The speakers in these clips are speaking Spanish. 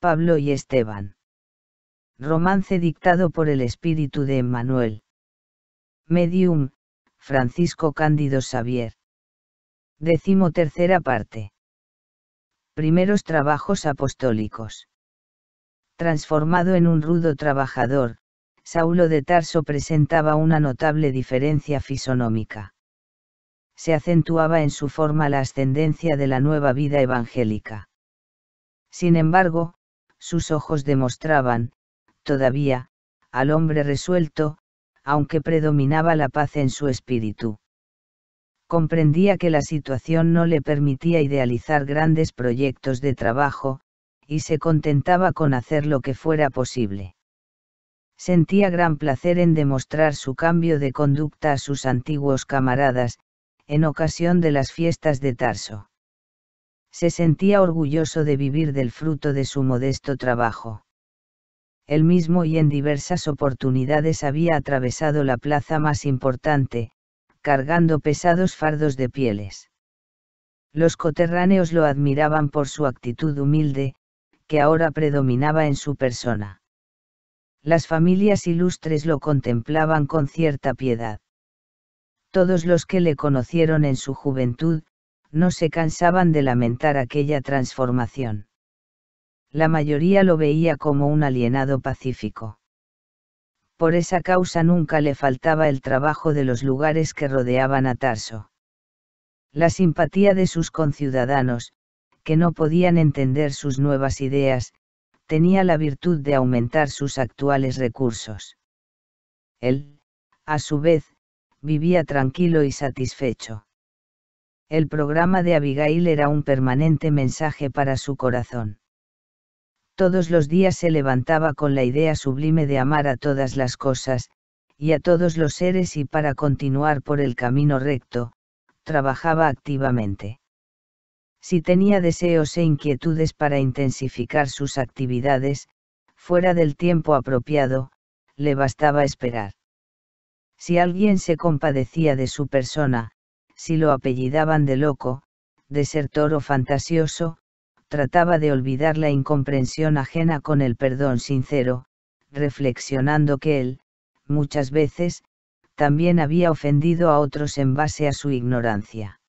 Pablo y Esteban. Romance dictado por el espíritu de Emmanuel. Medium, Francisco Cándido Xavier. Décimo tercera parte. Primeros trabajos apostólicos. Transformado en un rudo trabajador, Saulo de Tarso presentaba una notable diferencia fisonómica. Se acentuaba en su forma la ascendencia de la nueva vida evangélica. Sin embargo, sus ojos demostraban, todavía, al hombre resuelto, aunque predominaba la paz en su espíritu. Comprendía que la situación no le permitía idealizar grandes proyectos de trabajo, y se contentaba con hacer lo que fuera posible. Sentía gran placer en demostrar su cambio de conducta a sus antiguos camaradas, en ocasión de las fiestas de Tarso se sentía orgulloso de vivir del fruto de su modesto trabajo. Él mismo y en diversas oportunidades había atravesado la plaza más importante, cargando pesados fardos de pieles. Los coterráneos lo admiraban por su actitud humilde, que ahora predominaba en su persona. Las familias ilustres lo contemplaban con cierta piedad. Todos los que le conocieron en su juventud, no se cansaban de lamentar aquella transformación. La mayoría lo veía como un alienado pacífico. Por esa causa nunca le faltaba el trabajo de los lugares que rodeaban a Tarso. La simpatía de sus conciudadanos, que no podían entender sus nuevas ideas, tenía la virtud de aumentar sus actuales recursos. Él, a su vez, vivía tranquilo y satisfecho. El programa de Abigail era un permanente mensaje para su corazón. Todos los días se levantaba con la idea sublime de amar a todas las cosas, y a todos los seres y para continuar por el camino recto, trabajaba activamente. Si tenía deseos e inquietudes para intensificar sus actividades, fuera del tiempo apropiado, le bastaba esperar. Si alguien se compadecía de su persona, si lo apellidaban de loco, desertor o fantasioso, trataba de olvidar la incomprensión ajena con el perdón sincero, reflexionando que él, muchas veces, también había ofendido a otros en base a su ignorancia.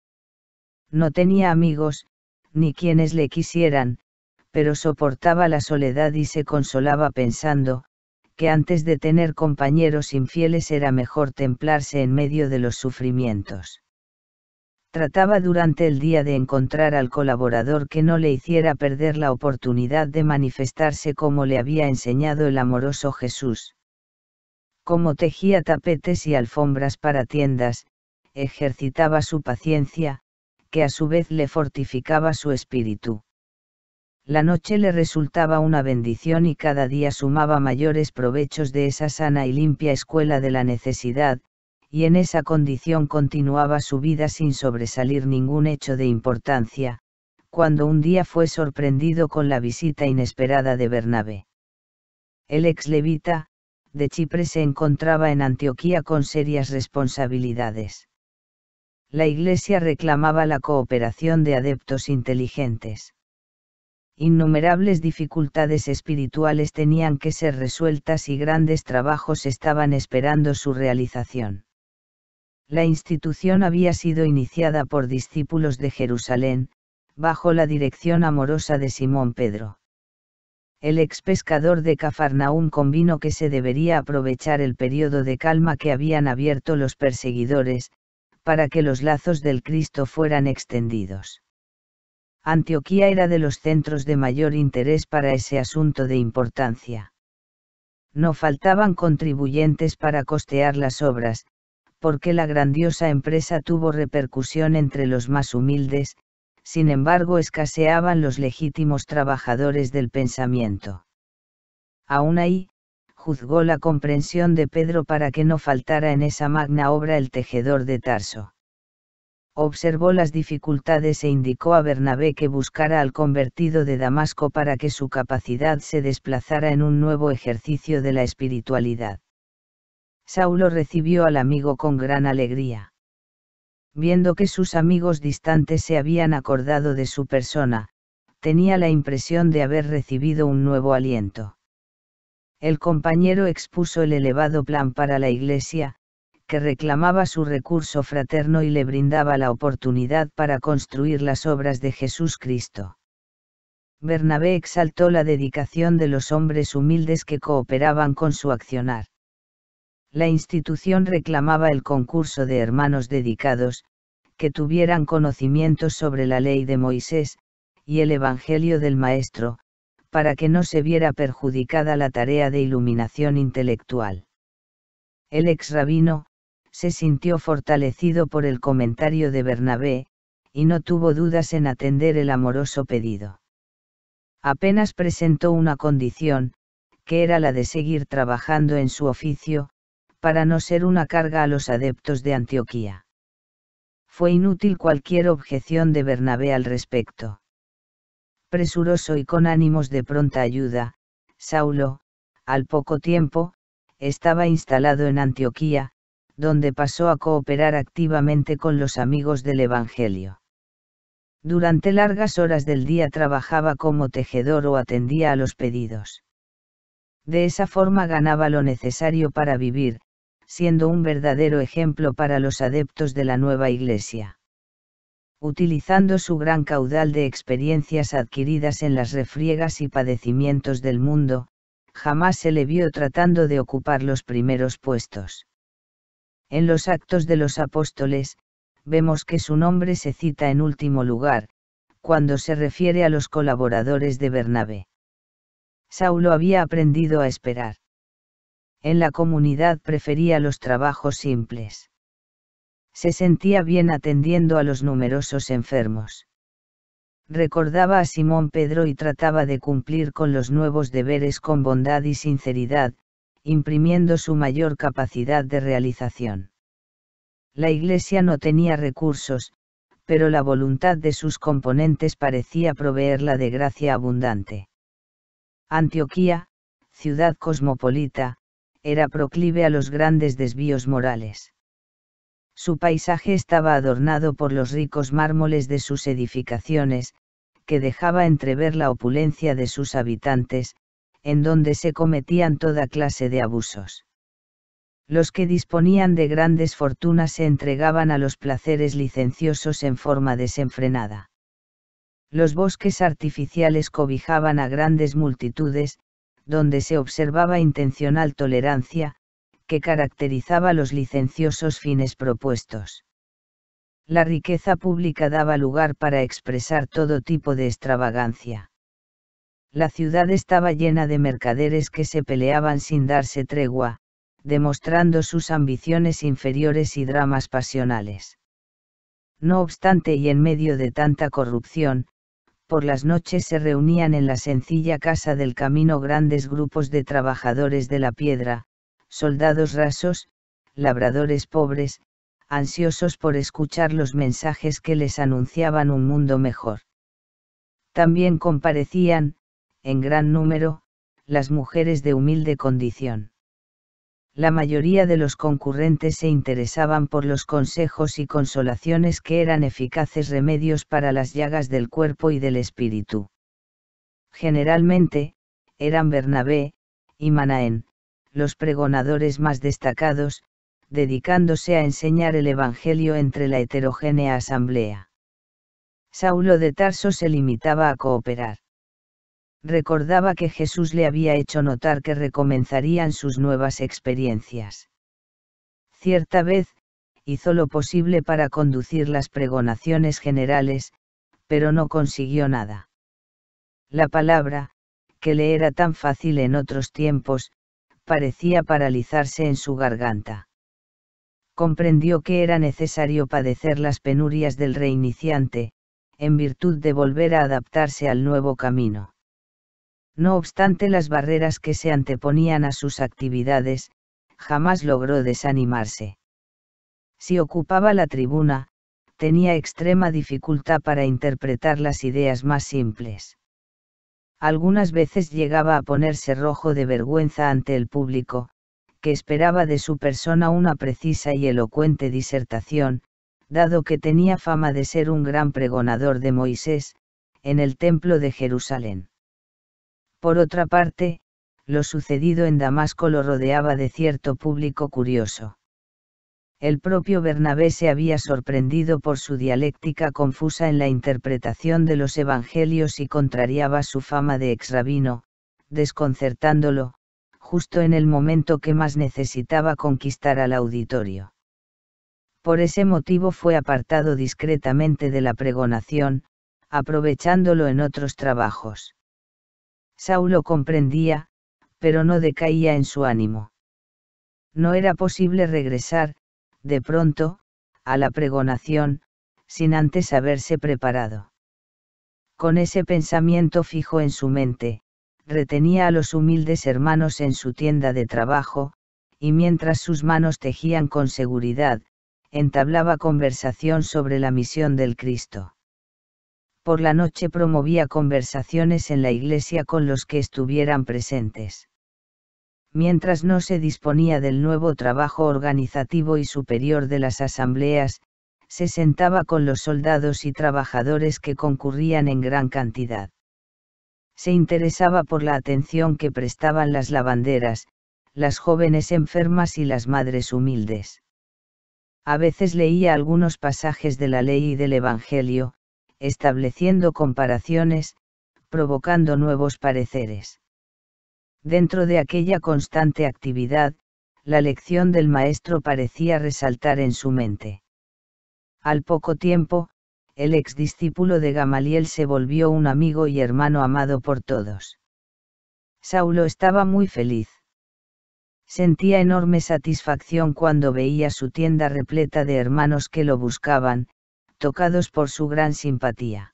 No tenía amigos, ni quienes le quisieran, pero soportaba la soledad y se consolaba pensando, que antes de tener compañeros infieles era mejor templarse en medio de los sufrimientos trataba durante el día de encontrar al colaborador que no le hiciera perder la oportunidad de manifestarse como le había enseñado el amoroso Jesús. Como tejía tapetes y alfombras para tiendas, ejercitaba su paciencia, que a su vez le fortificaba su espíritu. La noche le resultaba una bendición y cada día sumaba mayores provechos de esa sana y limpia escuela de la necesidad, y en esa condición continuaba su vida sin sobresalir ningún hecho de importancia, cuando un día fue sorprendido con la visita inesperada de Bernabé. El ex levita, de Chipre se encontraba en Antioquía con serias responsabilidades. La Iglesia reclamaba la cooperación de adeptos inteligentes. Innumerables dificultades espirituales tenían que ser resueltas y grandes trabajos estaban esperando su realización la institución había sido iniciada por discípulos de Jerusalén, bajo la dirección amorosa de Simón Pedro. El ex pescador de Cafarnaún convino que se debería aprovechar el periodo de calma que habían abierto los perseguidores, para que los lazos del Cristo fueran extendidos. Antioquía era de los centros de mayor interés para ese asunto de importancia. No faltaban contribuyentes para costear las obras, porque la grandiosa empresa tuvo repercusión entre los más humildes, sin embargo escaseaban los legítimos trabajadores del pensamiento. Aún ahí, juzgó la comprensión de Pedro para que no faltara en esa magna obra el tejedor de Tarso. Observó las dificultades e indicó a Bernabé que buscara al convertido de Damasco para que su capacidad se desplazara en un nuevo ejercicio de la espiritualidad. Saulo recibió al amigo con gran alegría. Viendo que sus amigos distantes se habían acordado de su persona, tenía la impresión de haber recibido un nuevo aliento. El compañero expuso el elevado plan para la Iglesia, que reclamaba su recurso fraterno y le brindaba la oportunidad para construir las obras de Jesús Cristo. Bernabé exaltó la dedicación de los hombres humildes que cooperaban con su accionar la institución reclamaba el concurso de hermanos dedicados, que tuvieran conocimientos sobre la ley de Moisés, y el Evangelio del Maestro, para que no se viera perjudicada la tarea de iluminación intelectual. El ex rabino, se sintió fortalecido por el comentario de Bernabé, y no tuvo dudas en atender el amoroso pedido. Apenas presentó una condición, que era la de seguir trabajando en su oficio, para no ser una carga a los adeptos de Antioquía. Fue inútil cualquier objeción de Bernabé al respecto. Presuroso y con ánimos de pronta ayuda, Saulo, al poco tiempo, estaba instalado en Antioquía, donde pasó a cooperar activamente con los amigos del Evangelio. Durante largas horas del día trabajaba como tejedor o atendía a los pedidos. De esa forma ganaba lo necesario para vivir, siendo un verdadero ejemplo para los adeptos de la nueva Iglesia. Utilizando su gran caudal de experiencias adquiridas en las refriegas y padecimientos del mundo, jamás se le vio tratando de ocupar los primeros puestos. En los actos de los apóstoles, vemos que su nombre se cita en último lugar, cuando se refiere a los colaboradores de Bernabé. Saulo había aprendido a esperar en la comunidad prefería los trabajos simples. Se sentía bien atendiendo a los numerosos enfermos. Recordaba a Simón Pedro y trataba de cumplir con los nuevos deberes con bondad y sinceridad, imprimiendo su mayor capacidad de realización. La Iglesia no tenía recursos, pero la voluntad de sus componentes parecía proveerla de gracia abundante. Antioquía, ciudad cosmopolita, era proclive a los grandes desvíos morales. Su paisaje estaba adornado por los ricos mármoles de sus edificaciones, que dejaba entrever la opulencia de sus habitantes, en donde se cometían toda clase de abusos. Los que disponían de grandes fortunas se entregaban a los placeres licenciosos en forma desenfrenada. Los bosques artificiales cobijaban a grandes multitudes, donde se observaba intencional tolerancia, que caracterizaba los licenciosos fines propuestos. La riqueza pública daba lugar para expresar todo tipo de extravagancia. La ciudad estaba llena de mercaderes que se peleaban sin darse tregua, demostrando sus ambiciones inferiores y dramas pasionales. No obstante y en medio de tanta corrupción, por las noches se reunían en la sencilla casa del camino grandes grupos de trabajadores de la piedra, soldados rasos, labradores pobres, ansiosos por escuchar los mensajes que les anunciaban un mundo mejor. También comparecían, en gran número, las mujeres de humilde condición la mayoría de los concurrentes se interesaban por los consejos y consolaciones que eran eficaces remedios para las llagas del cuerpo y del espíritu. Generalmente, eran Bernabé y Manaén, los pregonadores más destacados, dedicándose a enseñar el Evangelio entre la heterogénea asamblea. Saulo de Tarso se limitaba a cooperar. Recordaba que Jesús le había hecho notar que recomenzarían sus nuevas experiencias. Cierta vez, hizo lo posible para conducir las pregonaciones generales, pero no consiguió nada. La palabra, que le era tan fácil en otros tiempos, parecía paralizarse en su garganta. Comprendió que era necesario padecer las penurias del reiniciante, en virtud de volver a adaptarse al nuevo camino. No obstante las barreras que se anteponían a sus actividades, jamás logró desanimarse. Si ocupaba la tribuna, tenía extrema dificultad para interpretar las ideas más simples. Algunas veces llegaba a ponerse rojo de vergüenza ante el público, que esperaba de su persona una precisa y elocuente disertación, dado que tenía fama de ser un gran pregonador de Moisés, en el templo de Jerusalén. Por otra parte, lo sucedido en Damasco lo rodeaba de cierto público curioso. El propio Bernabé se había sorprendido por su dialéctica confusa en la interpretación de los evangelios y contrariaba su fama de ex-rabino, desconcertándolo, justo en el momento que más necesitaba conquistar al auditorio. Por ese motivo fue apartado discretamente de la pregonación, aprovechándolo en otros trabajos. Saulo comprendía, pero no decaía en su ánimo. No era posible regresar, de pronto, a la pregonación, sin antes haberse preparado. Con ese pensamiento fijo en su mente, retenía a los humildes hermanos en su tienda de trabajo, y mientras sus manos tejían con seguridad, entablaba conversación sobre la misión del Cristo por la noche promovía conversaciones en la iglesia con los que estuvieran presentes. Mientras no se disponía del nuevo trabajo organizativo y superior de las asambleas, se sentaba con los soldados y trabajadores que concurrían en gran cantidad. Se interesaba por la atención que prestaban las lavanderas, las jóvenes enfermas y las madres humildes. A veces leía algunos pasajes de la ley y del Evangelio, estableciendo comparaciones, provocando nuevos pareceres. Dentro de aquella constante actividad, la lección del maestro parecía resaltar en su mente. Al poco tiempo, el ex discípulo de Gamaliel se volvió un amigo y hermano amado por todos. Saulo estaba muy feliz. Sentía enorme satisfacción cuando veía su tienda repleta de hermanos que lo buscaban, tocados por su gran simpatía.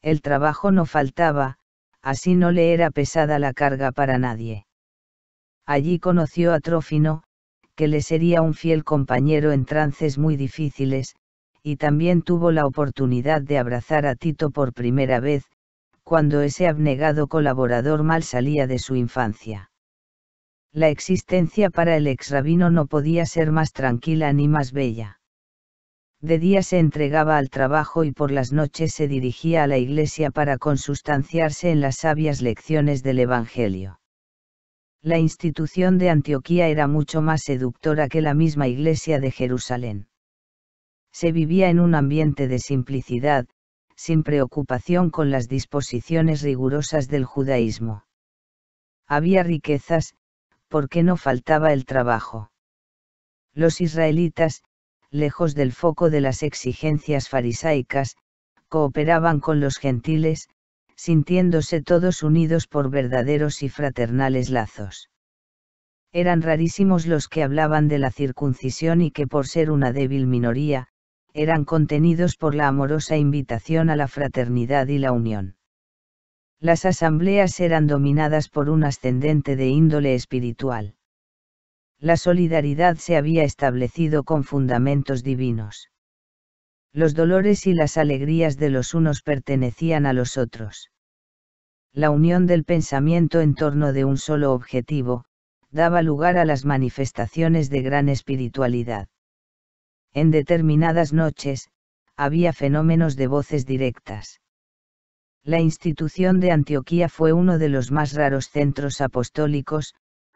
El trabajo no faltaba, así no le era pesada la carga para nadie. Allí conoció a Trófino, que le sería un fiel compañero en trances muy difíciles, y también tuvo la oportunidad de abrazar a Tito por primera vez, cuando ese abnegado colaborador mal salía de su infancia. La existencia para el ex-rabino no podía ser más tranquila ni más bella. De día se entregaba al trabajo y por las noches se dirigía a la iglesia para consustanciarse en las sabias lecciones del Evangelio. La institución de Antioquía era mucho más seductora que la misma iglesia de Jerusalén. Se vivía en un ambiente de simplicidad, sin preocupación con las disposiciones rigurosas del judaísmo. Había riquezas, porque no faltaba el trabajo. Los israelitas, lejos del foco de las exigencias farisaicas, cooperaban con los gentiles, sintiéndose todos unidos por verdaderos y fraternales lazos. Eran rarísimos los que hablaban de la circuncisión y que por ser una débil minoría, eran contenidos por la amorosa invitación a la fraternidad y la unión. Las asambleas eran dominadas por un ascendente de índole espiritual. La solidaridad se había establecido con fundamentos divinos. Los dolores y las alegrías de los unos pertenecían a los otros. La unión del pensamiento en torno de un solo objetivo, daba lugar a las manifestaciones de gran espiritualidad. En determinadas noches, había fenómenos de voces directas. La institución de Antioquía fue uno de los más raros centros apostólicos,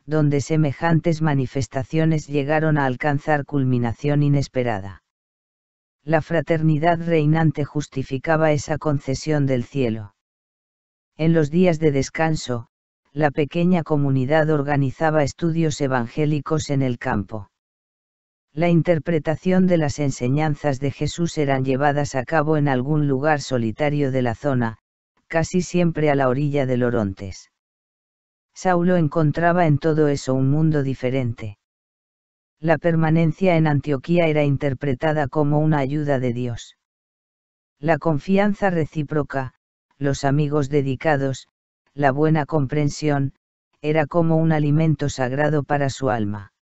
donde semejantes manifestaciones llegaron a alcanzar culminación inesperada. La fraternidad reinante justificaba esa concesión del cielo. En los días de descanso, la pequeña comunidad organizaba estudios evangélicos en el campo. La interpretación de las enseñanzas de Jesús eran llevadas a cabo en algún lugar solitario de la zona, casi siempre a la orilla del Orontes. Saulo encontraba en todo eso un mundo diferente. La permanencia en Antioquía era interpretada como una ayuda de Dios. La confianza recíproca, los amigos dedicados, la buena comprensión, era como un alimento sagrado para su alma.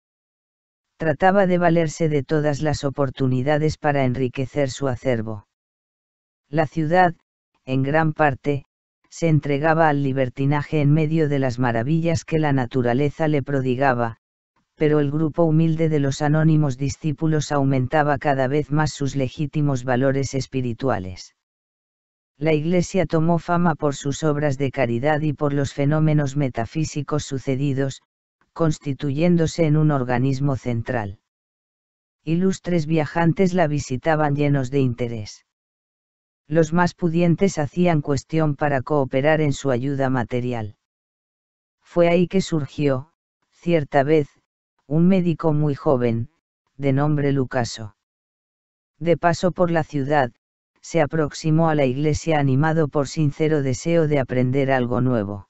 Trataba de valerse de todas las oportunidades para enriquecer su acervo. La ciudad, en gran parte, se entregaba al libertinaje en medio de las maravillas que la naturaleza le prodigaba, pero el grupo humilde de los anónimos discípulos aumentaba cada vez más sus legítimos valores espirituales. La Iglesia tomó fama por sus obras de caridad y por los fenómenos metafísicos sucedidos, constituyéndose en un organismo central. Ilustres viajantes la visitaban llenos de interés los más pudientes hacían cuestión para cooperar en su ayuda material. Fue ahí que surgió, cierta vez, un médico muy joven, de nombre Lucaso. De paso por la ciudad, se aproximó a la iglesia animado por sincero deseo de aprender algo nuevo.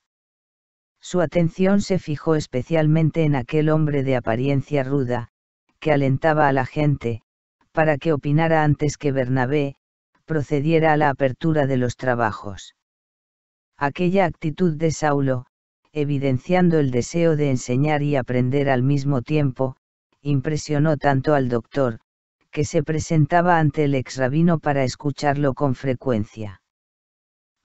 Su atención se fijó especialmente en aquel hombre de apariencia ruda, que alentaba a la gente, para que opinara antes que Bernabé, procediera a la apertura de los trabajos. Aquella actitud de Saulo, evidenciando el deseo de enseñar y aprender al mismo tiempo, impresionó tanto al doctor, que se presentaba ante el ex-rabino para escucharlo con frecuencia.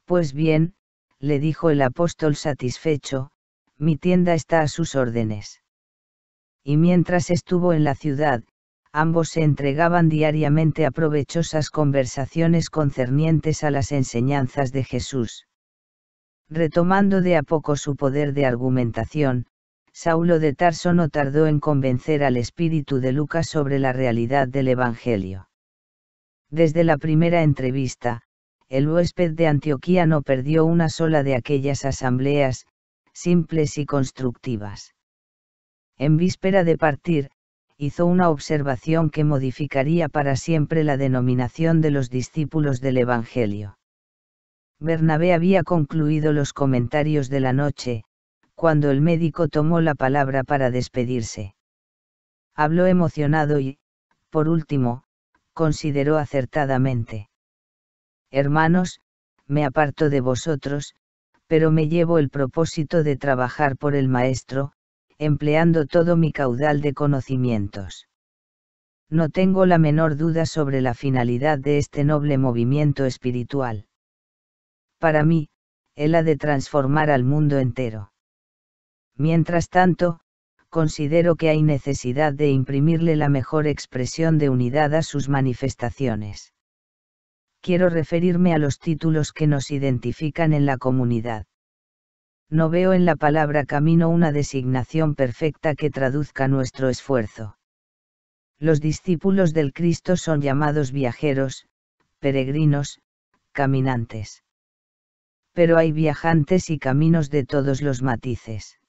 Pues bien, le dijo el apóstol satisfecho, mi tienda está a sus órdenes. Y mientras estuvo en la ciudad, ambos se entregaban diariamente a provechosas conversaciones concernientes a las enseñanzas de Jesús. Retomando de a poco su poder de argumentación, Saulo de Tarso no tardó en convencer al espíritu de Lucas sobre la realidad del Evangelio. Desde la primera entrevista, el huésped de Antioquía no perdió una sola de aquellas asambleas, simples y constructivas. En víspera de partir, hizo una observación que modificaría para siempre la denominación de los discípulos del Evangelio. Bernabé había concluido los comentarios de la noche, cuando el médico tomó la palabra para despedirse. Habló emocionado y, por último, consideró acertadamente. Hermanos, me aparto de vosotros, pero me llevo el propósito de trabajar por el Maestro, empleando todo mi caudal de conocimientos. No tengo la menor duda sobre la finalidad de este noble movimiento espiritual. Para mí, él ha de transformar al mundo entero. Mientras tanto, considero que hay necesidad de imprimirle la mejor expresión de unidad a sus manifestaciones. Quiero referirme a los títulos que nos identifican en la comunidad no veo en la palabra camino una designación perfecta que traduzca nuestro esfuerzo. Los discípulos del Cristo son llamados viajeros, peregrinos, caminantes. Pero hay viajantes y caminos de todos los matices.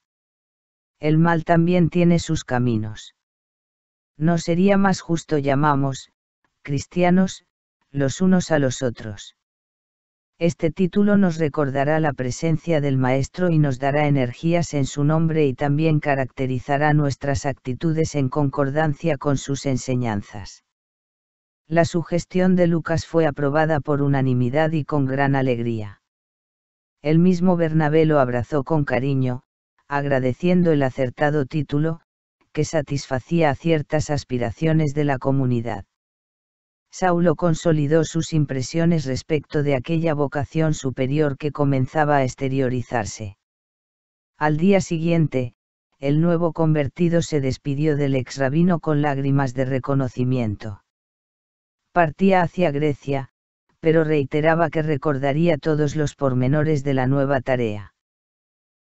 El mal también tiene sus caminos. No sería más justo llamamos, cristianos, los unos a los otros. Este título nos recordará la presencia del Maestro y nos dará energías en su nombre y también caracterizará nuestras actitudes en concordancia con sus enseñanzas. La sugestión de Lucas fue aprobada por unanimidad y con gran alegría. El mismo Bernabé lo abrazó con cariño, agradeciendo el acertado título, que satisfacía a ciertas aspiraciones de la comunidad. Saulo consolidó sus impresiones respecto de aquella vocación superior que comenzaba a exteriorizarse. Al día siguiente, el nuevo convertido se despidió del ex rabino con lágrimas de reconocimiento. Partía hacia Grecia, pero reiteraba que recordaría todos los pormenores de la nueva tarea.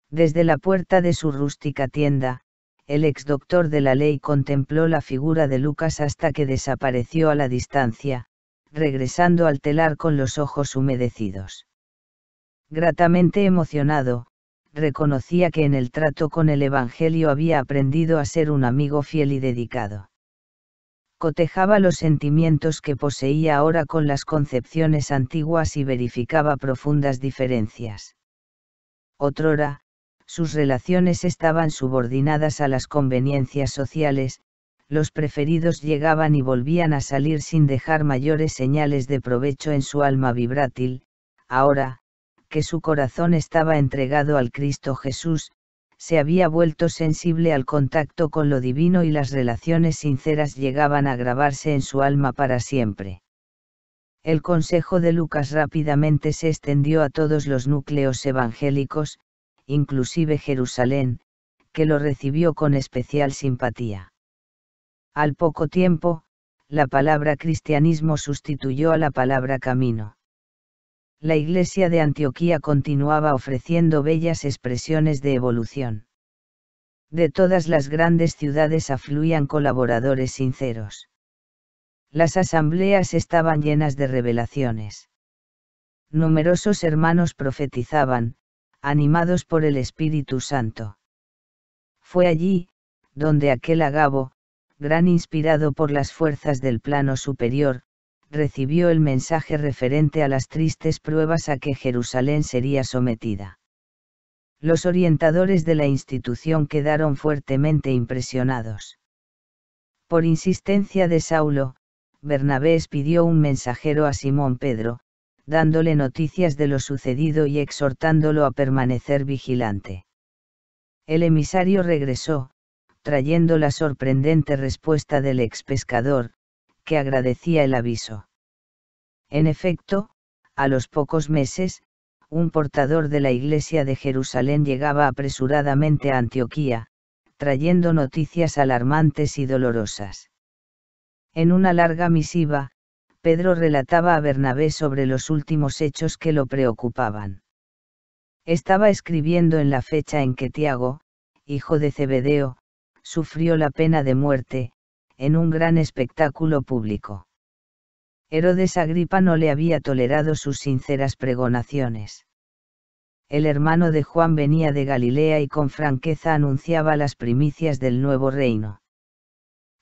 Desde la puerta de su rústica tienda, el ex doctor de la ley contempló la figura de Lucas hasta que desapareció a la distancia, regresando al telar con los ojos humedecidos. Gratamente emocionado, reconocía que en el trato con el Evangelio había aprendido a ser un amigo fiel y dedicado. Cotejaba los sentimientos que poseía ahora con las concepciones antiguas y verificaba profundas diferencias. Otrora, sus relaciones estaban subordinadas a las conveniencias sociales, los preferidos llegaban y volvían a salir sin dejar mayores señales de provecho en su alma vibrátil, ahora, que su corazón estaba entregado al Cristo Jesús, se había vuelto sensible al contacto con lo divino y las relaciones sinceras llegaban a grabarse en su alma para siempre. El consejo de Lucas rápidamente se extendió a todos los núcleos evangélicos, inclusive Jerusalén, que lo recibió con especial simpatía. Al poco tiempo, la palabra cristianismo sustituyó a la palabra camino. La iglesia de Antioquía continuaba ofreciendo bellas expresiones de evolución. De todas las grandes ciudades afluían colaboradores sinceros. Las asambleas estaban llenas de revelaciones. Numerosos hermanos profetizaban, animados por el Espíritu Santo. Fue allí, donde aquel agabo, gran inspirado por las fuerzas del plano superior, recibió el mensaje referente a las tristes pruebas a que Jerusalén sería sometida. Los orientadores de la institución quedaron fuertemente impresionados. Por insistencia de Saulo, Bernabés pidió un mensajero a Simón Pedro, dándole noticias de lo sucedido y exhortándolo a permanecer vigilante. El emisario regresó, trayendo la sorprendente respuesta del ex pescador, que agradecía el aviso. En efecto, a los pocos meses, un portador de la iglesia de Jerusalén llegaba apresuradamente a Antioquía, trayendo noticias alarmantes y dolorosas. En una larga misiva, Pedro relataba a Bernabé sobre los últimos hechos que lo preocupaban. Estaba escribiendo en la fecha en que Tiago, hijo de Cebedeo, sufrió la pena de muerte, en un gran espectáculo público. Herodes Agripa no le había tolerado sus sinceras pregonaciones. El hermano de Juan venía de Galilea y con franqueza anunciaba las primicias del nuevo reino.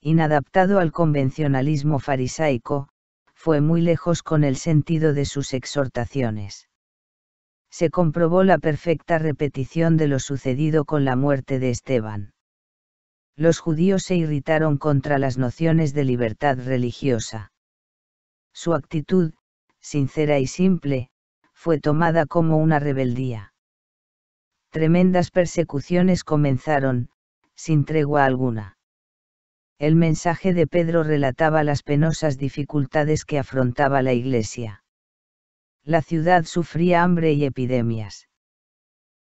Inadaptado al convencionalismo farisaico, fue muy lejos con el sentido de sus exhortaciones. Se comprobó la perfecta repetición de lo sucedido con la muerte de Esteban. Los judíos se irritaron contra las nociones de libertad religiosa. Su actitud, sincera y simple, fue tomada como una rebeldía. Tremendas persecuciones comenzaron, sin tregua alguna el mensaje de Pedro relataba las penosas dificultades que afrontaba la Iglesia. La ciudad sufría hambre y epidemias.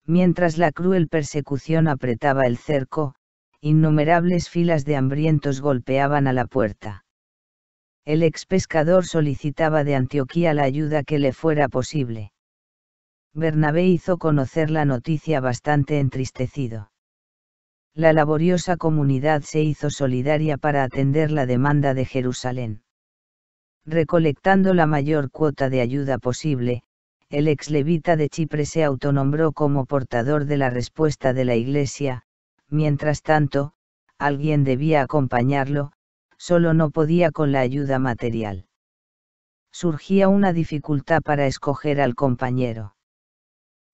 Mientras la cruel persecución apretaba el cerco, innumerables filas de hambrientos golpeaban a la puerta. El ex pescador solicitaba de Antioquía la ayuda que le fuera posible. Bernabé hizo conocer la noticia bastante entristecido la laboriosa comunidad se hizo solidaria para atender la demanda de Jerusalén. Recolectando la mayor cuota de ayuda posible, el ex levita de Chipre se autonombró como portador de la respuesta de la Iglesia, mientras tanto, alguien debía acompañarlo, solo no podía con la ayuda material. Surgía una dificultad para escoger al compañero.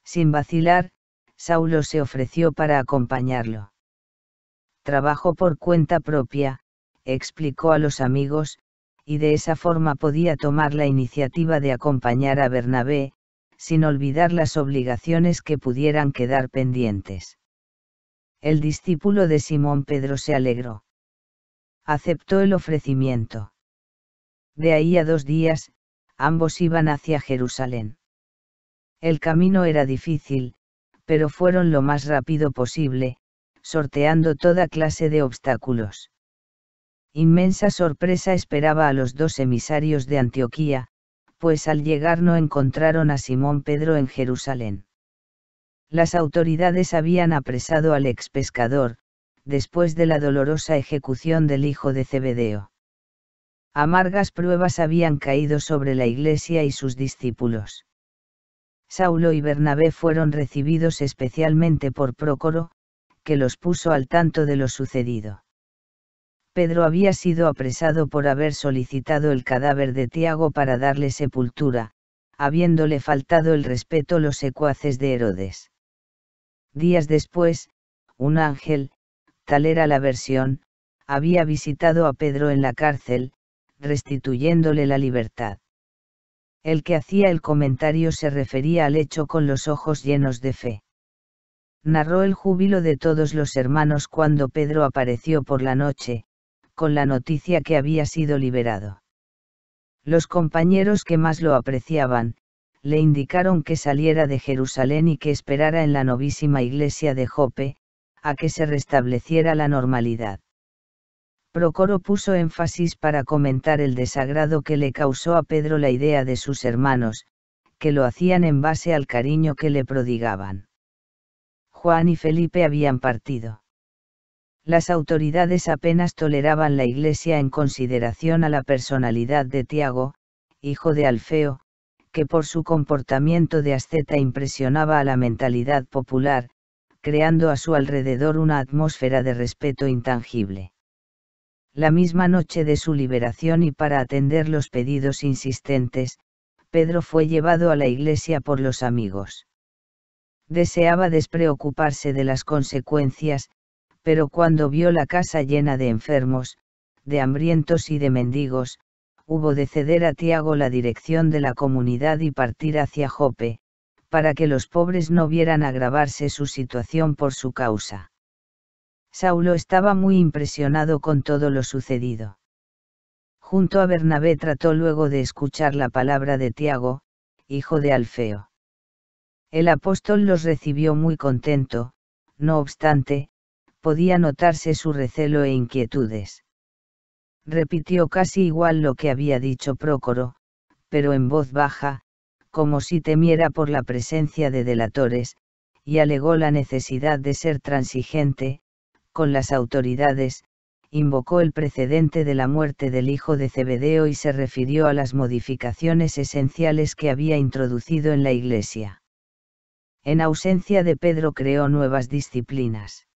Sin vacilar, Saulo se ofreció para acompañarlo. Trabajó por cuenta propia, explicó a los amigos, y de esa forma podía tomar la iniciativa de acompañar a Bernabé, sin olvidar las obligaciones que pudieran quedar pendientes. El discípulo de Simón Pedro se alegró. Aceptó el ofrecimiento. De ahí a dos días, ambos iban hacia Jerusalén. El camino era difícil, pero fueron lo más rápido posible, sorteando toda clase de obstáculos. Inmensa sorpresa esperaba a los dos emisarios de Antioquía, pues al llegar no encontraron a Simón Pedro en Jerusalén. Las autoridades habían apresado al ex pescador, después de la dolorosa ejecución del hijo de Cebedeo. Amargas pruebas habían caído sobre la iglesia y sus discípulos. Saulo y Bernabé fueron recibidos especialmente por Prócoro, que los puso al tanto de lo sucedido. Pedro había sido apresado por haber solicitado el cadáver de Tiago para darle sepultura, habiéndole faltado el respeto los secuaces de Herodes. Días después, un ángel, tal era la versión, había visitado a Pedro en la cárcel, restituyéndole la libertad. El que hacía el comentario se refería al hecho con los ojos llenos de fe narró el júbilo de todos los hermanos cuando Pedro apareció por la noche, con la noticia que había sido liberado. Los compañeros que más lo apreciaban, le indicaron que saliera de Jerusalén y que esperara en la novísima iglesia de Jope, a que se restableciera la normalidad. Procoro puso énfasis para comentar el desagrado que le causó a Pedro la idea de sus hermanos, que lo hacían en base al cariño que le prodigaban Juan y Felipe habían partido. Las autoridades apenas toleraban la iglesia en consideración a la personalidad de Tiago, hijo de Alfeo, que por su comportamiento de asceta impresionaba a la mentalidad popular, creando a su alrededor una atmósfera de respeto intangible. La misma noche de su liberación y para atender los pedidos insistentes, Pedro fue llevado a la iglesia por los amigos deseaba despreocuparse de las consecuencias, pero cuando vio la casa llena de enfermos, de hambrientos y de mendigos, hubo de ceder a Tiago la dirección de la comunidad y partir hacia Jope, para que los pobres no vieran agravarse su situación por su causa. Saulo estaba muy impresionado con todo lo sucedido. Junto a Bernabé trató luego de escuchar la palabra de Tiago, hijo de Alfeo. El apóstol los recibió muy contento, no obstante, podía notarse su recelo e inquietudes. Repitió casi igual lo que había dicho Prócoro, pero en voz baja, como si temiera por la presencia de delatores, y alegó la necesidad de ser transigente, con las autoridades, invocó el precedente de la muerte del hijo de Cebedeo y se refirió a las modificaciones esenciales que había introducido en la Iglesia en ausencia de Pedro creó nuevas disciplinas.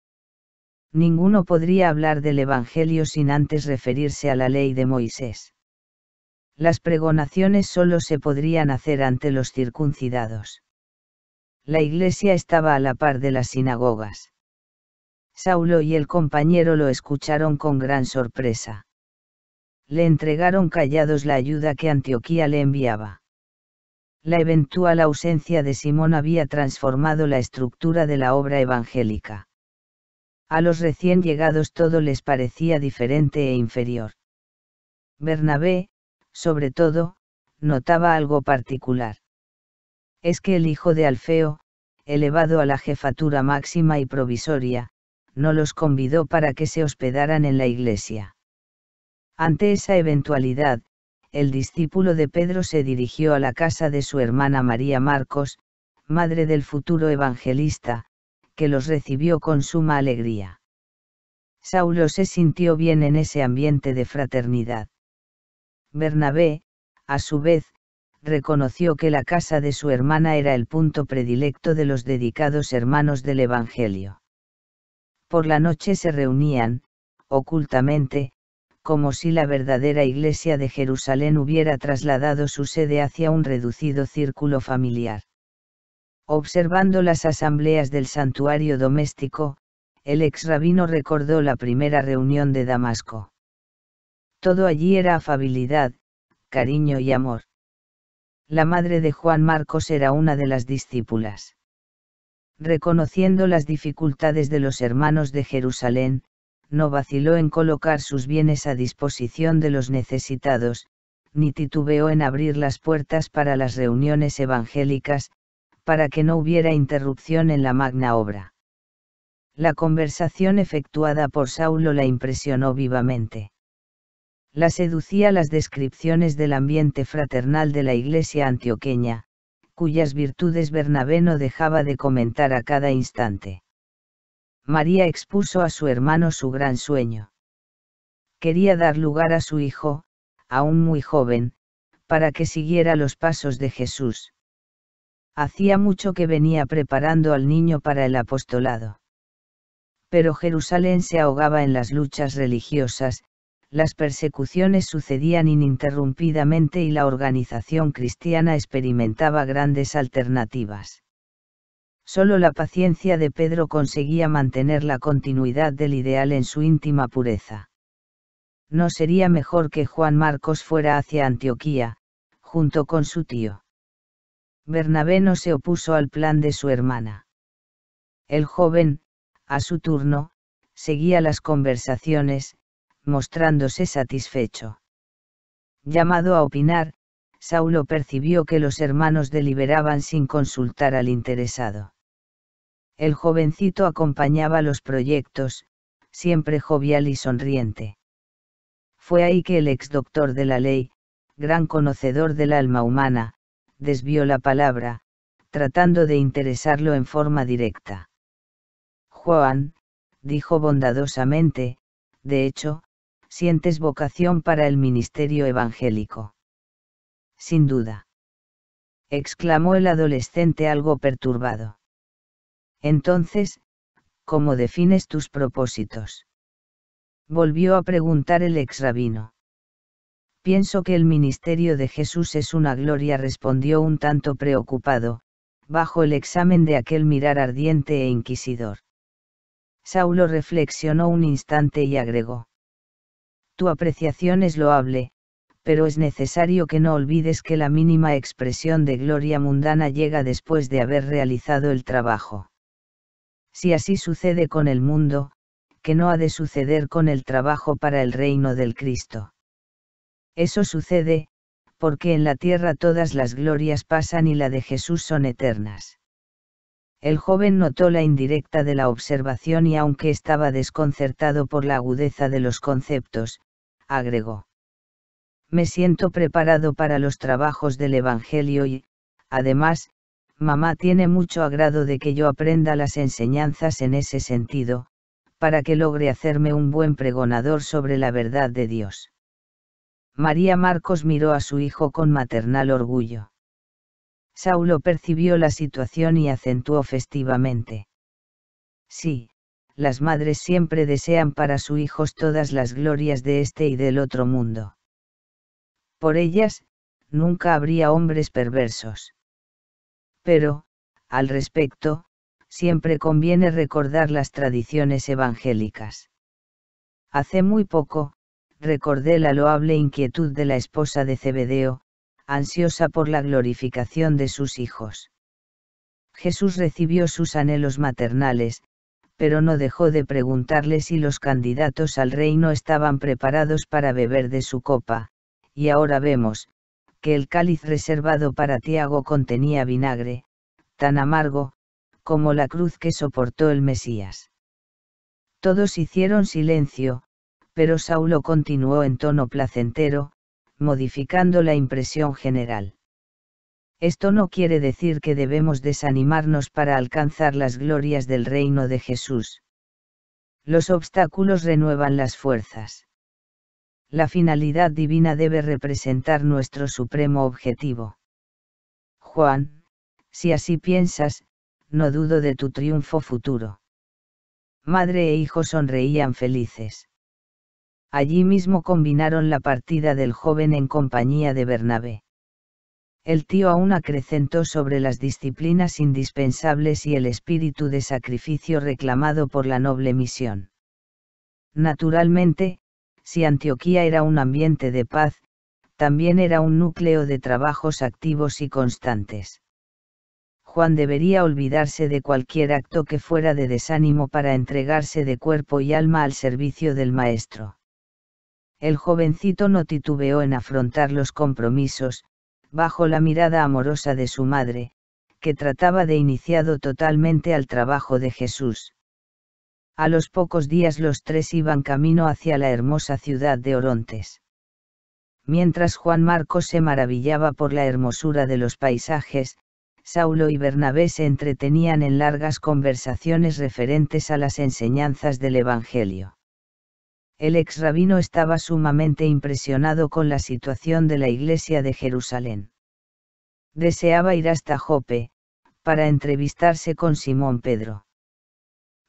Ninguno podría hablar del Evangelio sin antes referirse a la ley de Moisés. Las pregonaciones solo se podrían hacer ante los circuncidados. La iglesia estaba a la par de las sinagogas. Saulo y el compañero lo escucharon con gran sorpresa. Le entregaron callados la ayuda que Antioquía le enviaba la eventual ausencia de Simón había transformado la estructura de la obra evangélica. A los recién llegados todo les parecía diferente e inferior. Bernabé, sobre todo, notaba algo particular. Es que el hijo de Alfeo, elevado a la jefatura máxima y provisoria, no los convidó para que se hospedaran en la iglesia. Ante esa eventualidad, el discípulo de Pedro se dirigió a la casa de su hermana María Marcos, madre del futuro evangelista, que los recibió con suma alegría. Saulo se sintió bien en ese ambiente de fraternidad. Bernabé, a su vez, reconoció que la casa de su hermana era el punto predilecto de los dedicados hermanos del Evangelio. Por la noche se reunían, ocultamente, como si la verdadera iglesia de Jerusalén hubiera trasladado su sede hacia un reducido círculo familiar. Observando las asambleas del santuario doméstico, el ex rabino recordó la primera reunión de Damasco. Todo allí era afabilidad, cariño y amor. La madre de Juan Marcos era una de las discípulas. Reconociendo las dificultades de los hermanos de Jerusalén, no vaciló en colocar sus bienes a disposición de los necesitados, ni titubeó en abrir las puertas para las reuniones evangélicas, para que no hubiera interrupción en la magna obra. La conversación efectuada por Saulo la impresionó vivamente. La seducía las descripciones del ambiente fraternal de la iglesia antioqueña, cuyas virtudes Bernabé no dejaba de comentar a cada instante. María expuso a su hermano su gran sueño. Quería dar lugar a su hijo, aún muy joven, para que siguiera los pasos de Jesús. Hacía mucho que venía preparando al niño para el apostolado. Pero Jerusalén se ahogaba en las luchas religiosas, las persecuciones sucedían ininterrumpidamente y la organización cristiana experimentaba grandes alternativas. Solo la paciencia de Pedro conseguía mantener la continuidad del ideal en su íntima pureza. ¿No sería mejor que Juan Marcos fuera hacia Antioquía, junto con su tío? Bernabé no se opuso al plan de su hermana. El joven, a su turno, seguía las conversaciones, mostrándose satisfecho. Llamado a opinar, Saulo percibió que los hermanos deliberaban sin consultar al interesado. El jovencito acompañaba los proyectos, siempre jovial y sonriente. Fue ahí que el ex doctor de la ley, gran conocedor del alma humana, desvió la palabra, tratando de interesarlo en forma directa. Juan, dijo bondadosamente, de hecho, sientes vocación para el ministerio evangélico. Sin duda. Exclamó el adolescente algo perturbado. Entonces, ¿cómo defines tus propósitos? Volvió a preguntar el ex rabino. Pienso que el ministerio de Jesús es una gloria, respondió un tanto preocupado, bajo el examen de aquel mirar ardiente e inquisidor. Saulo reflexionó un instante y agregó. Tu apreciación es loable, pero es necesario que no olvides que la mínima expresión de gloria mundana llega después de haber realizado el trabajo si así sucede con el mundo, que no ha de suceder con el trabajo para el reino del Cristo. Eso sucede, porque en la tierra todas las glorias pasan y la de Jesús son eternas. El joven notó la indirecta de la observación y aunque estaba desconcertado por la agudeza de los conceptos, agregó. Me siento preparado para los trabajos del Evangelio y, además, mamá tiene mucho agrado de que yo aprenda las enseñanzas en ese sentido, para que logre hacerme un buen pregonador sobre la verdad de Dios. María Marcos miró a su hijo con maternal orgullo. Saulo percibió la situación y acentuó festivamente. Sí, las madres siempre desean para sus hijos todas las glorias de este y del otro mundo. Por ellas, nunca habría hombres perversos. Pero, al respecto, siempre conviene recordar las tradiciones evangélicas. Hace muy poco, recordé la loable inquietud de la esposa de Cebedeo, ansiosa por la glorificación de sus hijos. Jesús recibió sus anhelos maternales, pero no dejó de preguntarle si los candidatos al reino estaban preparados para beber de su copa, y ahora vemos, que el cáliz reservado para Tiago contenía vinagre, tan amargo, como la cruz que soportó el Mesías. Todos hicieron silencio, pero Saulo continuó en tono placentero, modificando la impresión general. Esto no quiere decir que debemos desanimarnos para alcanzar las glorias del reino de Jesús. Los obstáculos renuevan las fuerzas la finalidad divina debe representar nuestro supremo objetivo. Juan, si así piensas, no dudo de tu triunfo futuro. Madre e hijo sonreían felices. Allí mismo combinaron la partida del joven en compañía de Bernabé. El tío aún acrecentó sobre las disciplinas indispensables y el espíritu de sacrificio reclamado por la noble misión. Naturalmente, si Antioquía era un ambiente de paz, también era un núcleo de trabajos activos y constantes. Juan debería olvidarse de cualquier acto que fuera de desánimo para entregarse de cuerpo y alma al servicio del Maestro. El jovencito no titubeó en afrontar los compromisos, bajo la mirada amorosa de su madre, que trataba de iniciado totalmente al trabajo de Jesús. A los pocos días los tres iban camino hacia la hermosa ciudad de Orontes. Mientras Juan Marcos se maravillaba por la hermosura de los paisajes, Saulo y Bernabé se entretenían en largas conversaciones referentes a las enseñanzas del Evangelio. El ex rabino estaba sumamente impresionado con la situación de la iglesia de Jerusalén. Deseaba ir hasta Jope, para entrevistarse con Simón Pedro.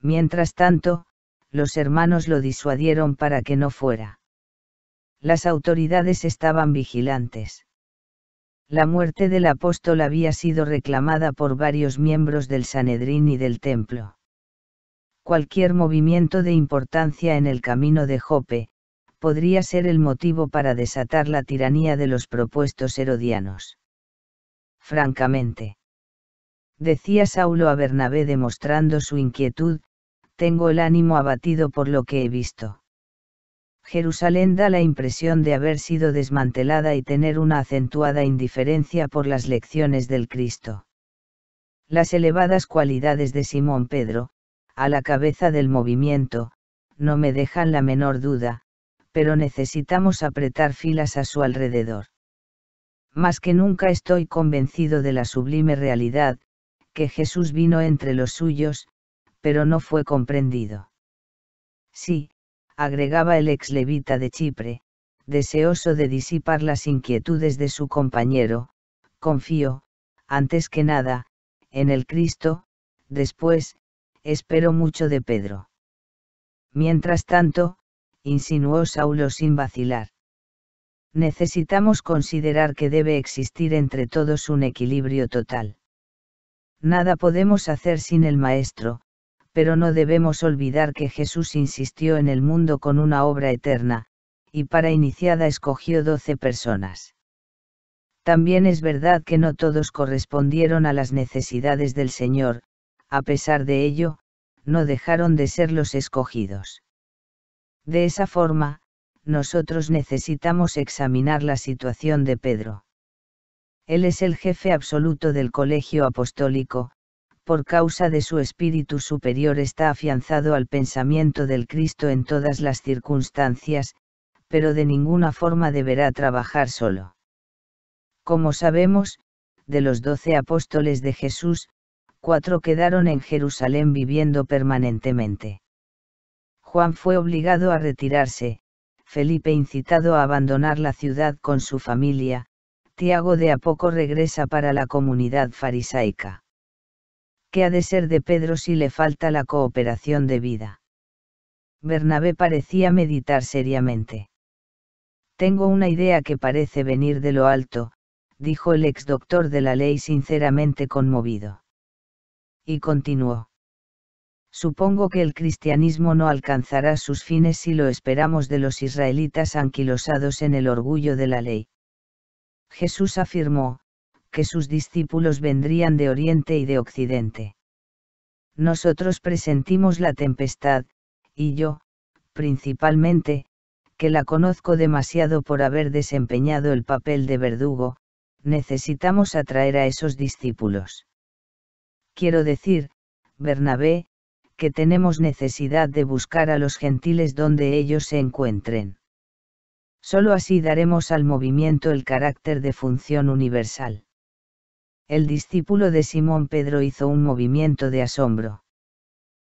Mientras tanto, los hermanos lo disuadieron para que no fuera. Las autoridades estaban vigilantes. La muerte del apóstol había sido reclamada por varios miembros del Sanedrín y del templo. Cualquier movimiento de importancia en el camino de Jope, podría ser el motivo para desatar la tiranía de los propuestos herodianos. Francamente. Decía Saulo a Bernabé demostrando su inquietud, tengo el ánimo abatido por lo que he visto. Jerusalén da la impresión de haber sido desmantelada y tener una acentuada indiferencia por las lecciones del Cristo. Las elevadas cualidades de Simón Pedro, a la cabeza del movimiento, no me dejan la menor duda, pero necesitamos apretar filas a su alrededor. Más que nunca estoy convencido de la sublime realidad, que Jesús vino entre los suyos, pero no fue comprendido. Sí, agregaba el ex levita de Chipre, deseoso de disipar las inquietudes de su compañero, confío, antes que nada, en el Cristo, después, espero mucho de Pedro. Mientras tanto, insinuó Saulo sin vacilar. Necesitamos considerar que debe existir entre todos un equilibrio total. Nada podemos hacer sin el Maestro, pero no debemos olvidar que Jesús insistió en el mundo con una obra eterna, y para iniciada escogió doce personas. También es verdad que no todos correspondieron a las necesidades del Señor, a pesar de ello, no dejaron de ser los escogidos. De esa forma, nosotros necesitamos examinar la situación de Pedro. Él es el jefe absoluto del colegio apostólico, por causa de su espíritu superior está afianzado al pensamiento del Cristo en todas las circunstancias, pero de ninguna forma deberá trabajar solo. Como sabemos, de los doce apóstoles de Jesús, cuatro quedaron en Jerusalén viviendo permanentemente. Juan fue obligado a retirarse, Felipe incitado a abandonar la ciudad con su familia, Tiago de a poco regresa para la comunidad farisaica que ha de ser de Pedro si le falta la cooperación de vida? Bernabé parecía meditar seriamente. Tengo una idea que parece venir de lo alto, dijo el ex doctor de la ley sinceramente conmovido. Y continuó. Supongo que el cristianismo no alcanzará sus fines si lo esperamos de los israelitas anquilosados en el orgullo de la ley. Jesús afirmó, que sus discípulos vendrían de Oriente y de Occidente. Nosotros presentimos la tempestad, y yo, principalmente, que la conozco demasiado por haber desempeñado el papel de verdugo, necesitamos atraer a esos discípulos. Quiero decir, Bernabé, que tenemos necesidad de buscar a los gentiles donde ellos se encuentren. Solo así daremos al movimiento el carácter de función universal. El discípulo de Simón Pedro hizo un movimiento de asombro.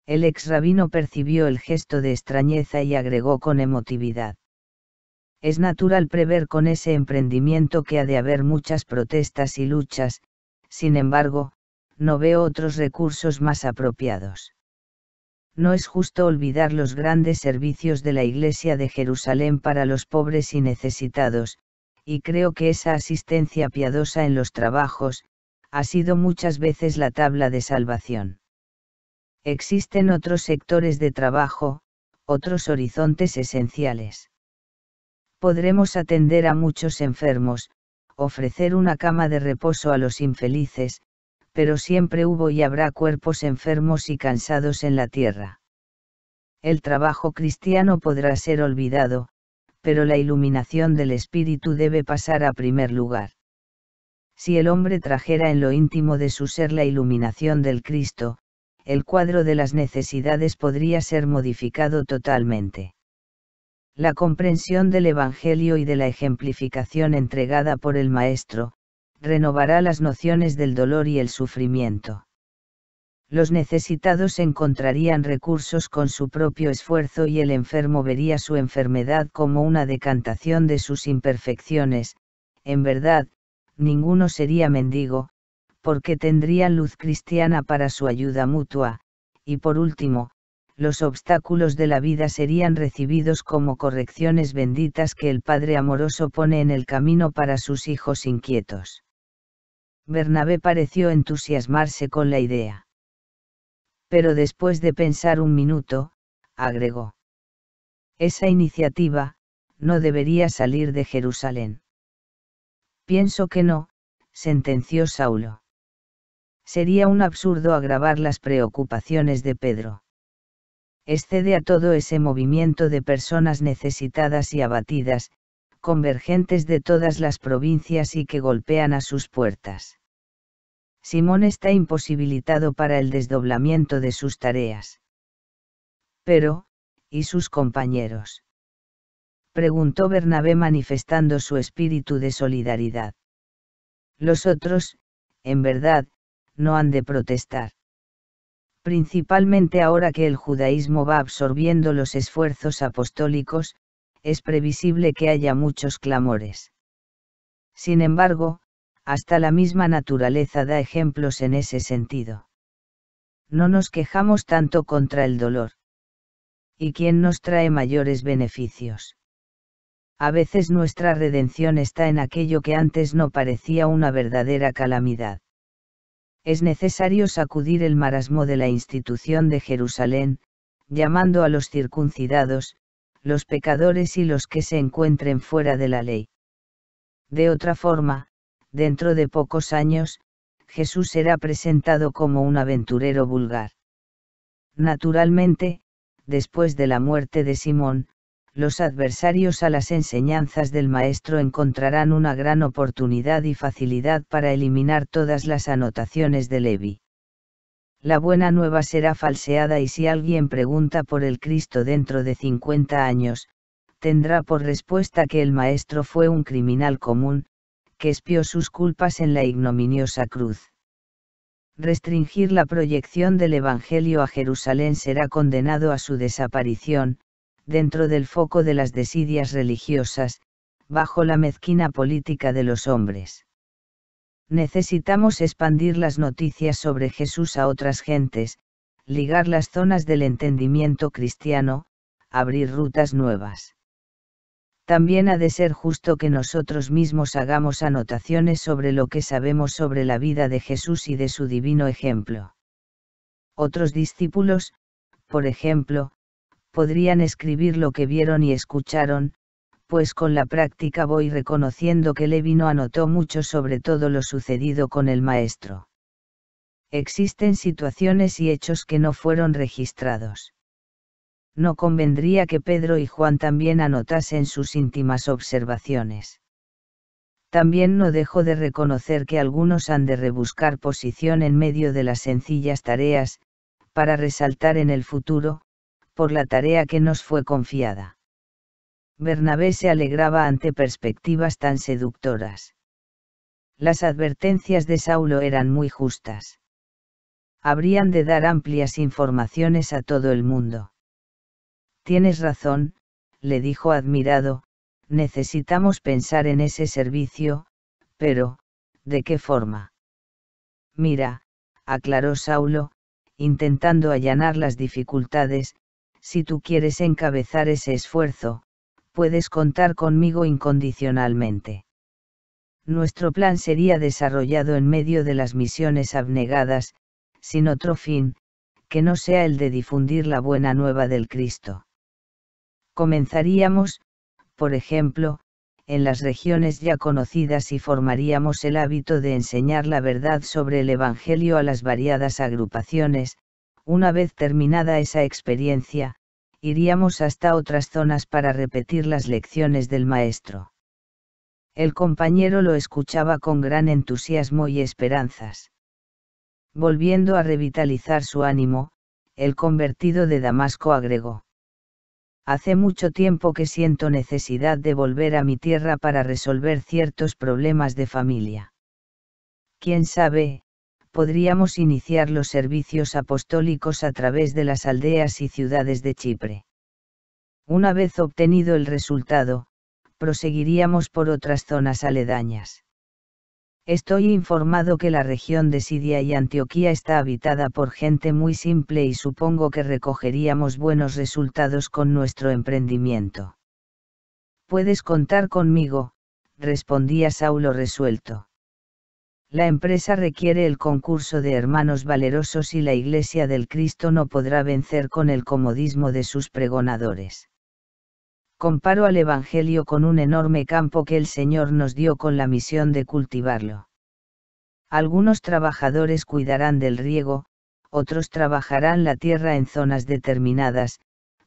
El ex rabino percibió el gesto de extrañeza y agregó con emotividad. Es natural prever con ese emprendimiento que ha de haber muchas protestas y luchas, sin embargo, no veo otros recursos más apropiados. No es justo olvidar los grandes servicios de la Iglesia de Jerusalén para los pobres y necesitados, y creo que esa asistencia piadosa en los trabajos, ha sido muchas veces la tabla de salvación. Existen otros sectores de trabajo, otros horizontes esenciales. Podremos atender a muchos enfermos, ofrecer una cama de reposo a los infelices, pero siempre hubo y habrá cuerpos enfermos y cansados en la tierra. El trabajo cristiano podrá ser olvidado, pero la iluminación del espíritu debe pasar a primer lugar si el hombre trajera en lo íntimo de su ser la iluminación del Cristo, el cuadro de las necesidades podría ser modificado totalmente. La comprensión del Evangelio y de la ejemplificación entregada por el Maestro, renovará las nociones del dolor y el sufrimiento. Los necesitados encontrarían recursos con su propio esfuerzo y el enfermo vería su enfermedad como una decantación de sus imperfecciones, en verdad, ninguno sería mendigo, porque tendrían luz cristiana para su ayuda mutua, y por último, los obstáculos de la vida serían recibidos como correcciones benditas que el Padre amoroso pone en el camino para sus hijos inquietos. Bernabé pareció entusiasmarse con la idea. Pero después de pensar un minuto, agregó. Esa iniciativa, no debería salir de Jerusalén. Pienso que no, sentenció Saulo. Sería un absurdo agravar las preocupaciones de Pedro. Excede a todo ese movimiento de personas necesitadas y abatidas, convergentes de todas las provincias y que golpean a sus puertas. Simón está imposibilitado para el desdoblamiento de sus tareas. Pero, ¿y sus compañeros? preguntó Bernabé manifestando su espíritu de solidaridad. Los otros, en verdad, no han de protestar. Principalmente ahora que el judaísmo va absorbiendo los esfuerzos apostólicos, es previsible que haya muchos clamores. Sin embargo, hasta la misma naturaleza da ejemplos en ese sentido. No nos quejamos tanto contra el dolor. ¿Y quién nos trae mayores beneficios? a veces nuestra redención está en aquello que antes no parecía una verdadera calamidad. Es necesario sacudir el marasmo de la institución de Jerusalén, llamando a los circuncidados, los pecadores y los que se encuentren fuera de la ley. De otra forma, dentro de pocos años, Jesús será presentado como un aventurero vulgar. Naturalmente, después de la muerte de Simón, los adversarios a las enseñanzas del maestro encontrarán una gran oportunidad y facilidad para eliminar todas las anotaciones de Levi. La buena nueva será falseada y si alguien pregunta por el Cristo dentro de 50 años, tendrá por respuesta que el maestro fue un criminal común, que espió sus culpas en la ignominiosa cruz. Restringir la proyección del Evangelio a Jerusalén será condenado a su desaparición, dentro del foco de las desidias religiosas, bajo la mezquina política de los hombres. Necesitamos expandir las noticias sobre Jesús a otras gentes, ligar las zonas del entendimiento cristiano, abrir rutas nuevas. También ha de ser justo que nosotros mismos hagamos anotaciones sobre lo que sabemos sobre la vida de Jesús y de su divino ejemplo. Otros discípulos, por ejemplo, podrían escribir lo que vieron y escucharon, pues con la práctica voy reconociendo que Levino anotó mucho sobre todo lo sucedido con el maestro. Existen situaciones y hechos que no fueron registrados. No convendría que Pedro y Juan también anotasen sus íntimas observaciones. También no dejo de reconocer que algunos han de rebuscar posición en medio de las sencillas tareas, para resaltar en el futuro, por la tarea que nos fue confiada. Bernabé se alegraba ante perspectivas tan seductoras. Las advertencias de Saulo eran muy justas. Habrían de dar amplias informaciones a todo el mundo. Tienes razón, le dijo admirado, necesitamos pensar en ese servicio, pero, ¿de qué forma? Mira, aclaró Saulo, intentando allanar las dificultades, si tú quieres encabezar ese esfuerzo, puedes contar conmigo incondicionalmente. Nuestro plan sería desarrollado en medio de las misiones abnegadas, sin otro fin, que no sea el de difundir la buena nueva del Cristo. Comenzaríamos, por ejemplo, en las regiones ya conocidas y formaríamos el hábito de enseñar la verdad sobre el Evangelio a las variadas agrupaciones, una vez terminada esa experiencia, iríamos hasta otras zonas para repetir las lecciones del maestro. El compañero lo escuchaba con gran entusiasmo y esperanzas. Volviendo a revitalizar su ánimo, el convertido de Damasco agregó. Hace mucho tiempo que siento necesidad de volver a mi tierra para resolver ciertos problemas de familia. Quién sabe, podríamos iniciar los servicios apostólicos a través de las aldeas y ciudades de Chipre. Una vez obtenido el resultado, proseguiríamos por otras zonas aledañas. Estoy informado que la región de Sidia y Antioquía está habitada por gente muy simple y supongo que recogeríamos buenos resultados con nuestro emprendimiento. Puedes contar conmigo, respondía Saulo resuelto. La empresa requiere el concurso de hermanos valerosos y la Iglesia del Cristo no podrá vencer con el comodismo de sus pregonadores. Comparo al Evangelio con un enorme campo que el Señor nos dio con la misión de cultivarlo. Algunos trabajadores cuidarán del riego, otros trabajarán la tierra en zonas determinadas,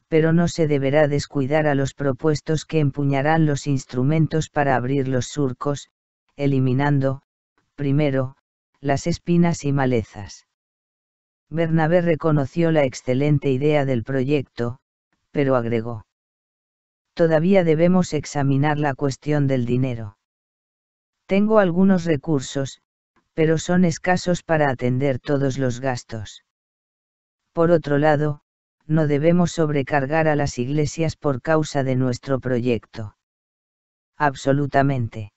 pero no se deberá descuidar a los propuestos que empuñarán los instrumentos para abrir los surcos, eliminando, primero, las espinas y malezas. Bernabé reconoció la excelente idea del proyecto, pero agregó. Todavía debemos examinar la cuestión del dinero. Tengo algunos recursos, pero son escasos para atender todos los gastos. Por otro lado, no debemos sobrecargar a las iglesias por causa de nuestro proyecto. Absolutamente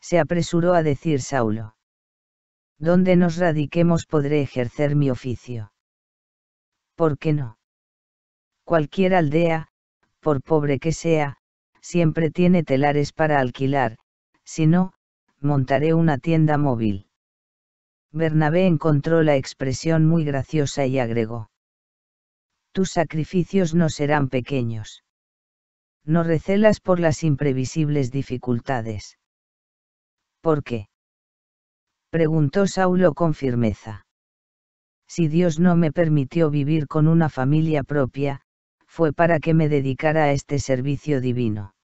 se apresuró a decir Saulo. Donde nos radiquemos podré ejercer mi oficio. ¿Por qué no? Cualquier aldea, por pobre que sea, siempre tiene telares para alquilar, si no, montaré una tienda móvil. Bernabé encontró la expresión muy graciosa y agregó. Tus sacrificios no serán pequeños. No recelas por las imprevisibles dificultades. ¿Por qué? preguntó Saulo con firmeza. Si Dios no me permitió vivir con una familia propia, fue para que me dedicara a este servicio divino.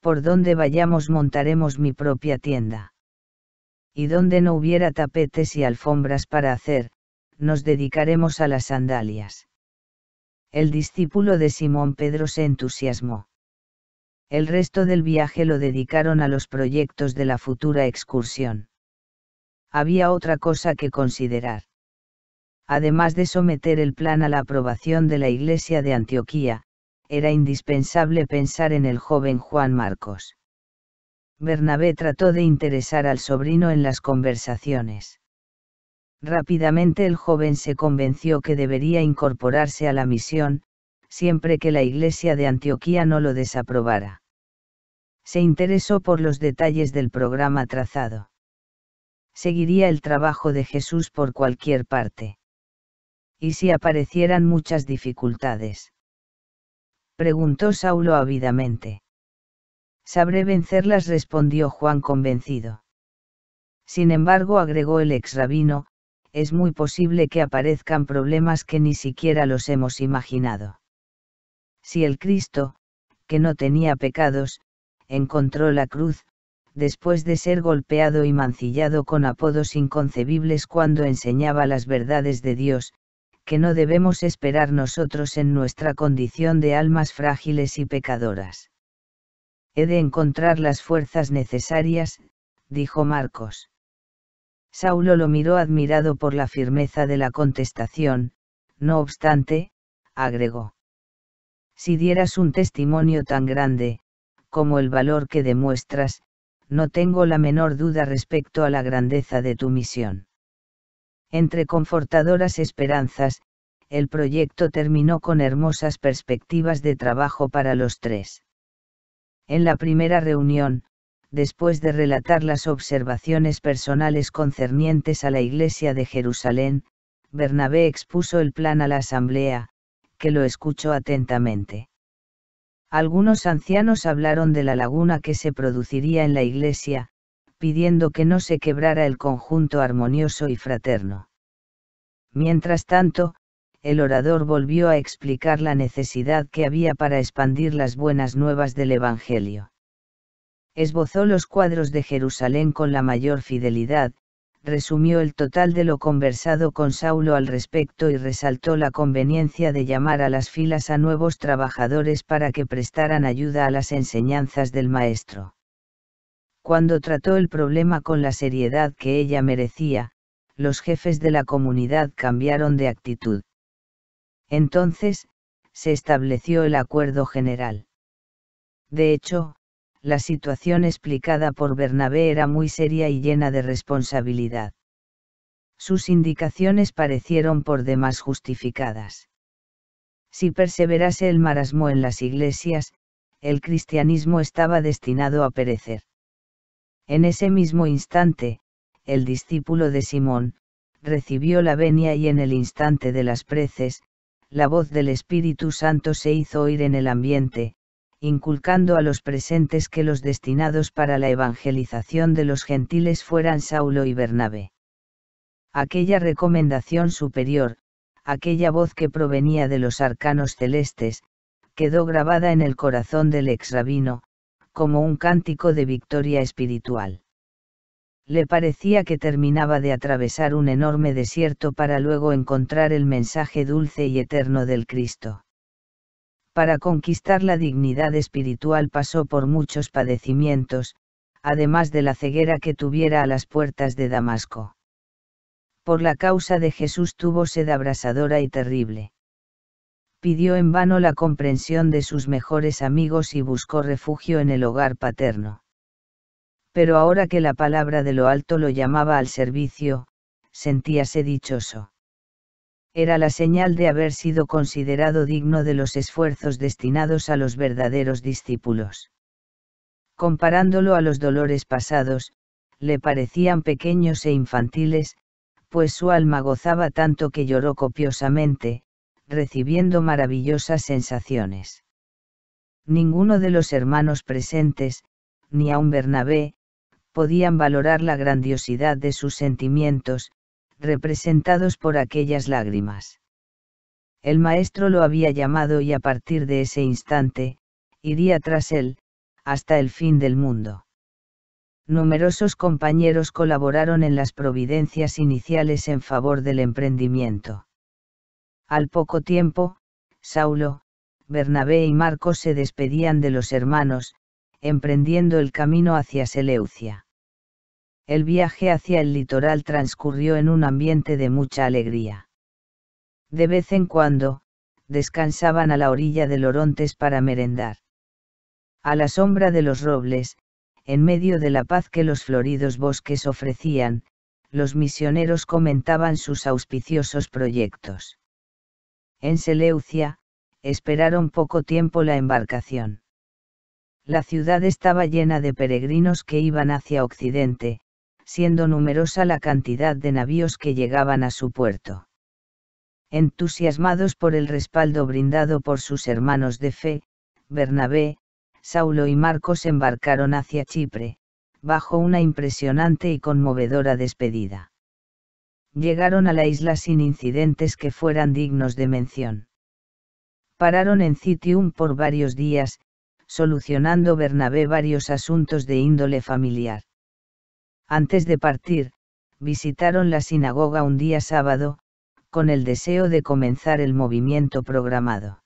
Por donde vayamos montaremos mi propia tienda. Y donde no hubiera tapetes y alfombras para hacer, nos dedicaremos a las sandalias. El discípulo de Simón Pedro se entusiasmó. El resto del viaje lo dedicaron a los proyectos de la futura excursión. Había otra cosa que considerar. Además de someter el plan a la aprobación de la Iglesia de Antioquía, era indispensable pensar en el joven Juan Marcos. Bernabé trató de interesar al sobrino en las conversaciones. Rápidamente el joven se convenció que debería incorporarse a la misión, siempre que la Iglesia de Antioquía no lo desaprobara. Se interesó por los detalles del programa trazado. Seguiría el trabajo de Jesús por cualquier parte. ¿Y si aparecieran muchas dificultades? Preguntó Saulo ávidamente. Sabré vencerlas, respondió Juan convencido. Sin embargo, agregó el ex rabino, es muy posible que aparezcan problemas que ni siquiera los hemos imaginado. Si el Cristo, que no tenía pecados, encontró la cruz, después de ser golpeado y mancillado con apodos inconcebibles cuando enseñaba las verdades de Dios, que no debemos esperar nosotros en nuestra condición de almas frágiles y pecadoras. He de encontrar las fuerzas necesarias, dijo Marcos. Saulo lo miró admirado por la firmeza de la contestación, no obstante, agregó. Si dieras un testimonio tan grande, como el valor que demuestras, no tengo la menor duda respecto a la grandeza de tu misión. Entre confortadoras esperanzas, el proyecto terminó con hermosas perspectivas de trabajo para los tres. En la primera reunión, después de relatar las observaciones personales concernientes a la Iglesia de Jerusalén, Bernabé expuso el plan a la Asamblea, que lo escuchó atentamente. Algunos ancianos hablaron de la laguna que se produciría en la iglesia, pidiendo que no se quebrara el conjunto armonioso y fraterno. Mientras tanto, el orador volvió a explicar la necesidad que había para expandir las buenas nuevas del Evangelio. Esbozó los cuadros de Jerusalén con la mayor fidelidad, resumió el total de lo conversado con Saulo al respecto y resaltó la conveniencia de llamar a las filas a nuevos trabajadores para que prestaran ayuda a las enseñanzas del maestro. Cuando trató el problema con la seriedad que ella merecía, los jefes de la comunidad cambiaron de actitud. Entonces, se estableció el acuerdo general. De hecho, la situación explicada por Bernabé era muy seria y llena de responsabilidad. Sus indicaciones parecieron por demás justificadas. Si perseverase el marasmo en las iglesias, el cristianismo estaba destinado a perecer. En ese mismo instante, el discípulo de Simón, recibió la venia y en el instante de las preces, la voz del Espíritu Santo se hizo oír en el ambiente, inculcando a los presentes que los destinados para la evangelización de los gentiles fueran Saulo y Bernabe. Aquella recomendación superior, aquella voz que provenía de los arcanos celestes, quedó grabada en el corazón del ex rabino, como un cántico de victoria espiritual. Le parecía que terminaba de atravesar un enorme desierto para luego encontrar el mensaje dulce y eterno del Cristo. Para conquistar la dignidad espiritual pasó por muchos padecimientos, además de la ceguera que tuviera a las puertas de Damasco. Por la causa de Jesús tuvo sed abrasadora y terrible. Pidió en vano la comprensión de sus mejores amigos y buscó refugio en el hogar paterno. Pero ahora que la palabra de lo alto lo llamaba al servicio, sentíase dichoso era la señal de haber sido considerado digno de los esfuerzos destinados a los verdaderos discípulos. Comparándolo a los dolores pasados, le parecían pequeños e infantiles, pues su alma gozaba tanto que lloró copiosamente, recibiendo maravillosas sensaciones. Ninguno de los hermanos presentes, ni aun Bernabé, podían valorar la grandiosidad de sus sentimientos, representados por aquellas lágrimas. El maestro lo había llamado y a partir de ese instante, iría tras él, hasta el fin del mundo. Numerosos compañeros colaboraron en las providencias iniciales en favor del emprendimiento. Al poco tiempo, Saulo, Bernabé y Marcos se despedían de los hermanos, emprendiendo el camino hacia Seleucia el viaje hacia el litoral transcurrió en un ambiente de mucha alegría. De vez en cuando, descansaban a la orilla del Orontes para merendar. A la sombra de los robles, en medio de la paz que los floridos bosques ofrecían, los misioneros comentaban sus auspiciosos proyectos. En Seleucia, esperaron poco tiempo la embarcación. La ciudad estaba llena de peregrinos que iban hacia Occidente, siendo numerosa la cantidad de navíos que llegaban a su puerto. Entusiasmados por el respaldo brindado por sus hermanos de fe, Bernabé, Saulo y Marcos embarcaron hacia Chipre, bajo una impresionante y conmovedora despedida. Llegaron a la isla sin incidentes que fueran dignos de mención. Pararon en Citium por varios días, solucionando Bernabé varios asuntos de índole familiar. Antes de partir, visitaron la sinagoga un día sábado, con el deseo de comenzar el movimiento programado.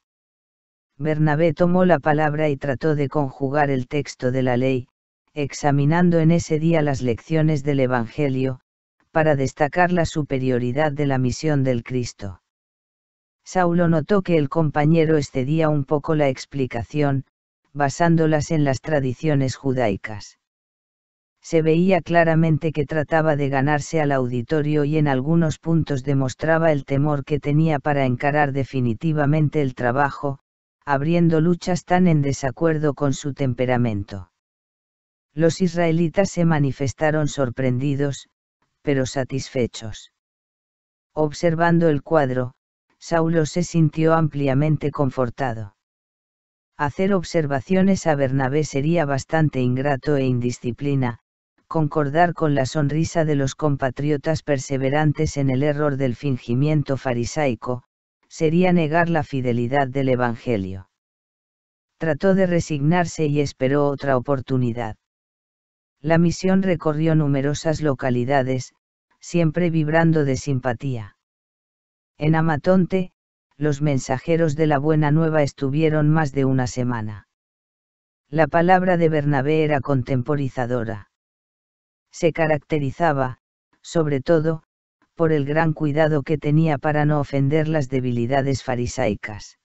Bernabé tomó la palabra y trató de conjugar el texto de la ley, examinando en ese día las lecciones del Evangelio, para destacar la superioridad de la misión del Cristo. Saulo notó que el compañero excedía un poco la explicación, basándolas en las tradiciones judaicas se veía claramente que trataba de ganarse al auditorio y en algunos puntos demostraba el temor que tenía para encarar definitivamente el trabajo, abriendo luchas tan en desacuerdo con su temperamento. Los israelitas se manifestaron sorprendidos, pero satisfechos. Observando el cuadro, Saulo se sintió ampliamente confortado. Hacer observaciones a Bernabé sería bastante ingrato e indisciplina, concordar con la sonrisa de los compatriotas perseverantes en el error del fingimiento farisaico, sería negar la fidelidad del Evangelio. Trató de resignarse y esperó otra oportunidad. La misión recorrió numerosas localidades, siempre vibrando de simpatía. En Amatonte, los mensajeros de la Buena Nueva estuvieron más de una semana. La palabra de Bernabé era contemporizadora se caracterizaba, sobre todo, por el gran cuidado que tenía para no ofender las debilidades farisaicas.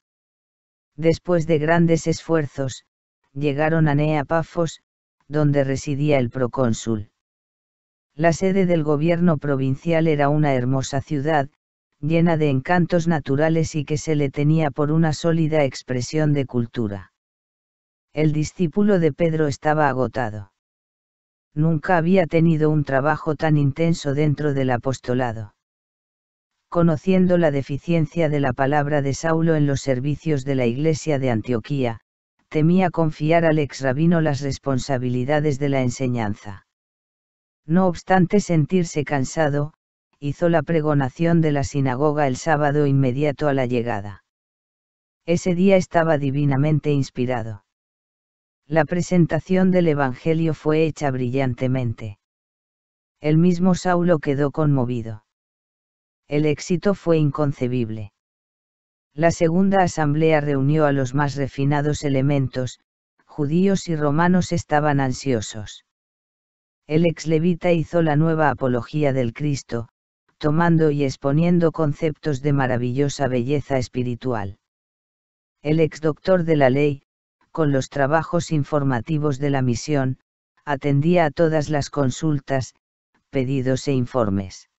Después de grandes esfuerzos, llegaron a Neapafos, donde residía el procónsul. La sede del gobierno provincial era una hermosa ciudad, llena de encantos naturales y que se le tenía por una sólida expresión de cultura. El discípulo de Pedro estaba agotado. Nunca había tenido un trabajo tan intenso dentro del apostolado. Conociendo la deficiencia de la palabra de Saulo en los servicios de la iglesia de Antioquía, temía confiar al ex rabino las responsabilidades de la enseñanza. No obstante sentirse cansado, hizo la pregonación de la sinagoga el sábado inmediato a la llegada. Ese día estaba divinamente inspirado la presentación del Evangelio fue hecha brillantemente. El mismo Saulo quedó conmovido. El éxito fue inconcebible. La segunda asamblea reunió a los más refinados elementos, judíos y romanos estaban ansiosos. El ex-Levita hizo la nueva apología del Cristo, tomando y exponiendo conceptos de maravillosa belleza espiritual. El ex doctor de la ley, con los trabajos informativos de la misión, atendía a todas las consultas, pedidos e informes.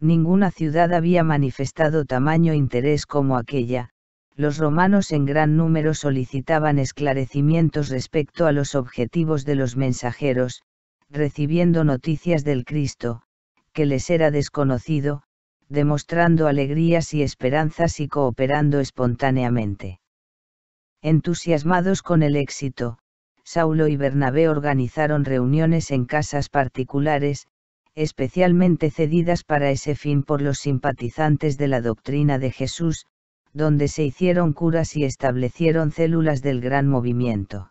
Ninguna ciudad había manifestado tamaño e interés como aquella, los romanos en gran número solicitaban esclarecimientos respecto a los objetivos de los mensajeros, recibiendo noticias del Cristo, que les era desconocido, demostrando alegrías y esperanzas y cooperando espontáneamente. Entusiasmados con el éxito, Saulo y Bernabé organizaron reuniones en casas particulares, especialmente cedidas para ese fin por los simpatizantes de la doctrina de Jesús, donde se hicieron curas y establecieron células del gran movimiento.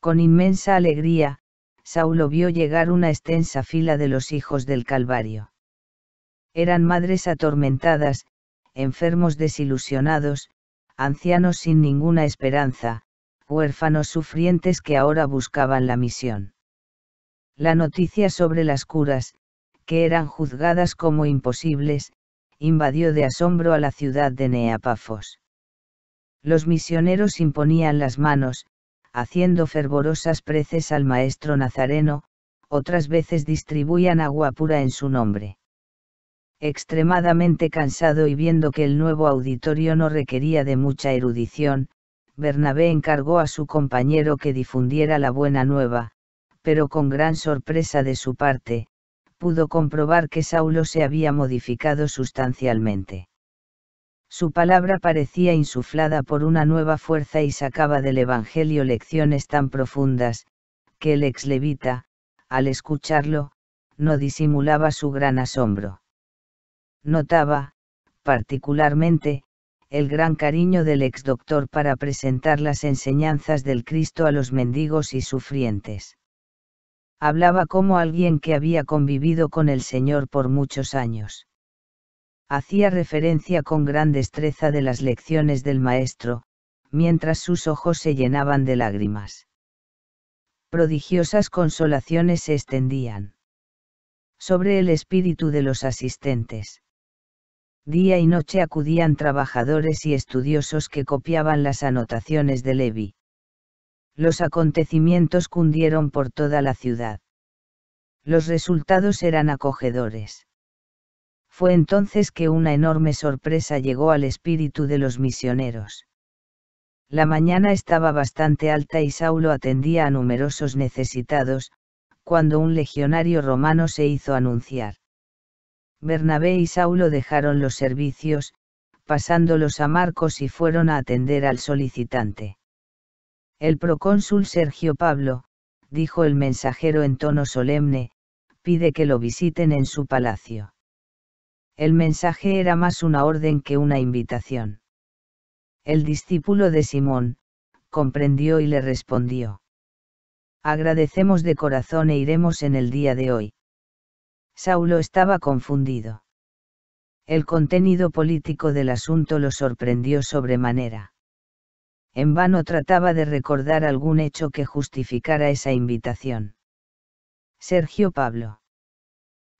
Con inmensa alegría, Saulo vio llegar una extensa fila de los hijos del Calvario. Eran madres atormentadas, enfermos desilusionados, ancianos sin ninguna esperanza, huérfanos sufrientes que ahora buscaban la misión. La noticia sobre las curas, que eran juzgadas como imposibles, invadió de asombro a la ciudad de Neapafos. Los misioneros imponían las manos, haciendo fervorosas preces al Maestro Nazareno, otras veces distribuían agua pura en su nombre. Extremadamente cansado y viendo que el nuevo auditorio no requería de mucha erudición, Bernabé encargó a su compañero que difundiera la buena nueva, pero con gran sorpresa de su parte, pudo comprobar que Saulo se había modificado sustancialmente. Su palabra parecía insuflada por una nueva fuerza y sacaba del Evangelio lecciones tan profundas, que el ex levita, al escucharlo, no disimulaba su gran asombro notaba, particularmente, el gran cariño del ex doctor para presentar las enseñanzas del Cristo a los mendigos y sufrientes. Hablaba como alguien que había convivido con el Señor por muchos años. Hacía referencia con gran destreza de las lecciones del Maestro, mientras sus ojos se llenaban de lágrimas. Prodigiosas consolaciones se extendían sobre el espíritu de los asistentes Día y noche acudían trabajadores y estudiosos que copiaban las anotaciones de Levi. Los acontecimientos cundieron por toda la ciudad. Los resultados eran acogedores. Fue entonces que una enorme sorpresa llegó al espíritu de los misioneros. La mañana estaba bastante alta y Saulo atendía a numerosos necesitados, cuando un legionario romano se hizo anunciar. Bernabé y Saulo dejaron los servicios, pasándolos a Marcos y fueron a atender al solicitante. El procónsul Sergio Pablo, dijo el mensajero en tono solemne, pide que lo visiten en su palacio. El mensaje era más una orden que una invitación. El discípulo de Simón, comprendió y le respondió. Agradecemos de corazón e iremos en el día de hoy. Saulo estaba confundido. El contenido político del asunto lo sorprendió sobremanera. En vano trataba de recordar algún hecho que justificara esa invitación. Sergio Pablo.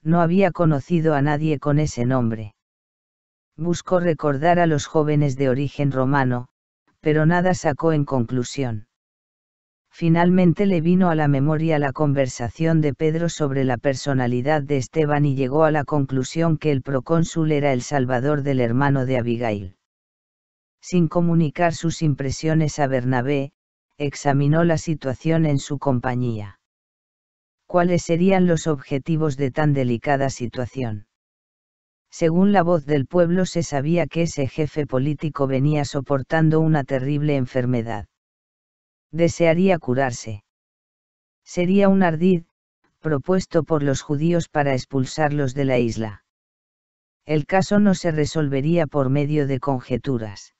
No había conocido a nadie con ese nombre. Buscó recordar a los jóvenes de origen romano, pero nada sacó en conclusión. Finalmente le vino a la memoria la conversación de Pedro sobre la personalidad de Esteban y llegó a la conclusión que el procónsul era el salvador del hermano de Abigail. Sin comunicar sus impresiones a Bernabé, examinó la situación en su compañía. ¿Cuáles serían los objetivos de tan delicada situación? Según la voz del pueblo se sabía que ese jefe político venía soportando una terrible enfermedad desearía curarse. Sería un ardid, propuesto por los judíos para expulsarlos de la isla. El caso no se resolvería por medio de conjeturas.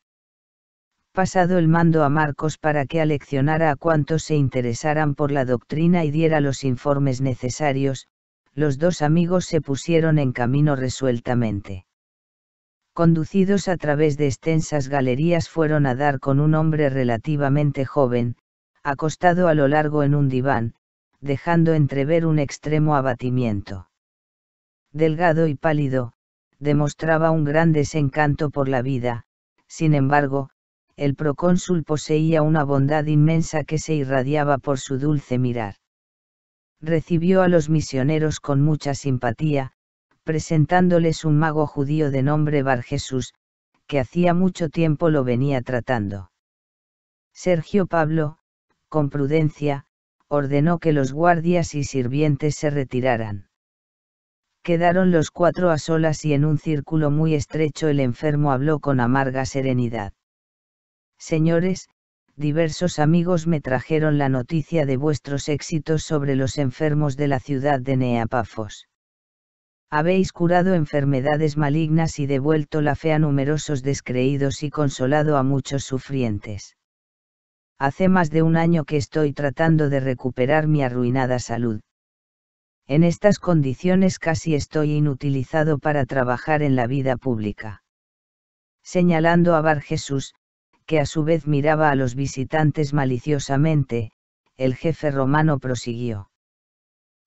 Pasado el mando a Marcos para que aleccionara a cuantos se interesaran por la doctrina y diera los informes necesarios, los dos amigos se pusieron en camino resueltamente. Conducidos a través de extensas galerías fueron a dar con un hombre relativamente joven, acostado a lo largo en un diván, dejando entrever un extremo abatimiento. Delgado y pálido, demostraba un gran desencanto por la vida, sin embargo, el procónsul poseía una bondad inmensa que se irradiaba por su dulce mirar. Recibió a los misioneros con mucha simpatía, presentándoles un mago judío de nombre Bar Jesús, que hacía mucho tiempo lo venía tratando. Sergio Pablo, con prudencia, ordenó que los guardias y sirvientes se retiraran. Quedaron los cuatro a solas y en un círculo muy estrecho el enfermo habló con amarga serenidad. Señores, diversos amigos me trajeron la noticia de vuestros éxitos sobre los enfermos de la ciudad de Neapafos. Habéis curado enfermedades malignas y devuelto la fe a numerosos descreídos y consolado a muchos sufrientes hace más de un año que estoy tratando de recuperar mi arruinada salud. En estas condiciones casi estoy inutilizado para trabajar en la vida pública. Señalando a Bar Jesús, que a su vez miraba a los visitantes maliciosamente, el jefe romano prosiguió.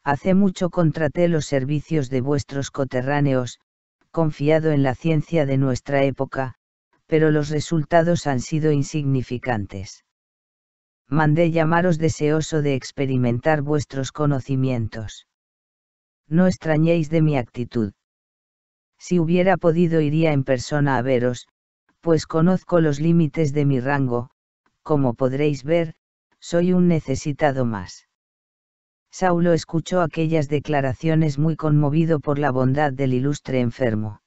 Hace mucho contraté los servicios de vuestros coterráneos, confiado en la ciencia de nuestra época, pero los resultados han sido insignificantes mandé llamaros deseoso de experimentar vuestros conocimientos. No extrañéis de mi actitud. Si hubiera podido iría en persona a veros, pues conozco los límites de mi rango, como podréis ver, soy un necesitado más. Saulo escuchó aquellas declaraciones muy conmovido por la bondad del ilustre enfermo.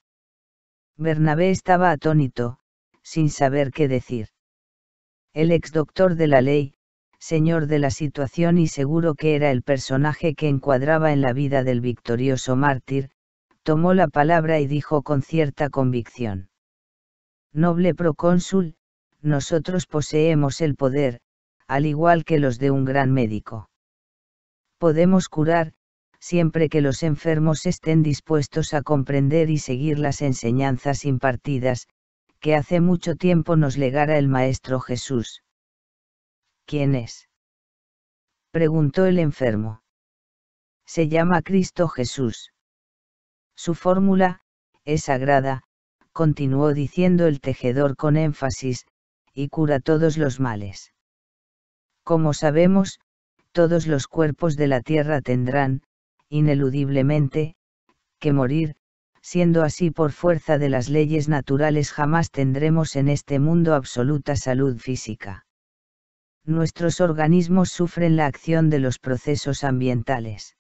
Bernabé estaba atónito, sin saber qué decir el ex doctor de la ley, señor de la situación y seguro que era el personaje que encuadraba en la vida del victorioso mártir, tomó la palabra y dijo con cierta convicción. Noble procónsul, nosotros poseemos el poder, al igual que los de un gran médico. Podemos curar, siempre que los enfermos estén dispuestos a comprender y seguir las enseñanzas impartidas, que hace mucho tiempo nos legara el Maestro Jesús. ¿Quién es? preguntó el enfermo. Se llama Cristo Jesús. Su fórmula, es sagrada, continuó diciendo el tejedor con énfasis, y cura todos los males. Como sabemos, todos los cuerpos de la tierra tendrán, ineludiblemente, que morir, siendo así por fuerza de las leyes naturales jamás tendremos en este mundo absoluta salud física. Nuestros organismos sufren la acción de los procesos ambientales.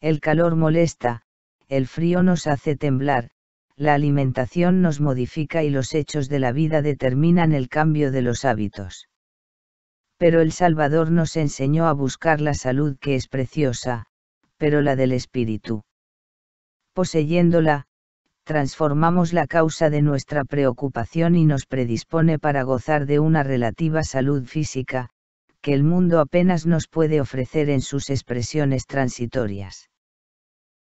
El calor molesta, el frío nos hace temblar, la alimentación nos modifica y los hechos de la vida determinan el cambio de los hábitos. Pero el Salvador nos enseñó a buscar la salud que es preciosa, pero la del espíritu poseyéndola, transformamos la causa de nuestra preocupación y nos predispone para gozar de una relativa salud física, que el mundo apenas nos puede ofrecer en sus expresiones transitorias.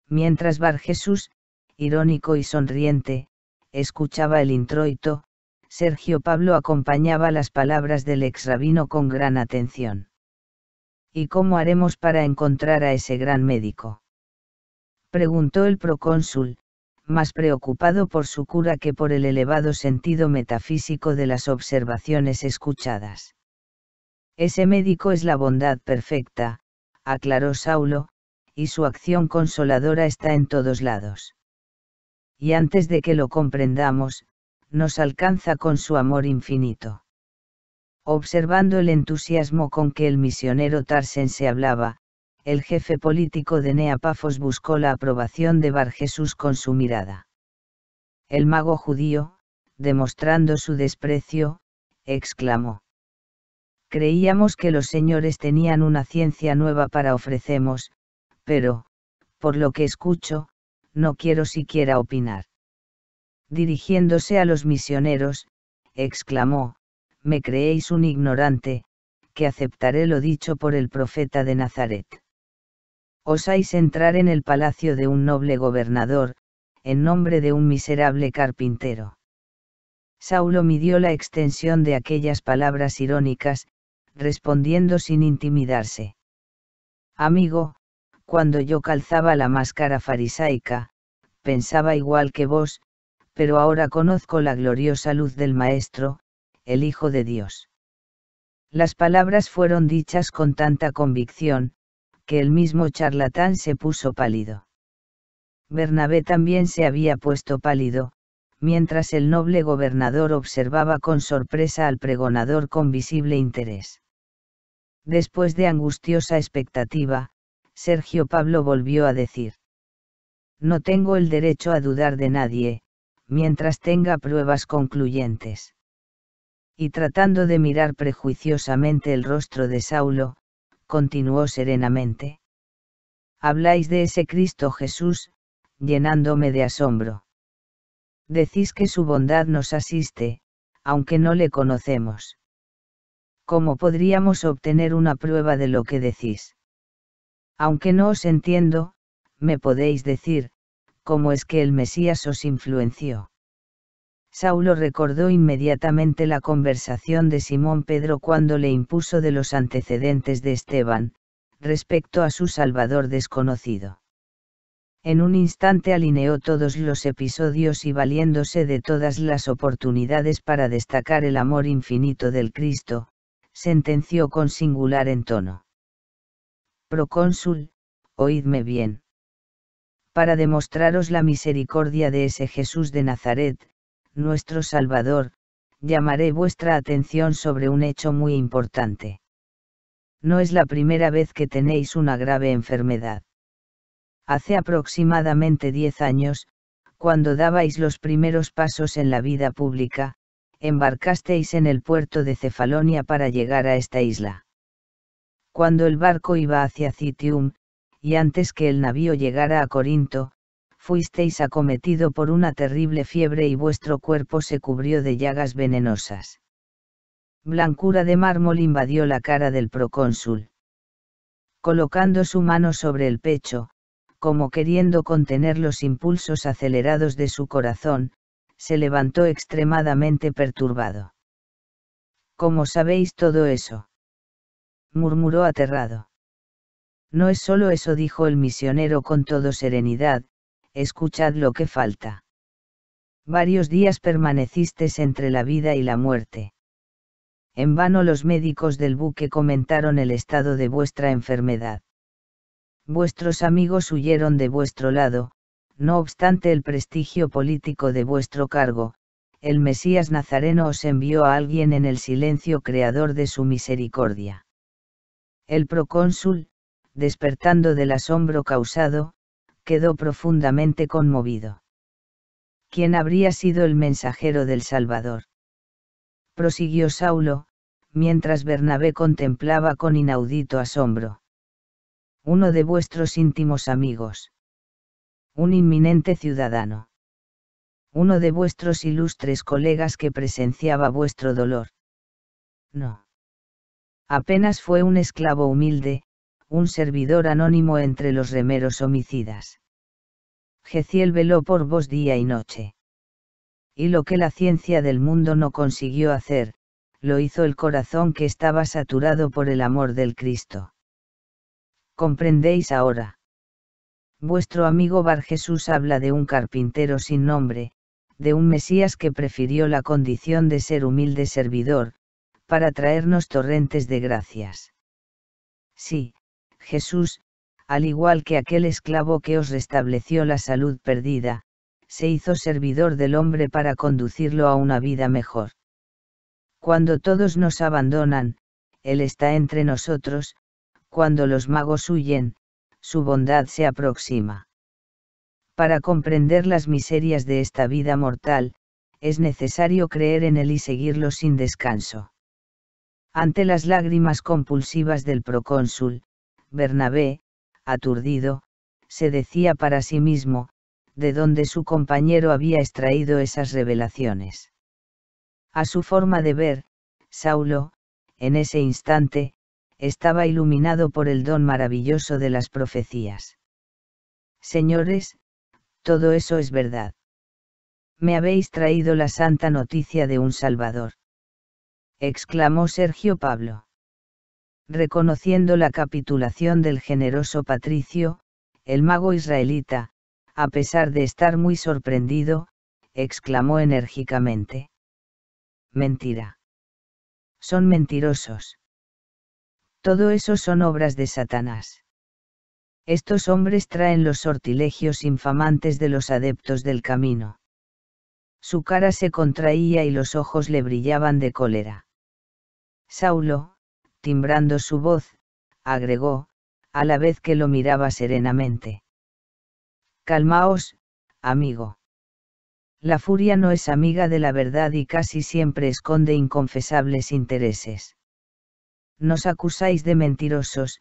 Mientras Bar Jesús, irónico y sonriente, escuchaba el introito, Sergio Pablo acompañaba las palabras del ex rabino con gran atención. ¿Y cómo haremos para encontrar a ese gran médico? preguntó el procónsul, más preocupado por su cura que por el elevado sentido metafísico de las observaciones escuchadas. Ese médico es la bondad perfecta, aclaró Saulo, y su acción consoladora está en todos lados. Y antes de que lo comprendamos, nos alcanza con su amor infinito. Observando el entusiasmo con que el misionero Tarsen se hablaba, el jefe político de Neapafos buscó la aprobación de Bar Jesús con su mirada. El mago judío, demostrando su desprecio, exclamó. Creíamos que los señores tenían una ciencia nueva para ofrecemos, pero, por lo que escucho, no quiero siquiera opinar. Dirigiéndose a los misioneros, exclamó, me creéis un ignorante, que aceptaré lo dicho por el profeta de Nazaret osáis entrar en el palacio de un noble gobernador, en nombre de un miserable carpintero. Saulo midió la extensión de aquellas palabras irónicas, respondiendo sin intimidarse. Amigo, cuando yo calzaba la máscara farisaica, pensaba igual que vos, pero ahora conozco la gloriosa luz del Maestro, el Hijo de Dios. Las palabras fueron dichas con tanta convicción, que el mismo charlatán se puso pálido. Bernabé también se había puesto pálido, mientras el noble gobernador observaba con sorpresa al pregonador con visible interés. Después de angustiosa expectativa, Sergio Pablo volvió a decir. No tengo el derecho a dudar de nadie, mientras tenga pruebas concluyentes. Y tratando de mirar prejuiciosamente el rostro de Saulo, continuó serenamente. Habláis de ese Cristo Jesús, llenándome de asombro. Decís que su bondad nos asiste, aunque no le conocemos. ¿Cómo podríamos obtener una prueba de lo que decís? Aunque no os entiendo, me podéis decir, ¿cómo es que el Mesías os influenció? Saulo recordó inmediatamente la conversación de Simón Pedro cuando le impuso de los antecedentes de Esteban, respecto a su Salvador desconocido. En un instante alineó todos los episodios y valiéndose de todas las oportunidades para destacar el amor infinito del Cristo, sentenció con singular entono. Procónsul, oídme bien. Para demostraros la misericordia de ese Jesús de Nazaret, nuestro Salvador, llamaré vuestra atención sobre un hecho muy importante. No es la primera vez que tenéis una grave enfermedad. Hace aproximadamente diez años, cuando dabais los primeros pasos en la vida pública, embarcasteis en el puerto de Cefalonia para llegar a esta isla. Cuando el barco iba hacia Citium, y antes que el navío llegara a Corinto, fuisteis acometido por una terrible fiebre y vuestro cuerpo se cubrió de llagas venenosas. Blancura de mármol invadió la cara del procónsul. Colocando su mano sobre el pecho, como queriendo contener los impulsos acelerados de su corazón, se levantó extremadamente perturbado. ¿Cómo sabéis todo eso? murmuró aterrado. No es solo eso, dijo el misionero con todo serenidad, escuchad lo que falta. Varios días permanecisteis entre la vida y la muerte. En vano los médicos del buque comentaron el estado de vuestra enfermedad. Vuestros amigos huyeron de vuestro lado, no obstante el prestigio político de vuestro cargo, el Mesías Nazareno os envió a alguien en el silencio creador de su misericordia. El procónsul, despertando del asombro causado, quedó profundamente conmovido. ¿Quién habría sido el mensajero del Salvador? prosiguió Saulo, mientras Bernabé contemplaba con inaudito asombro. Uno de vuestros íntimos amigos. Un inminente ciudadano. Uno de vuestros ilustres colegas que presenciaba vuestro dolor. No. Apenas fue un esclavo humilde, un servidor anónimo entre los remeros homicidas. Jeciel veló por vos día y noche. Y lo que la ciencia del mundo no consiguió hacer, lo hizo el corazón que estaba saturado por el amor del Cristo. ¿Comprendéis ahora? Vuestro amigo Bar Jesús habla de un carpintero sin nombre, de un Mesías que prefirió la condición de ser humilde servidor, para traernos torrentes de gracias. Sí, Jesús, al igual que aquel esclavo que os restableció la salud perdida, se hizo servidor del hombre para conducirlo a una vida mejor. Cuando todos nos abandonan, Él está entre nosotros, cuando los magos huyen, su bondad se aproxima. Para comprender las miserias de esta vida mortal, es necesario creer en Él y seguirlo sin descanso. Ante las lágrimas compulsivas del procónsul, Bernabé, aturdido, se decía para sí mismo, de dónde su compañero había extraído esas revelaciones. A su forma de ver, Saulo, en ese instante, estaba iluminado por el don maravilloso de las profecías. Señores, todo eso es verdad. Me habéis traído la santa noticia de un Salvador. Exclamó Sergio Pablo reconociendo la capitulación del generoso patricio, el mago israelita, a pesar de estar muy sorprendido, exclamó enérgicamente. Mentira. Son mentirosos. Todo eso son obras de Satanás. Estos hombres traen los sortilegios infamantes de los adeptos del camino. Su cara se contraía y los ojos le brillaban de cólera. Saulo, timbrando su voz, agregó, a la vez que lo miraba serenamente. Calmaos, amigo. La furia no es amiga de la verdad y casi siempre esconde inconfesables intereses. Nos acusáis de mentirosos,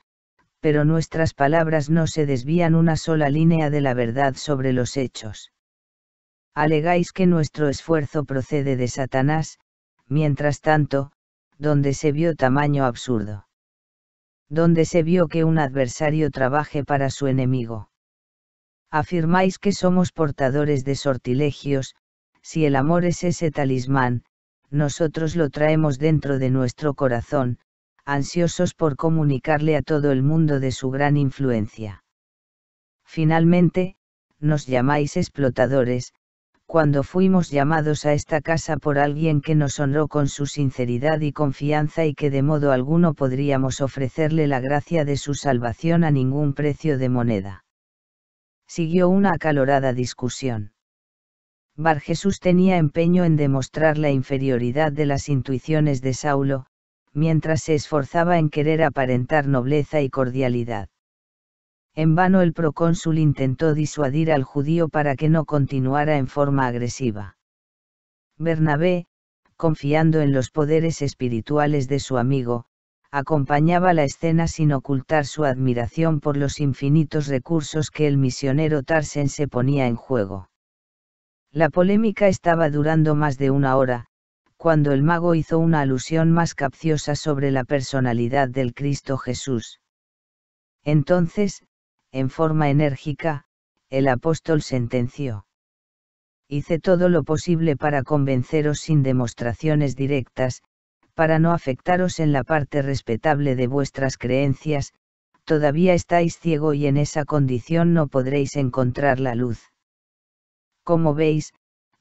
pero nuestras palabras no se desvían una sola línea de la verdad sobre los hechos. Alegáis que nuestro esfuerzo procede de Satanás, mientras tanto, donde se vio tamaño absurdo. Donde se vio que un adversario trabaje para su enemigo. Afirmáis que somos portadores de sortilegios, si el amor es ese talismán, nosotros lo traemos dentro de nuestro corazón, ansiosos por comunicarle a todo el mundo de su gran influencia. Finalmente, nos llamáis explotadores, cuando fuimos llamados a esta casa por alguien que nos honró con su sinceridad y confianza y que de modo alguno podríamos ofrecerle la gracia de su salvación a ningún precio de moneda. Siguió una acalorada discusión. Bar Jesús tenía empeño en demostrar la inferioridad de las intuiciones de Saulo, mientras se esforzaba en querer aparentar nobleza y cordialidad. En vano el procónsul intentó disuadir al judío para que no continuara en forma agresiva. Bernabé, confiando en los poderes espirituales de su amigo, acompañaba la escena sin ocultar su admiración por los infinitos recursos que el misionero Tarsen se ponía en juego. La polémica estaba durando más de una hora, cuando el mago hizo una alusión más capciosa sobre la personalidad del Cristo Jesús. Entonces, en forma enérgica, el apóstol sentenció. Hice todo lo posible para convenceros sin demostraciones directas, para no afectaros en la parte respetable de vuestras creencias, todavía estáis ciego y en esa condición no podréis encontrar la luz. Como veis,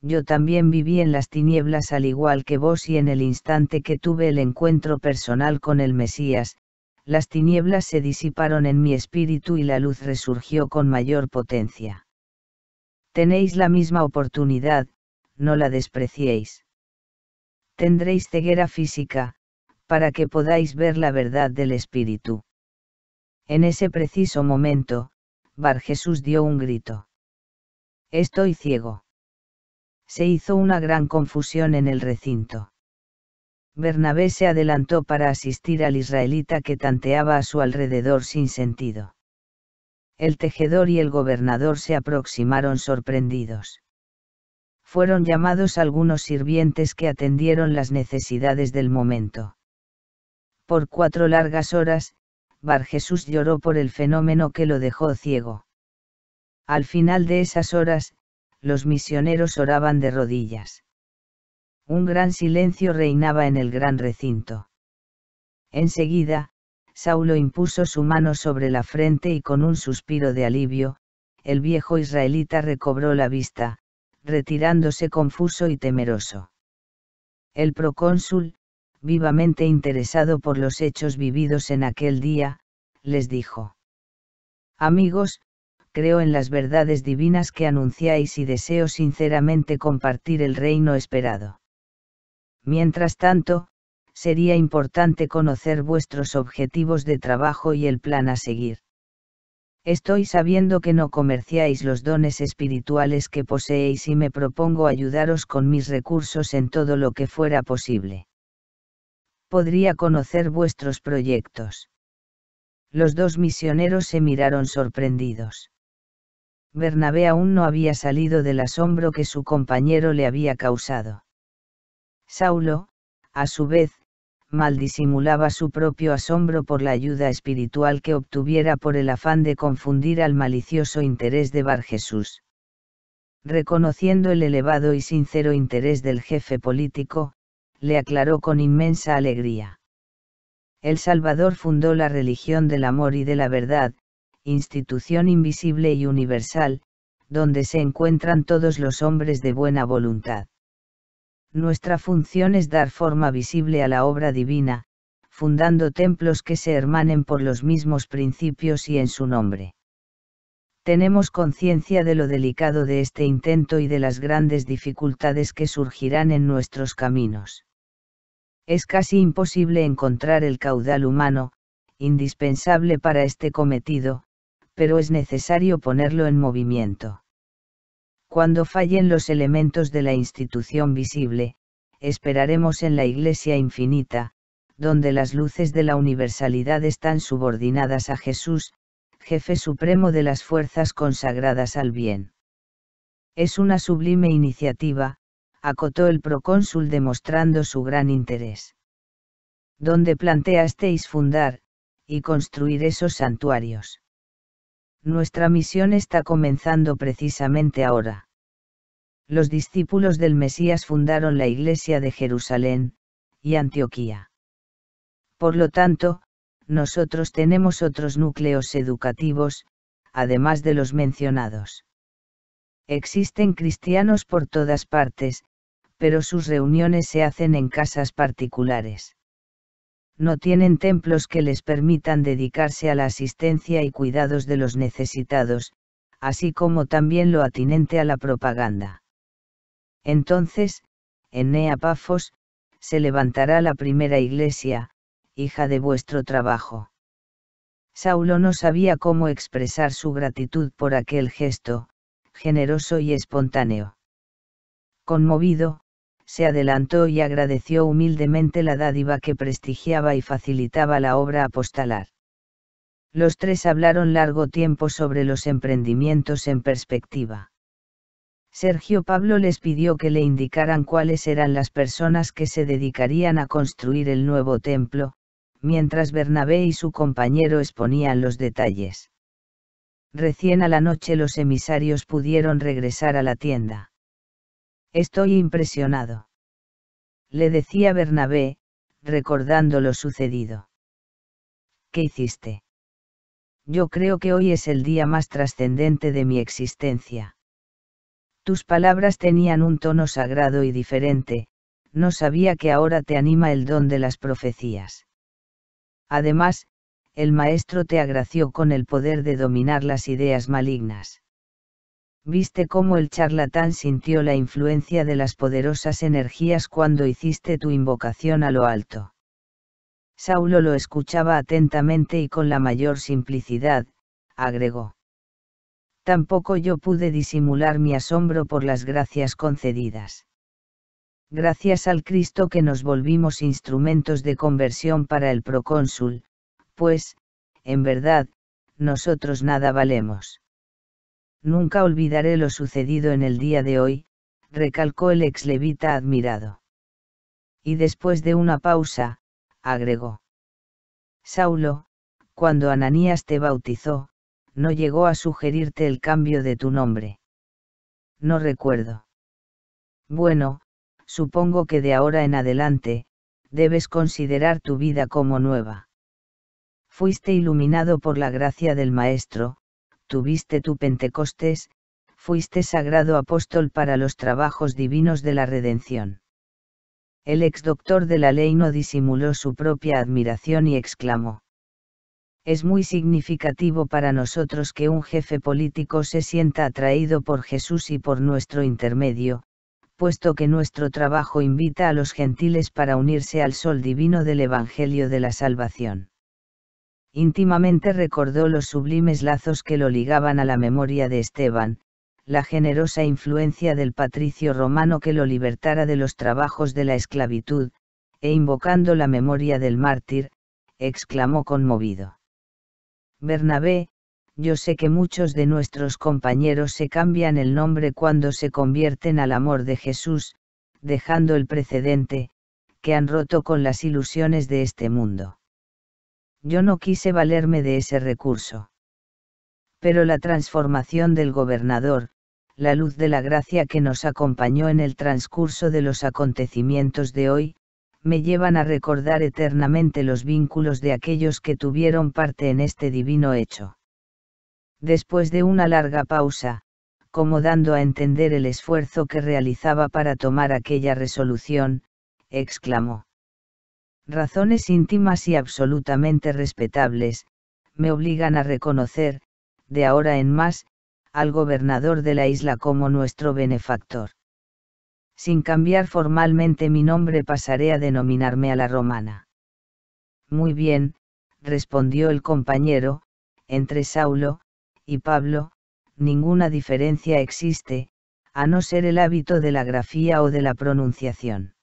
yo también viví en las tinieblas al igual que vos y en el instante que tuve el encuentro personal con el Mesías, las tinieblas se disiparon en mi espíritu y la luz resurgió con mayor potencia. Tenéis la misma oportunidad, no la despreciéis. Tendréis ceguera física, para que podáis ver la verdad del espíritu. En ese preciso momento, Bar Jesús dio un grito. Estoy ciego. Se hizo una gran confusión en el recinto. Bernabé se adelantó para asistir al israelita que tanteaba a su alrededor sin sentido. El tejedor y el gobernador se aproximaron sorprendidos. Fueron llamados algunos sirvientes que atendieron las necesidades del momento. Por cuatro largas horas, Bar Jesús lloró por el fenómeno que lo dejó ciego. Al final de esas horas, los misioneros oraban de rodillas. Un gran silencio reinaba en el gran recinto. Enseguida, Saulo impuso su mano sobre la frente y con un suspiro de alivio, el viejo israelita recobró la vista, retirándose confuso y temeroso. El procónsul, vivamente interesado por los hechos vividos en aquel día, les dijo. Amigos, creo en las verdades divinas que anunciáis y deseo sinceramente compartir el reino esperado. Mientras tanto, sería importante conocer vuestros objetivos de trabajo y el plan a seguir. Estoy sabiendo que no comerciáis los dones espirituales que poseéis y me propongo ayudaros con mis recursos en todo lo que fuera posible. Podría conocer vuestros proyectos. Los dos misioneros se miraron sorprendidos. Bernabé aún no había salido del asombro que su compañero le había causado. Saulo, a su vez, mal disimulaba su propio asombro por la ayuda espiritual que obtuviera por el afán de confundir al malicioso interés de Bar Jesús. Reconociendo el elevado y sincero interés del jefe político, le aclaró con inmensa alegría. El Salvador fundó la religión del amor y de la verdad, institución invisible y universal, donde se encuentran todos los hombres de buena voluntad. Nuestra función es dar forma visible a la obra divina, fundando templos que se hermanen por los mismos principios y en su nombre. Tenemos conciencia de lo delicado de este intento y de las grandes dificultades que surgirán en nuestros caminos. Es casi imposible encontrar el caudal humano, indispensable para este cometido, pero es necesario ponerlo en movimiento. Cuando fallen los elementos de la institución visible, esperaremos en la Iglesia infinita, donde las luces de la universalidad están subordinadas a Jesús, jefe supremo de las fuerzas consagradas al bien. Es una sublime iniciativa, acotó el procónsul demostrando su gran interés. ¿Dónde planteasteis fundar, y construir esos santuarios? Nuestra misión está comenzando precisamente ahora. Los discípulos del Mesías fundaron la Iglesia de Jerusalén, y Antioquía. Por lo tanto, nosotros tenemos otros núcleos educativos, además de los mencionados. Existen cristianos por todas partes, pero sus reuniones se hacen en casas particulares no tienen templos que les permitan dedicarse a la asistencia y cuidados de los necesitados, así como también lo atinente a la propaganda. Entonces, en Neapafos, se levantará la primera iglesia, hija de vuestro trabajo. Saulo no sabía cómo expresar su gratitud por aquel gesto, generoso y espontáneo. Conmovido, se adelantó y agradeció humildemente la dádiva que prestigiaba y facilitaba la obra apostalar. Los tres hablaron largo tiempo sobre los emprendimientos en perspectiva. Sergio Pablo les pidió que le indicaran cuáles eran las personas que se dedicarían a construir el nuevo templo, mientras Bernabé y su compañero exponían los detalles. Recién a la noche los emisarios pudieron regresar a la tienda. Estoy impresionado. Le decía Bernabé, recordando lo sucedido. ¿Qué hiciste? Yo creo que hoy es el día más trascendente de mi existencia. Tus palabras tenían un tono sagrado y diferente, no sabía que ahora te anima el don de las profecías. Además, el maestro te agració con el poder de dominar las ideas malignas viste cómo el charlatán sintió la influencia de las poderosas energías cuando hiciste tu invocación a lo alto. Saulo lo escuchaba atentamente y con la mayor simplicidad, agregó. Tampoco yo pude disimular mi asombro por las gracias concedidas. Gracias al Cristo que nos volvimos instrumentos de conversión para el procónsul, pues, en verdad, nosotros nada valemos Nunca olvidaré lo sucedido en el día de hoy, recalcó el ex levita admirado. Y después de una pausa, agregó. Saulo, cuando Ananías te bautizó, no llegó a sugerirte el cambio de tu nombre. No recuerdo. Bueno, supongo que de ahora en adelante, debes considerar tu vida como nueva. Fuiste iluminado por la gracia del Maestro, tuviste tu Pentecostés, fuiste sagrado apóstol para los trabajos divinos de la redención. El ex doctor de la ley no disimuló su propia admiración y exclamó. Es muy significativo para nosotros que un jefe político se sienta atraído por Jesús y por nuestro intermedio, puesto que nuestro trabajo invita a los gentiles para unirse al sol divino del Evangelio de la Salvación íntimamente recordó los sublimes lazos que lo ligaban a la memoria de Esteban, la generosa influencia del patricio romano que lo libertara de los trabajos de la esclavitud, e invocando la memoria del mártir, exclamó conmovido. Bernabé, yo sé que muchos de nuestros compañeros se cambian el nombre cuando se convierten al amor de Jesús, dejando el precedente, que han roto con las ilusiones de este mundo yo no quise valerme de ese recurso. Pero la transformación del gobernador, la luz de la gracia que nos acompañó en el transcurso de los acontecimientos de hoy, me llevan a recordar eternamente los vínculos de aquellos que tuvieron parte en este divino hecho. Después de una larga pausa, como dando a entender el esfuerzo que realizaba para tomar aquella resolución, exclamó razones íntimas y absolutamente respetables, me obligan a reconocer, de ahora en más, al gobernador de la isla como nuestro benefactor. Sin cambiar formalmente mi nombre pasaré a denominarme a la romana. Muy bien, respondió el compañero, entre Saulo y Pablo, ninguna diferencia existe, a no ser el hábito de la grafía o de la pronunciación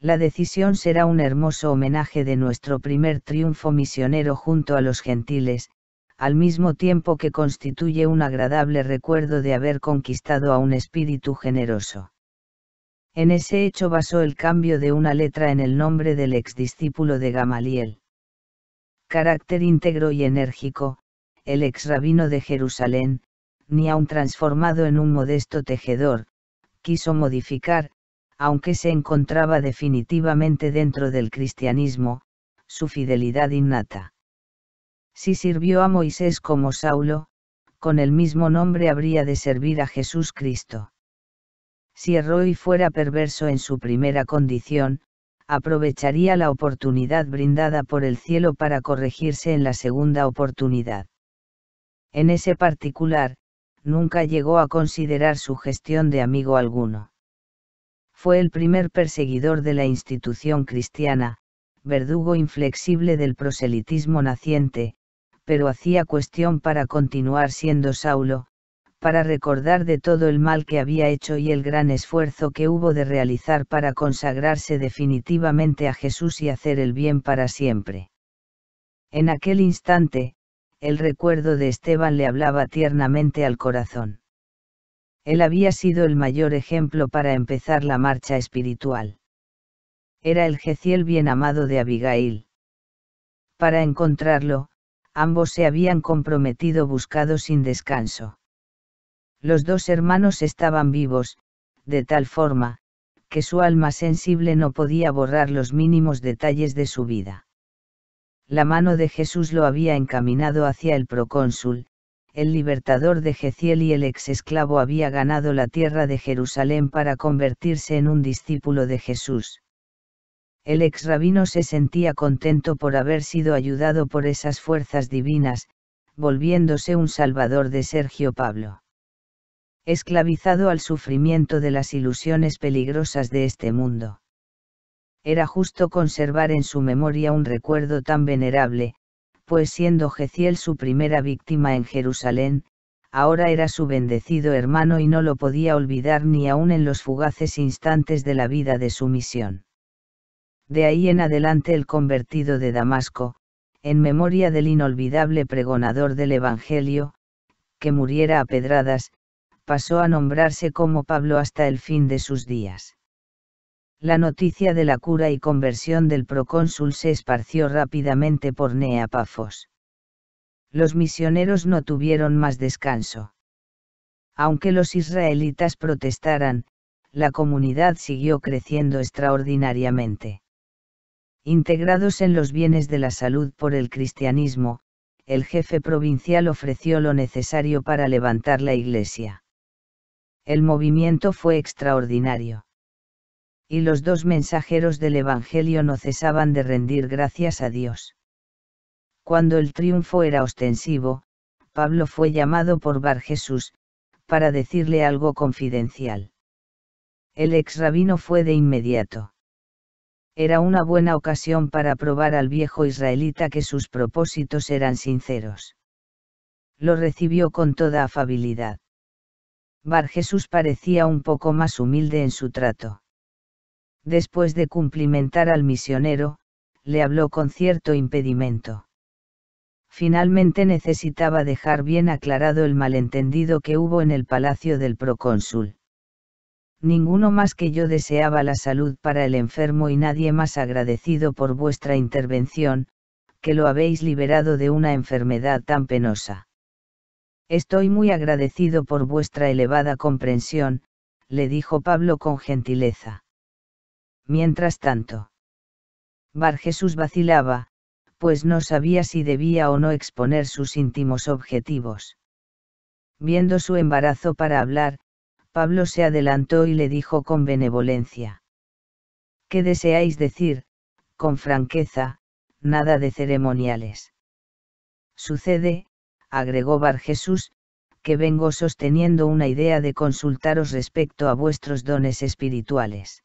la decisión será un hermoso homenaje de nuestro primer triunfo misionero junto a los gentiles, al mismo tiempo que constituye un agradable recuerdo de haber conquistado a un espíritu generoso. En ese hecho basó el cambio de una letra en el nombre del exdiscípulo de Gamaliel. Carácter íntegro y enérgico, el ex rabino de Jerusalén, ni aun transformado en un modesto tejedor, quiso modificar, aunque se encontraba definitivamente dentro del cristianismo, su fidelidad innata. Si sirvió a Moisés como Saulo, con el mismo nombre habría de servir a Jesús Cristo. Si erró y fuera perverso en su primera condición, aprovecharía la oportunidad brindada por el cielo para corregirse en la segunda oportunidad. En ese particular, nunca llegó a considerar su gestión de amigo alguno fue el primer perseguidor de la institución cristiana, verdugo inflexible del proselitismo naciente, pero hacía cuestión para continuar siendo Saulo, para recordar de todo el mal que había hecho y el gran esfuerzo que hubo de realizar para consagrarse definitivamente a Jesús y hacer el bien para siempre. En aquel instante, el recuerdo de Esteban le hablaba tiernamente al corazón. Él había sido el mayor ejemplo para empezar la marcha espiritual. Era el jeciel bien amado de Abigail. Para encontrarlo, ambos se habían comprometido buscado sin descanso. Los dos hermanos estaban vivos, de tal forma, que su alma sensible no podía borrar los mínimos detalles de su vida. La mano de Jesús lo había encaminado hacia el procónsul, el libertador de Jeciel y el ex esclavo había ganado la tierra de Jerusalén para convertirse en un discípulo de Jesús. El ex rabino se sentía contento por haber sido ayudado por esas fuerzas divinas, volviéndose un salvador de Sergio Pablo. Esclavizado al sufrimiento de las ilusiones peligrosas de este mundo. Era justo conservar en su memoria un recuerdo tan venerable, pues siendo Jeziel su primera víctima en Jerusalén, ahora era su bendecido hermano y no lo podía olvidar ni aun en los fugaces instantes de la vida de su misión. De ahí en adelante el convertido de Damasco, en memoria del inolvidable pregonador del Evangelio, que muriera a pedradas, pasó a nombrarse como Pablo hasta el fin de sus días. La noticia de la cura y conversión del procónsul se esparció rápidamente por Neapafos. Los misioneros no tuvieron más descanso. Aunque los israelitas protestaran, la comunidad siguió creciendo extraordinariamente. Integrados en los bienes de la salud por el cristianismo, el jefe provincial ofreció lo necesario para levantar la iglesia. El movimiento fue extraordinario y los dos mensajeros del Evangelio no cesaban de rendir gracias a Dios. Cuando el triunfo era ostensivo, Pablo fue llamado por Bar Jesús, para decirle algo confidencial. El ex rabino fue de inmediato. Era una buena ocasión para probar al viejo israelita que sus propósitos eran sinceros. Lo recibió con toda afabilidad. Bar Jesús parecía un poco más humilde en su trato después de cumplimentar al misionero, le habló con cierto impedimento. Finalmente necesitaba dejar bien aclarado el malentendido que hubo en el palacio del procónsul. Ninguno más que yo deseaba la salud para el enfermo y nadie más agradecido por vuestra intervención, que lo habéis liberado de una enfermedad tan penosa. Estoy muy agradecido por vuestra elevada comprensión, le dijo Pablo con gentileza mientras tanto. Bar Jesús vacilaba, pues no sabía si debía o no exponer sus íntimos objetivos. Viendo su embarazo para hablar, Pablo se adelantó y le dijo con benevolencia. ¿Qué deseáis decir, con franqueza, nada de ceremoniales? Sucede, agregó Bar Jesús, que vengo sosteniendo una idea de consultaros respecto a vuestros dones espirituales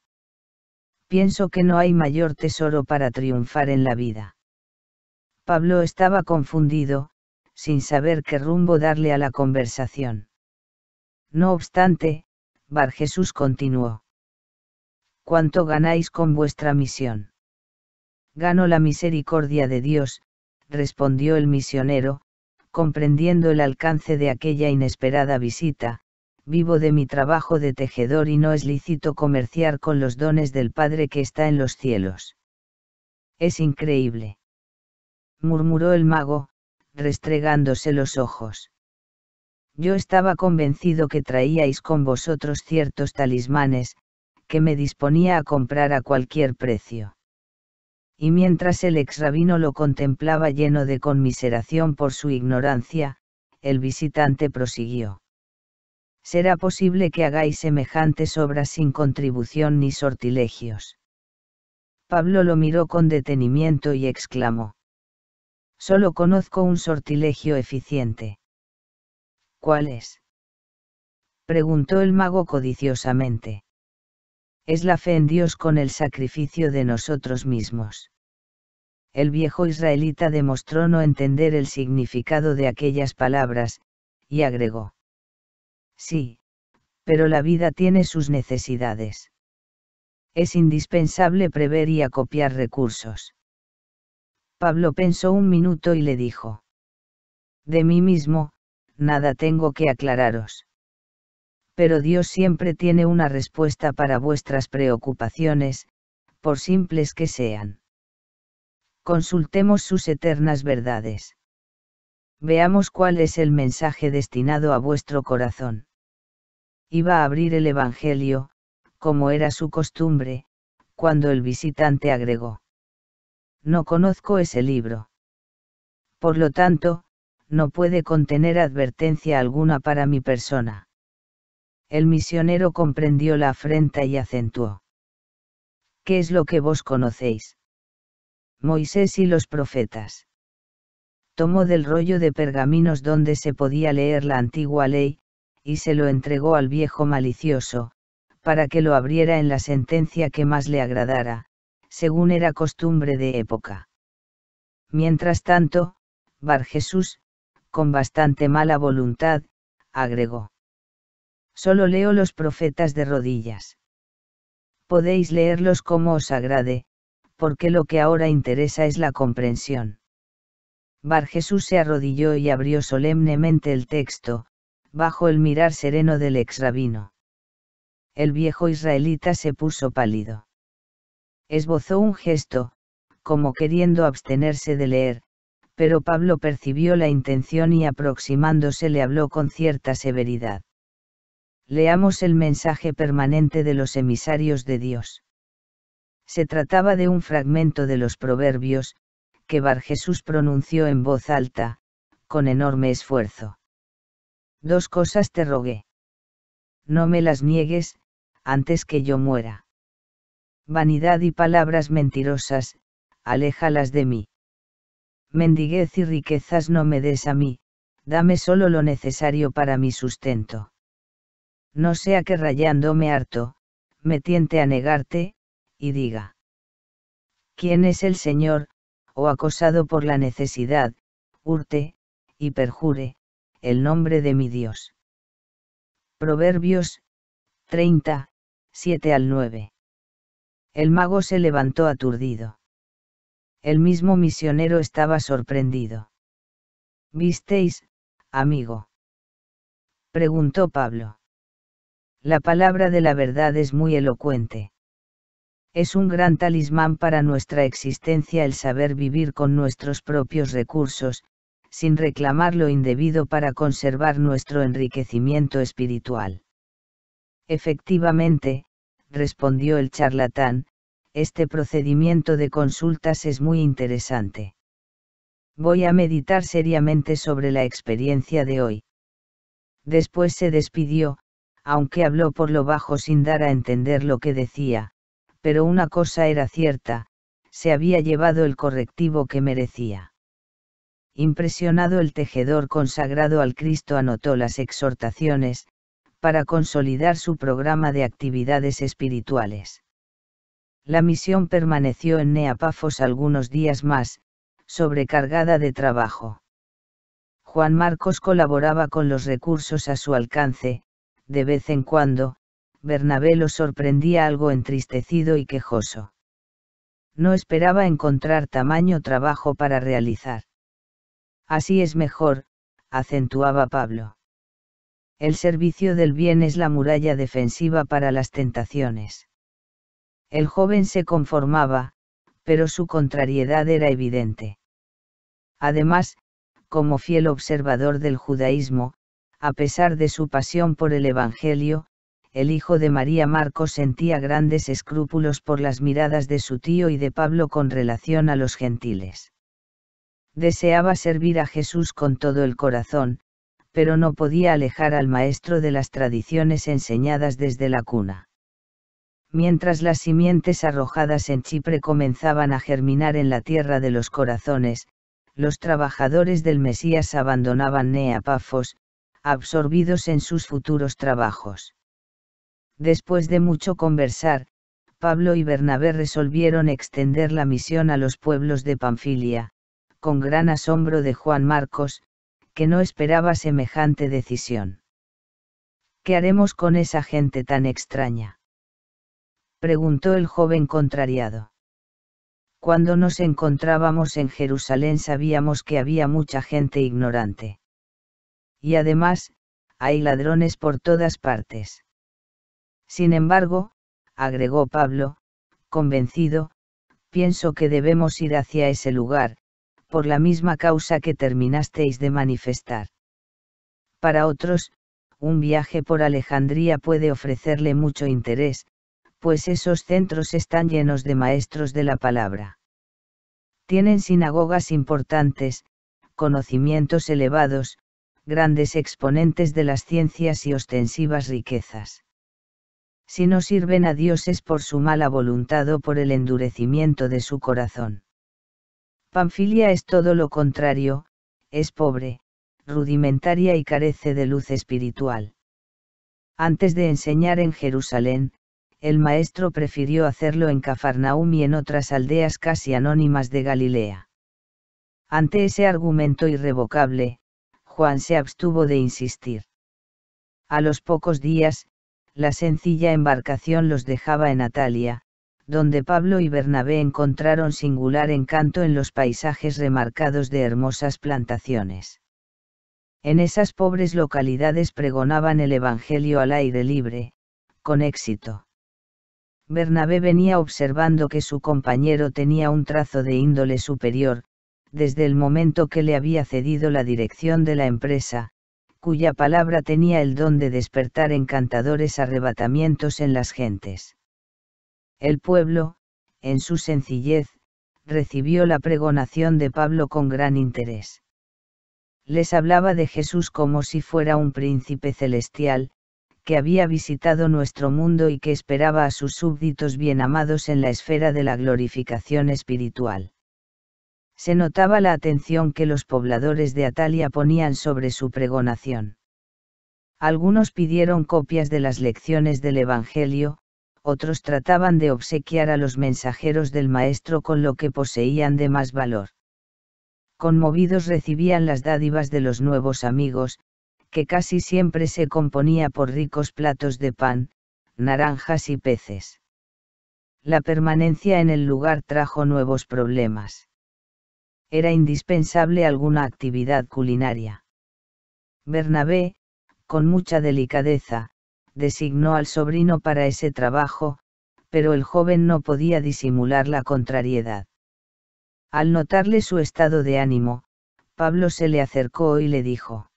pienso que no hay mayor tesoro para triunfar en la vida. Pablo estaba confundido, sin saber qué rumbo darle a la conversación. No obstante, Bar Jesús continuó. ¿Cuánto ganáis con vuestra misión? Gano la misericordia de Dios, respondió el misionero, comprendiendo el alcance de aquella inesperada visita, vivo de mi trabajo de tejedor y no es lícito comerciar con los dones del Padre que está en los cielos. Es increíble. murmuró el mago, restregándose los ojos. Yo estaba convencido que traíais con vosotros ciertos talismanes, que me disponía a comprar a cualquier precio. Y mientras el ex rabino lo contemplaba lleno de conmiseración por su ignorancia, el visitante prosiguió será posible que hagáis semejantes obras sin contribución ni sortilegios. Pablo lo miró con detenimiento y exclamó. Solo conozco un sortilegio eficiente. ¿Cuál es? preguntó el mago codiciosamente. Es la fe en Dios con el sacrificio de nosotros mismos. El viejo israelita demostró no entender el significado de aquellas palabras, y agregó Sí, pero la vida tiene sus necesidades. Es indispensable prever y acopiar recursos. Pablo pensó un minuto y le dijo. De mí mismo, nada tengo que aclararos. Pero Dios siempre tiene una respuesta para vuestras preocupaciones, por simples que sean. Consultemos sus eternas verdades. Veamos cuál es el mensaje destinado a vuestro corazón iba a abrir el Evangelio, como era su costumbre, cuando el visitante agregó. No conozco ese libro. Por lo tanto, no puede contener advertencia alguna para mi persona. El misionero comprendió la afrenta y acentuó. ¿Qué es lo que vos conocéis? Moisés y los profetas. Tomó del rollo de pergaminos donde se podía leer la antigua ley, y se lo entregó al viejo malicioso, para que lo abriera en la sentencia que más le agradara, según era costumbre de época. Mientras tanto, Bar Jesús, con bastante mala voluntad, agregó. Solo leo los profetas de rodillas. Podéis leerlos como os agrade, porque lo que ahora interesa es la comprensión. Bar Jesús se arrodilló y abrió solemnemente el texto, bajo el mirar sereno del ex rabino. El viejo israelita se puso pálido. Esbozó un gesto, como queriendo abstenerse de leer, pero Pablo percibió la intención y aproximándose le habló con cierta severidad. Leamos el mensaje permanente de los emisarios de Dios. Se trataba de un fragmento de los proverbios, que Bar Jesús pronunció en voz alta, con enorme esfuerzo. Dos cosas te rogué. No me las niegues, antes que yo muera. Vanidad y palabras mentirosas, aléjalas de mí. Mendiguez y riquezas no me des a mí, dame solo lo necesario para mi sustento. No sea que rayándome harto, me tiente a negarte, y diga. ¿Quién es el Señor? o acosado por la necesidad, urte, y perjure, el nombre de mi Dios. Proverbios 30, 7 al 9. El mago se levantó aturdido. El mismo misionero estaba sorprendido. ¿Visteis, amigo? preguntó Pablo. La palabra de la verdad es muy elocuente. Es un gran talismán para nuestra existencia el saber vivir con nuestros propios recursos, sin reclamar lo indebido para conservar nuestro enriquecimiento espiritual. Efectivamente, respondió el charlatán, este procedimiento de consultas es muy interesante. Voy a meditar seriamente sobre la experiencia de hoy. Después se despidió, aunque habló por lo bajo sin dar a entender lo que decía, pero una cosa era cierta, se había llevado el correctivo que merecía impresionado el tejedor consagrado al Cristo anotó las exhortaciones, para consolidar su programa de actividades espirituales. La misión permaneció en Neapafos algunos días más, sobrecargada de trabajo. Juan Marcos colaboraba con los recursos a su alcance, de vez en cuando, Bernabé lo sorprendía algo entristecido y quejoso. No esperaba encontrar tamaño trabajo para realizar. Así es mejor, acentuaba Pablo. El servicio del bien es la muralla defensiva para las tentaciones. El joven se conformaba, pero su contrariedad era evidente. Además, como fiel observador del judaísmo, a pesar de su pasión por el Evangelio, el hijo de María Marcos sentía grandes escrúpulos por las miradas de su tío y de Pablo con relación a los gentiles deseaba servir a Jesús con todo el corazón, pero no podía alejar al maestro de las tradiciones enseñadas desde la cuna. Mientras las simientes arrojadas en Chipre comenzaban a germinar en la tierra de los corazones, los trabajadores del Mesías abandonaban Neapafos, absorbidos en sus futuros trabajos. Después de mucho conversar, Pablo y Bernabé resolvieron extender la misión a los pueblos de Pamfilia con gran asombro de Juan Marcos, que no esperaba semejante decisión. ¿Qué haremos con esa gente tan extraña? preguntó el joven contrariado. Cuando nos encontrábamos en Jerusalén sabíamos que había mucha gente ignorante. Y además, hay ladrones por todas partes. Sin embargo, agregó Pablo, convencido, pienso que debemos ir hacia ese lugar, por la misma causa que terminasteis de manifestar. Para otros, un viaje por Alejandría puede ofrecerle mucho interés, pues esos centros están llenos de maestros de la palabra. Tienen sinagogas importantes, conocimientos elevados, grandes exponentes de las ciencias y ostensivas riquezas. Si no sirven a Dios es por su mala voluntad o por el endurecimiento de su corazón. Panfilia es todo lo contrario, es pobre, rudimentaria y carece de luz espiritual. Antes de enseñar en Jerusalén, el maestro prefirió hacerlo en Cafarnaum y en otras aldeas casi anónimas de Galilea. Ante ese argumento irrevocable, Juan se abstuvo de insistir. A los pocos días, la sencilla embarcación los dejaba en Atalia, donde Pablo y Bernabé encontraron singular encanto en los paisajes remarcados de hermosas plantaciones. En esas pobres localidades pregonaban el Evangelio al aire libre, con éxito. Bernabé venía observando que su compañero tenía un trazo de índole superior, desde el momento que le había cedido la dirección de la empresa, cuya palabra tenía el don de despertar encantadores arrebatamientos en las gentes. El pueblo, en su sencillez, recibió la pregonación de Pablo con gran interés. Les hablaba de Jesús como si fuera un príncipe celestial, que había visitado nuestro mundo y que esperaba a sus súbditos bien amados en la esfera de la glorificación espiritual. Se notaba la atención que los pobladores de Atalia ponían sobre su pregonación. Algunos pidieron copias de las lecciones del Evangelio, otros trataban de obsequiar a los mensajeros del maestro con lo que poseían de más valor. Conmovidos recibían las dádivas de los nuevos amigos, que casi siempre se componía por ricos platos de pan, naranjas y peces. La permanencia en el lugar trajo nuevos problemas. Era indispensable alguna actividad culinaria. Bernabé, con mucha delicadeza, designó al sobrino para ese trabajo, pero el joven no podía disimular la contrariedad. Al notarle su estado de ánimo, Pablo se le acercó y le dijo.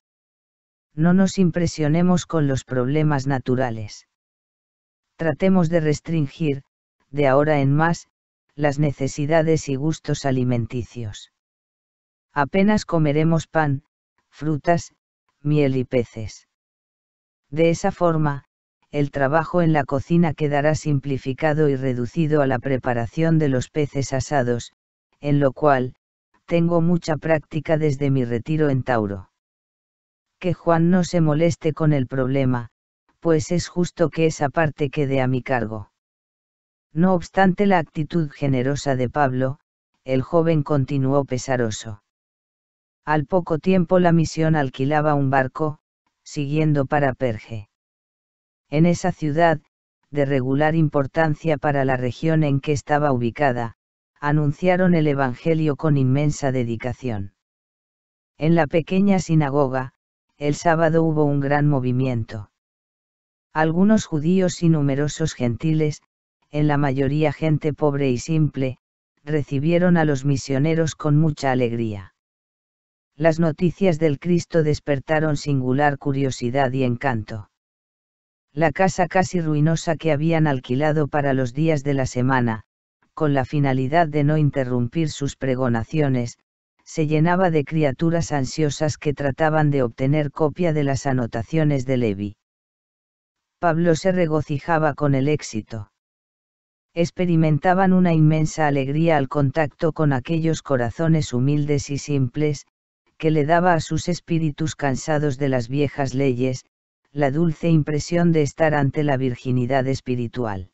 No nos impresionemos con los problemas naturales. Tratemos de restringir, de ahora en más, las necesidades y gustos alimenticios. Apenas comeremos pan, frutas, miel y peces. De esa forma, el trabajo en la cocina quedará simplificado y reducido a la preparación de los peces asados, en lo cual, tengo mucha práctica desde mi retiro en Tauro. Que Juan no se moleste con el problema, pues es justo que esa parte quede a mi cargo. No obstante la actitud generosa de Pablo, el joven continuó pesaroso. Al poco tiempo la misión alquilaba un barco, siguiendo para Perge. En esa ciudad, de regular importancia para la región en que estaba ubicada, anunciaron el Evangelio con inmensa dedicación. En la pequeña sinagoga, el sábado hubo un gran movimiento. Algunos judíos y numerosos gentiles, en la mayoría gente pobre y simple, recibieron a los misioneros con mucha alegría las noticias del Cristo despertaron singular curiosidad y encanto. La casa casi ruinosa que habían alquilado para los días de la semana, con la finalidad de no interrumpir sus pregonaciones, se llenaba de criaturas ansiosas que trataban de obtener copia de las anotaciones de Levi. Pablo se regocijaba con el éxito. Experimentaban una inmensa alegría al contacto con aquellos corazones humildes y simples, que le daba a sus espíritus cansados de las viejas leyes, la dulce impresión de estar ante la virginidad espiritual.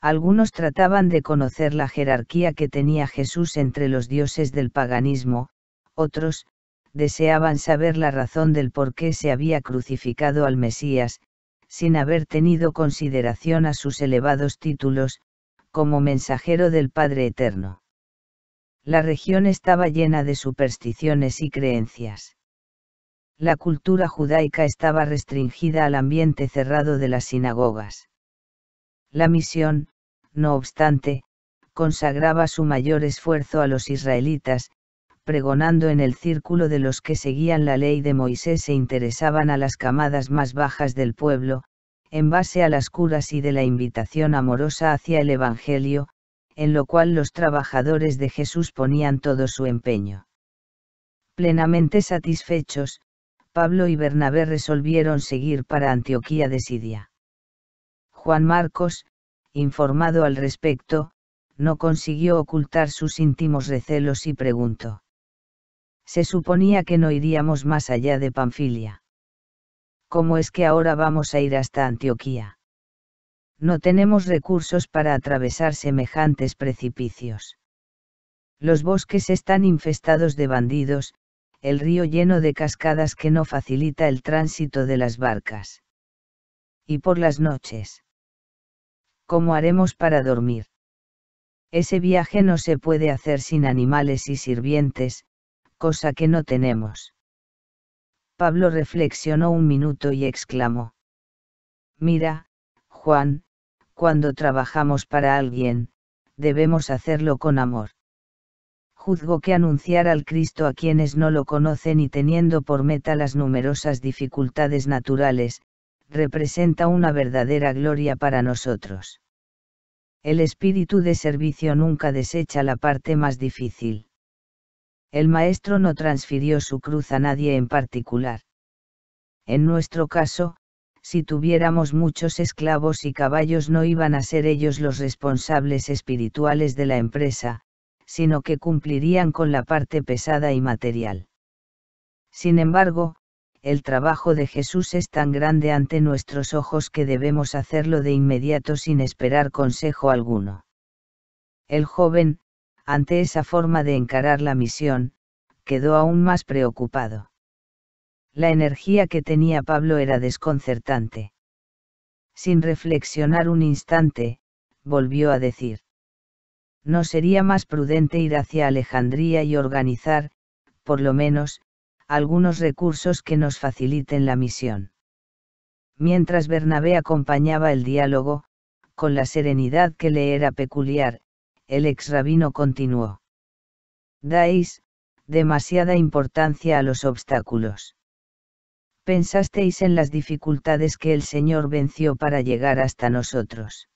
Algunos trataban de conocer la jerarquía que tenía Jesús entre los dioses del paganismo, otros, deseaban saber la razón del por qué se había crucificado al Mesías, sin haber tenido consideración a sus elevados títulos, como mensajero del Padre Eterno la región estaba llena de supersticiones y creencias. La cultura judaica estaba restringida al ambiente cerrado de las sinagogas. La misión, no obstante, consagraba su mayor esfuerzo a los israelitas, pregonando en el círculo de los que seguían la ley de Moisés e interesaban a las camadas más bajas del pueblo, en base a las curas y de la invitación amorosa hacia el Evangelio, en lo cual los trabajadores de Jesús ponían todo su empeño. Plenamente satisfechos, Pablo y Bernabé resolvieron seguir para Antioquía de Sidia. Juan Marcos, informado al respecto, no consiguió ocultar sus íntimos recelos y preguntó. Se suponía que no iríamos más allá de Panfilia. ¿Cómo es que ahora vamos a ir hasta Antioquía? no tenemos recursos para atravesar semejantes precipicios. Los bosques están infestados de bandidos, el río lleno de cascadas que no facilita el tránsito de las barcas. Y por las noches. ¿Cómo haremos para dormir? Ese viaje no se puede hacer sin animales y sirvientes, cosa que no tenemos. Pablo reflexionó un minuto y exclamó. Mira, Juan, cuando trabajamos para alguien, debemos hacerlo con amor. Juzgo que anunciar al Cristo a quienes no lo conocen y teniendo por meta las numerosas dificultades naturales, representa una verdadera gloria para nosotros. El espíritu de servicio nunca desecha la parte más difícil. El Maestro no transfirió su cruz a nadie en particular. En nuestro caso, si tuviéramos muchos esclavos y caballos no iban a ser ellos los responsables espirituales de la empresa, sino que cumplirían con la parte pesada y material. Sin embargo, el trabajo de Jesús es tan grande ante nuestros ojos que debemos hacerlo de inmediato sin esperar consejo alguno. El joven, ante esa forma de encarar la misión, quedó aún más preocupado la energía que tenía Pablo era desconcertante. Sin reflexionar un instante, volvió a decir. No sería más prudente ir hacia Alejandría y organizar, por lo menos, algunos recursos que nos faciliten la misión. Mientras Bernabé acompañaba el diálogo, con la serenidad que le era peculiar, el ex rabino continuó. Dais, demasiada importancia a los obstáculos pensasteis en las dificultades que el Señor venció para llegar hasta nosotros.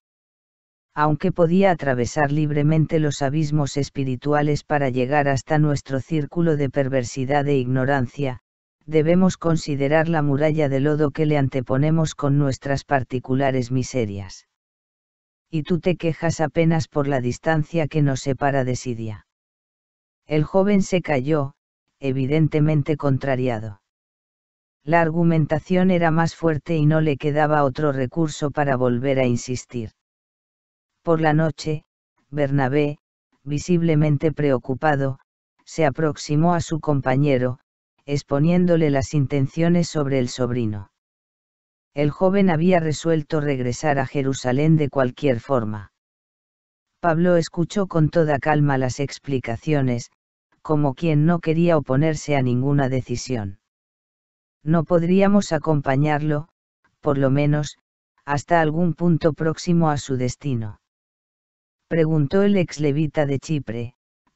Aunque podía atravesar libremente los abismos espirituales para llegar hasta nuestro círculo de perversidad e ignorancia, debemos considerar la muralla de lodo que le anteponemos con nuestras particulares miserias. Y tú te quejas apenas por la distancia que nos separa de Sidia. El joven se calló, evidentemente contrariado la argumentación era más fuerte y no le quedaba otro recurso para volver a insistir. Por la noche, Bernabé, visiblemente preocupado, se aproximó a su compañero, exponiéndole las intenciones sobre el sobrino. El joven había resuelto regresar a Jerusalén de cualquier forma. Pablo escuchó con toda calma las explicaciones, como quien no quería oponerse a ninguna decisión no podríamos acompañarlo, por lo menos, hasta algún punto próximo a su destino. Preguntó el ex levita de Chipre,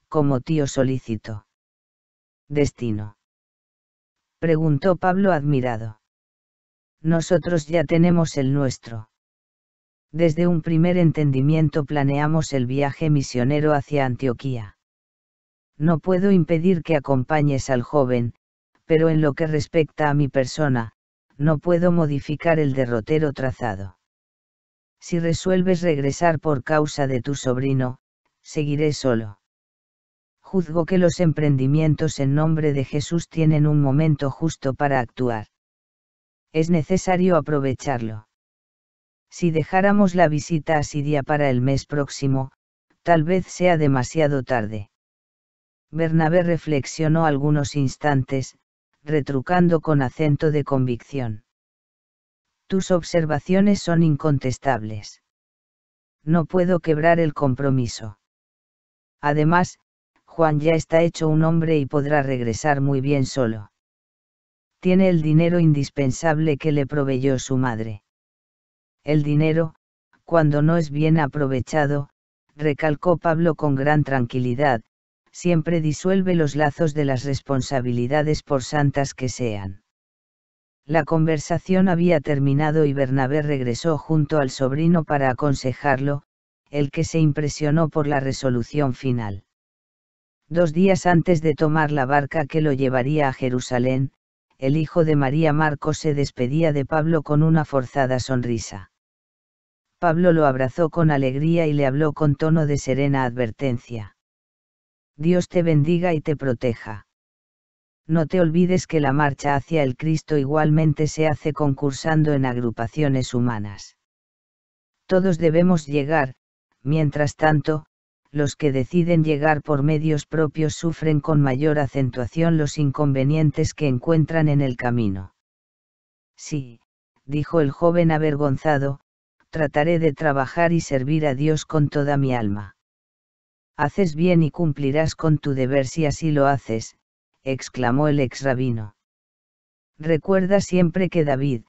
como tío solícito. Destino. Preguntó Pablo admirado. Nosotros ya tenemos el nuestro. Desde un primer entendimiento planeamos el viaje misionero hacia Antioquía. No puedo impedir que acompañes al joven, pero en lo que respecta a mi persona, no puedo modificar el derrotero trazado. Si resuelves regresar por causa de tu sobrino, seguiré solo. Juzgo que los emprendimientos en nombre de Jesús tienen un momento justo para actuar. Es necesario aprovecharlo. Si dejáramos la visita a Siria para el mes próximo, tal vez sea demasiado tarde. Bernabé reflexionó algunos instantes, retrucando con acento de convicción. Tus observaciones son incontestables. No puedo quebrar el compromiso. Además, Juan ya está hecho un hombre y podrá regresar muy bien solo. Tiene el dinero indispensable que le proveyó su madre. El dinero, cuando no es bien aprovechado, recalcó Pablo con gran tranquilidad, siempre disuelve los lazos de las responsabilidades por santas que sean. La conversación había terminado y Bernabé regresó junto al sobrino para aconsejarlo, el que se impresionó por la resolución final. Dos días antes de tomar la barca que lo llevaría a Jerusalén, el hijo de María Marcos se despedía de Pablo con una forzada sonrisa. Pablo lo abrazó con alegría y le habló con tono de serena advertencia. Dios te bendiga y te proteja. No te olvides que la marcha hacia el Cristo igualmente se hace concursando en agrupaciones humanas. Todos debemos llegar, mientras tanto, los que deciden llegar por medios propios sufren con mayor acentuación los inconvenientes que encuentran en el camino. Sí, dijo el joven avergonzado, trataré de trabajar y servir a Dios con toda mi alma. Haces bien y cumplirás con tu deber si así lo haces, exclamó el ex rabino. Recuerda siempre que David,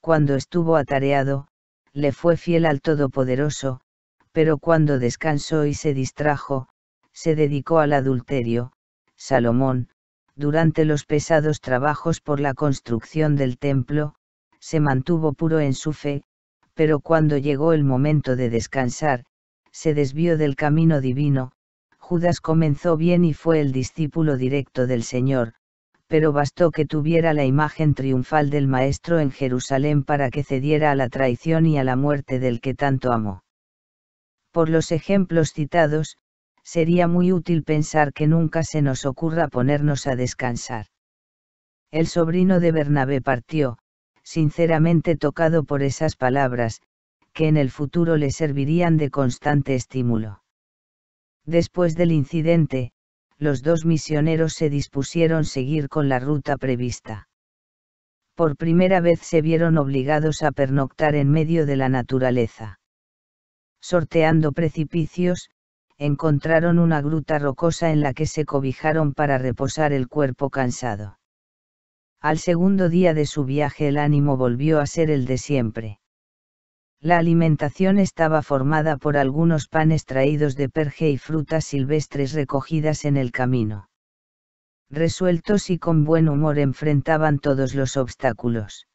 cuando estuvo atareado, le fue fiel al Todopoderoso, pero cuando descansó y se distrajo, se dedicó al adulterio, Salomón, durante los pesados trabajos por la construcción del templo, se mantuvo puro en su fe, pero cuando llegó el momento de descansar, se desvió del camino divino, Judas comenzó bien y fue el discípulo directo del Señor, pero bastó que tuviera la imagen triunfal del Maestro en Jerusalén para que cediera a la traición y a la muerte del que tanto amó. Por los ejemplos citados, sería muy útil pensar que nunca se nos ocurra ponernos a descansar. El sobrino de Bernabé partió, sinceramente tocado por esas palabras, que en el futuro le servirían de constante estímulo. Después del incidente, los dos misioneros se dispusieron seguir con la ruta prevista. Por primera vez se vieron obligados a pernoctar en medio de la naturaleza. Sorteando precipicios, encontraron una gruta rocosa en la que se cobijaron para reposar el cuerpo cansado. Al segundo día de su viaje el ánimo volvió a ser el de siempre. La alimentación estaba formada por algunos panes traídos de perje y frutas silvestres recogidas en el camino. Resueltos y con buen humor enfrentaban todos los obstáculos.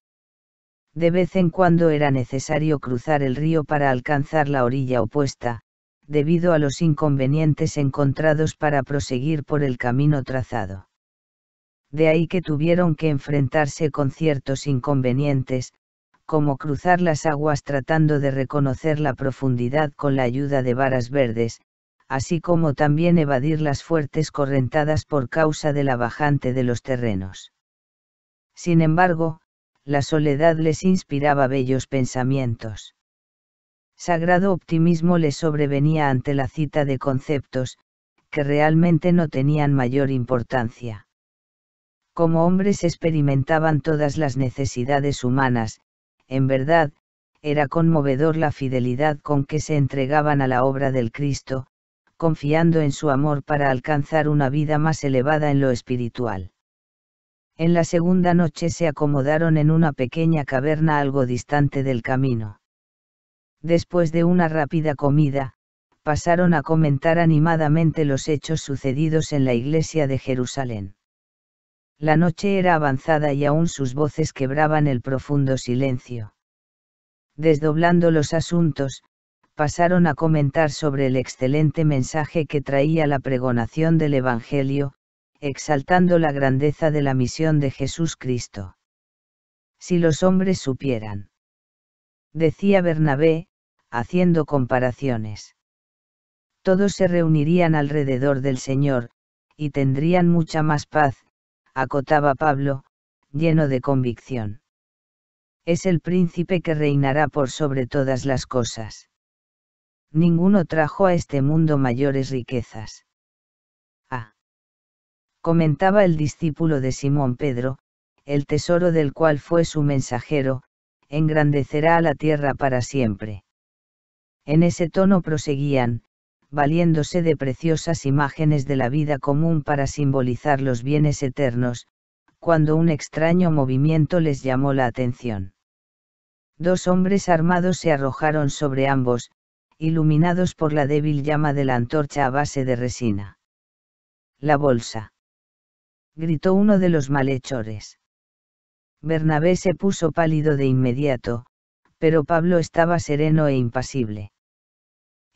De vez en cuando era necesario cruzar el río para alcanzar la orilla opuesta, debido a los inconvenientes encontrados para proseguir por el camino trazado. De ahí que tuvieron que enfrentarse con ciertos inconvenientes, como cruzar las aguas tratando de reconocer la profundidad con la ayuda de varas verdes, así como también evadir las fuertes correntadas por causa de la bajante de los terrenos. Sin embargo, la soledad les inspiraba bellos pensamientos. Sagrado optimismo les sobrevenía ante la cita de conceptos, que realmente no tenían mayor importancia. Como hombres experimentaban todas las necesidades humanas, en verdad, era conmovedor la fidelidad con que se entregaban a la obra del Cristo, confiando en su amor para alcanzar una vida más elevada en lo espiritual. En la segunda noche se acomodaron en una pequeña caverna algo distante del camino. Después de una rápida comida, pasaron a comentar animadamente los hechos sucedidos en la iglesia de Jerusalén. La noche era avanzada y aún sus voces quebraban el profundo silencio. Desdoblando los asuntos, pasaron a comentar sobre el excelente mensaje que traía la pregonación del Evangelio, exaltando la grandeza de la misión de Jesús Cristo. Si los hombres supieran. Decía Bernabé, haciendo comparaciones. Todos se reunirían alrededor del Señor, y tendrían mucha más paz, acotaba Pablo, lleno de convicción. Es el príncipe que reinará por sobre todas las cosas. Ninguno trajo a este mundo mayores riquezas. Ah. Comentaba el discípulo de Simón Pedro, el tesoro del cual fue su mensajero, engrandecerá a la tierra para siempre. En ese tono proseguían, valiéndose de preciosas imágenes de la vida común para simbolizar los bienes eternos, cuando un extraño movimiento les llamó la atención. Dos hombres armados se arrojaron sobre ambos, iluminados por la débil llama de la antorcha a base de resina. La bolsa. Gritó uno de los malhechores. Bernabé se puso pálido de inmediato, pero Pablo estaba sereno e impasible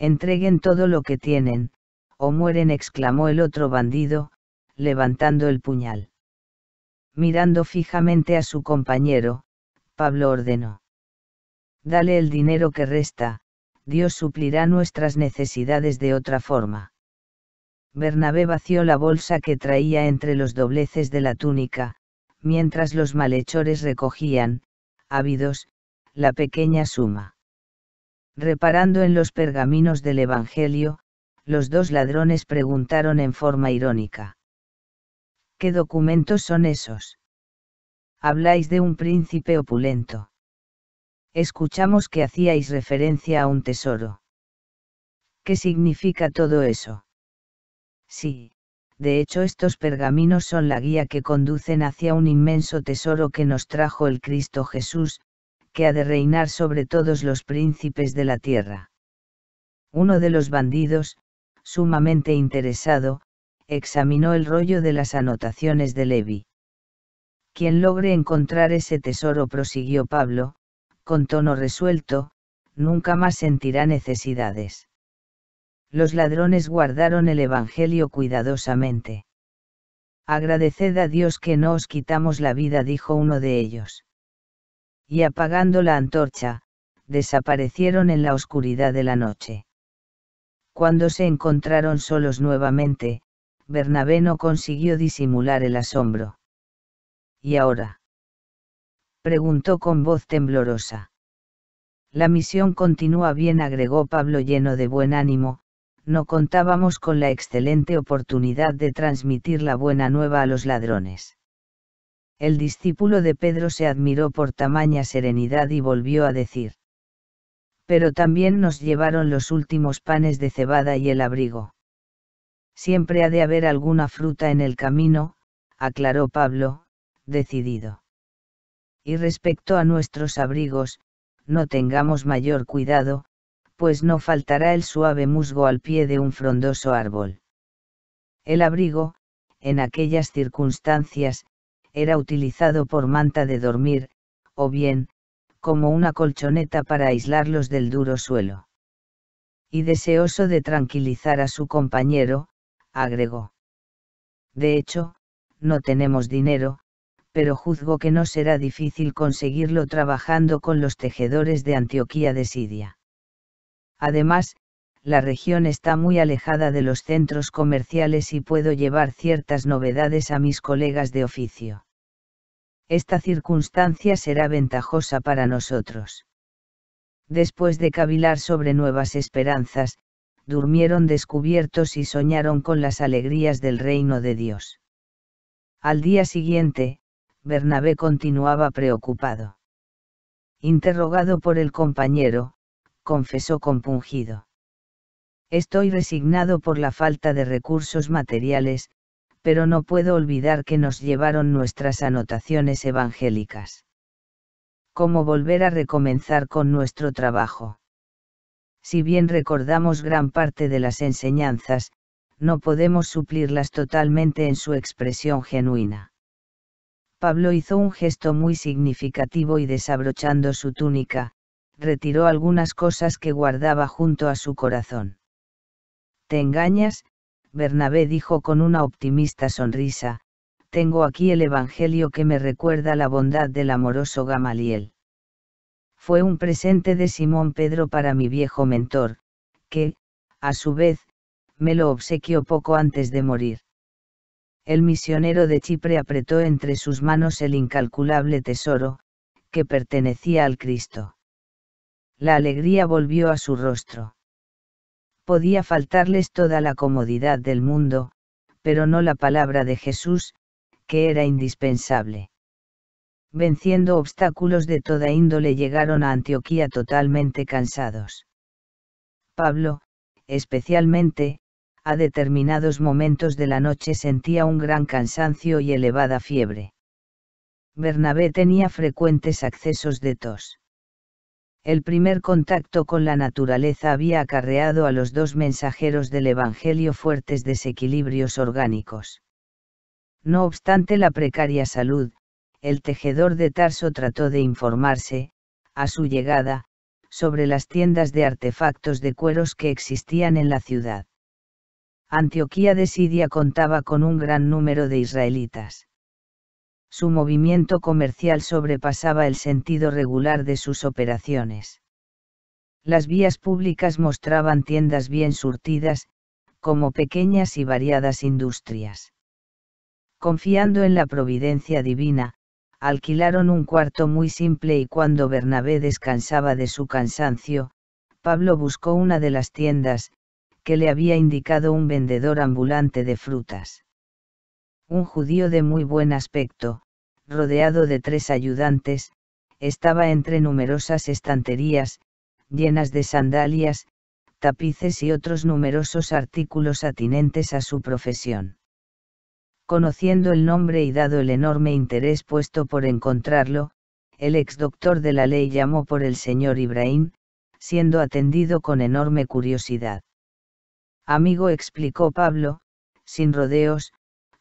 entreguen todo lo que tienen, o mueren, exclamó el otro bandido, levantando el puñal. Mirando fijamente a su compañero, Pablo ordenó. Dale el dinero que resta, Dios suplirá nuestras necesidades de otra forma. Bernabé vació la bolsa que traía entre los dobleces de la túnica, mientras los malhechores recogían, ávidos, la pequeña suma. Reparando en los pergaminos del Evangelio, los dos ladrones preguntaron en forma irónica. ¿Qué documentos son esos? Habláis de un príncipe opulento. Escuchamos que hacíais referencia a un tesoro. ¿Qué significa todo eso? Sí, de hecho estos pergaminos son la guía que conducen hacia un inmenso tesoro que nos trajo el Cristo Jesús, que ha de reinar sobre todos los príncipes de la tierra. Uno de los bandidos, sumamente interesado, examinó el rollo de las anotaciones de Levi. Quien logre encontrar ese tesoro, prosiguió Pablo, con tono resuelto, nunca más sentirá necesidades. Los ladrones guardaron el Evangelio cuidadosamente. Agradeced a Dios que no os quitamos la vida, dijo uno de ellos y apagando la antorcha, desaparecieron en la oscuridad de la noche. Cuando se encontraron solos nuevamente, Bernabé no consiguió disimular el asombro. ¿Y ahora? preguntó con voz temblorosa. La misión continúa bien, agregó Pablo lleno de buen ánimo, no contábamos con la excelente oportunidad de transmitir la buena nueva a los ladrones. El discípulo de Pedro se admiró por tamaña serenidad y volvió a decir. Pero también nos llevaron los últimos panes de cebada y el abrigo. Siempre ha de haber alguna fruta en el camino, aclaró Pablo, decidido. Y respecto a nuestros abrigos, no tengamos mayor cuidado, pues no faltará el suave musgo al pie de un frondoso árbol. El abrigo, en aquellas circunstancias, era utilizado por manta de dormir, o bien, como una colchoneta para aislarlos del duro suelo. Y deseoso de tranquilizar a su compañero, agregó. De hecho, no tenemos dinero, pero juzgo que no será difícil conseguirlo trabajando con los tejedores de Antioquía de Sidia. Además, la región está muy alejada de los centros comerciales y puedo llevar ciertas novedades a mis colegas de oficio. Esta circunstancia será ventajosa para nosotros. Después de cavilar sobre nuevas esperanzas, durmieron descubiertos y soñaron con las alegrías del reino de Dios. Al día siguiente, Bernabé continuaba preocupado. Interrogado por el compañero, confesó compungido. Estoy resignado por la falta de recursos materiales, pero no puedo olvidar que nos llevaron nuestras anotaciones evangélicas. Cómo volver a recomenzar con nuestro trabajo. Si bien recordamos gran parte de las enseñanzas, no podemos suplirlas totalmente en su expresión genuina. Pablo hizo un gesto muy significativo y desabrochando su túnica, retiró algunas cosas que guardaba junto a su corazón. Te engañas, Bernabé dijo con una optimista sonrisa, tengo aquí el Evangelio que me recuerda la bondad del amoroso Gamaliel. Fue un presente de Simón Pedro para mi viejo mentor, que, a su vez, me lo obsequió poco antes de morir. El misionero de Chipre apretó entre sus manos el incalculable tesoro, que pertenecía al Cristo. La alegría volvió a su rostro. Podía faltarles toda la comodidad del mundo, pero no la palabra de Jesús, que era indispensable. Venciendo obstáculos de toda índole llegaron a Antioquía totalmente cansados. Pablo, especialmente, a determinados momentos de la noche sentía un gran cansancio y elevada fiebre. Bernabé tenía frecuentes accesos de tos. El primer contacto con la naturaleza había acarreado a los dos mensajeros del Evangelio fuertes desequilibrios orgánicos. No obstante la precaria salud, el tejedor de Tarso trató de informarse, a su llegada, sobre las tiendas de artefactos de cueros que existían en la ciudad. Antioquía de Sidia contaba con un gran número de israelitas. Su movimiento comercial sobrepasaba el sentido regular de sus operaciones. Las vías públicas mostraban tiendas bien surtidas, como pequeñas y variadas industrias. Confiando en la providencia divina, alquilaron un cuarto muy simple y cuando Bernabé descansaba de su cansancio, Pablo buscó una de las tiendas, que le había indicado un vendedor ambulante de frutas un judío de muy buen aspecto, rodeado de tres ayudantes, estaba entre numerosas estanterías, llenas de sandalias, tapices y otros numerosos artículos atinentes a su profesión. Conociendo el nombre y dado el enorme interés puesto por encontrarlo, el ex doctor de la ley llamó por el señor Ibrahim, siendo atendido con enorme curiosidad. Amigo explicó Pablo, sin rodeos,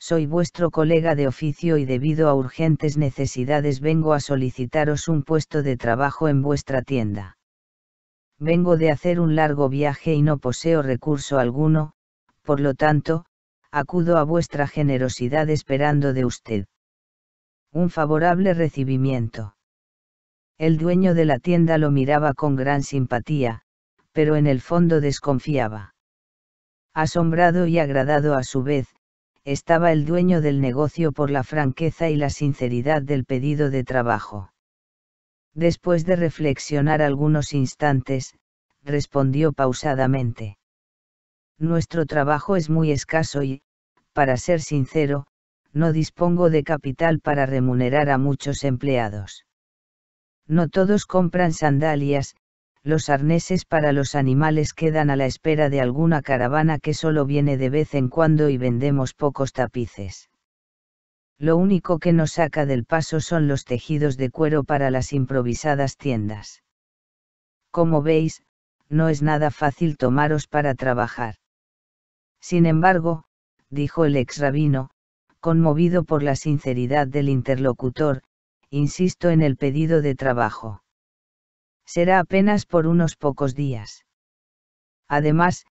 soy vuestro colega de oficio y debido a urgentes necesidades vengo a solicitaros un puesto de trabajo en vuestra tienda. Vengo de hacer un largo viaje y no poseo recurso alguno, por lo tanto, acudo a vuestra generosidad esperando de usted. Un favorable recibimiento. El dueño de la tienda lo miraba con gran simpatía, pero en el fondo desconfiaba. Asombrado y agradado a su vez, estaba el dueño del negocio por la franqueza y la sinceridad del pedido de trabajo. Después de reflexionar algunos instantes, respondió pausadamente. Nuestro trabajo es muy escaso y, para ser sincero, no dispongo de capital para remunerar a muchos empleados. No todos compran sandalias, los arneses para los animales quedan a la espera de alguna caravana que solo viene de vez en cuando y vendemos pocos tapices. Lo único que nos saca del paso son los tejidos de cuero para las improvisadas tiendas. Como veis, no es nada fácil tomaros para trabajar. Sin embargo, dijo el ex rabino, conmovido por la sinceridad del interlocutor, insisto en el pedido de trabajo será apenas por unos pocos días. Además,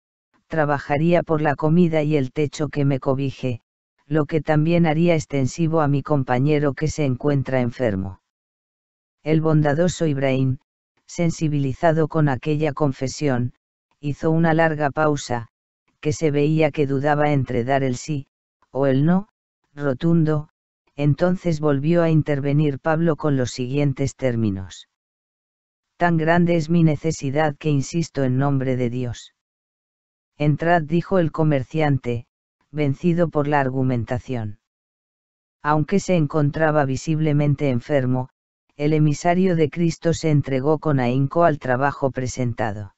trabajaría por la comida y el techo que me cobije, lo que también haría extensivo a mi compañero que se encuentra enfermo. El bondadoso Ibrahim, sensibilizado con aquella confesión, hizo una larga pausa, que se veía que dudaba entre dar el sí, o el no, rotundo, entonces volvió a intervenir Pablo con los siguientes términos. Tan grande es mi necesidad que insisto en nombre de Dios. Entrad, dijo el comerciante, vencido por la argumentación. Aunque se encontraba visiblemente enfermo, el emisario de Cristo se entregó con ahínco al trabajo presentado.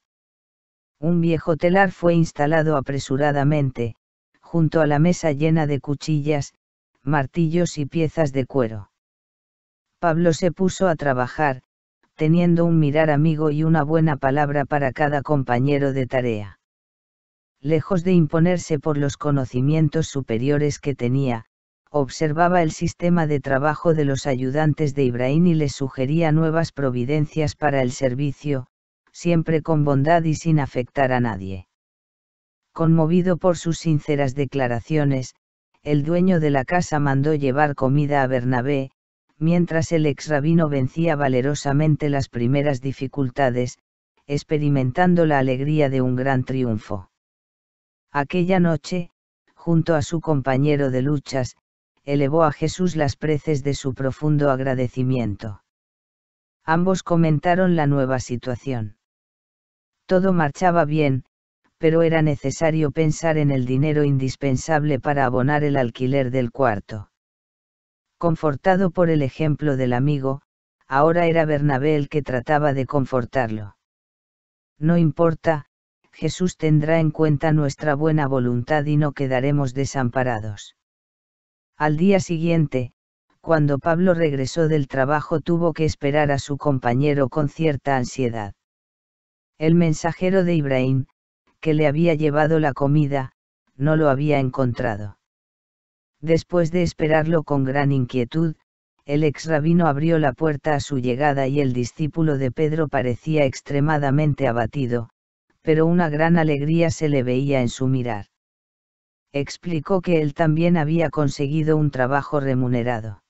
Un viejo telar fue instalado apresuradamente, junto a la mesa llena de cuchillas, martillos y piezas de cuero. Pablo se puso a trabajar, teniendo un mirar amigo y una buena palabra para cada compañero de tarea. Lejos de imponerse por los conocimientos superiores que tenía, observaba el sistema de trabajo de los ayudantes de Ibrahim y les sugería nuevas providencias para el servicio, siempre con bondad y sin afectar a nadie. Conmovido por sus sinceras declaraciones, el dueño de la casa mandó llevar comida a Bernabé, mientras el ex rabino vencía valerosamente las primeras dificultades, experimentando la alegría de un gran triunfo. Aquella noche, junto a su compañero de luchas, elevó a Jesús las preces de su profundo agradecimiento. Ambos comentaron la nueva situación. Todo marchaba bien, pero era necesario pensar en el dinero indispensable para abonar el alquiler del cuarto. Confortado por el ejemplo del amigo, ahora era Bernabé el que trataba de confortarlo. No importa, Jesús tendrá en cuenta nuestra buena voluntad y no quedaremos desamparados. Al día siguiente, cuando Pablo regresó del trabajo tuvo que esperar a su compañero con cierta ansiedad. El mensajero de Ibrahim, que le había llevado la comida, no lo había encontrado. Después de esperarlo con gran inquietud, el ex rabino abrió la puerta a su llegada y el discípulo de Pedro parecía extremadamente abatido, pero una gran alegría se le veía en su mirar. Explicó que él también había conseguido un trabajo remunerado.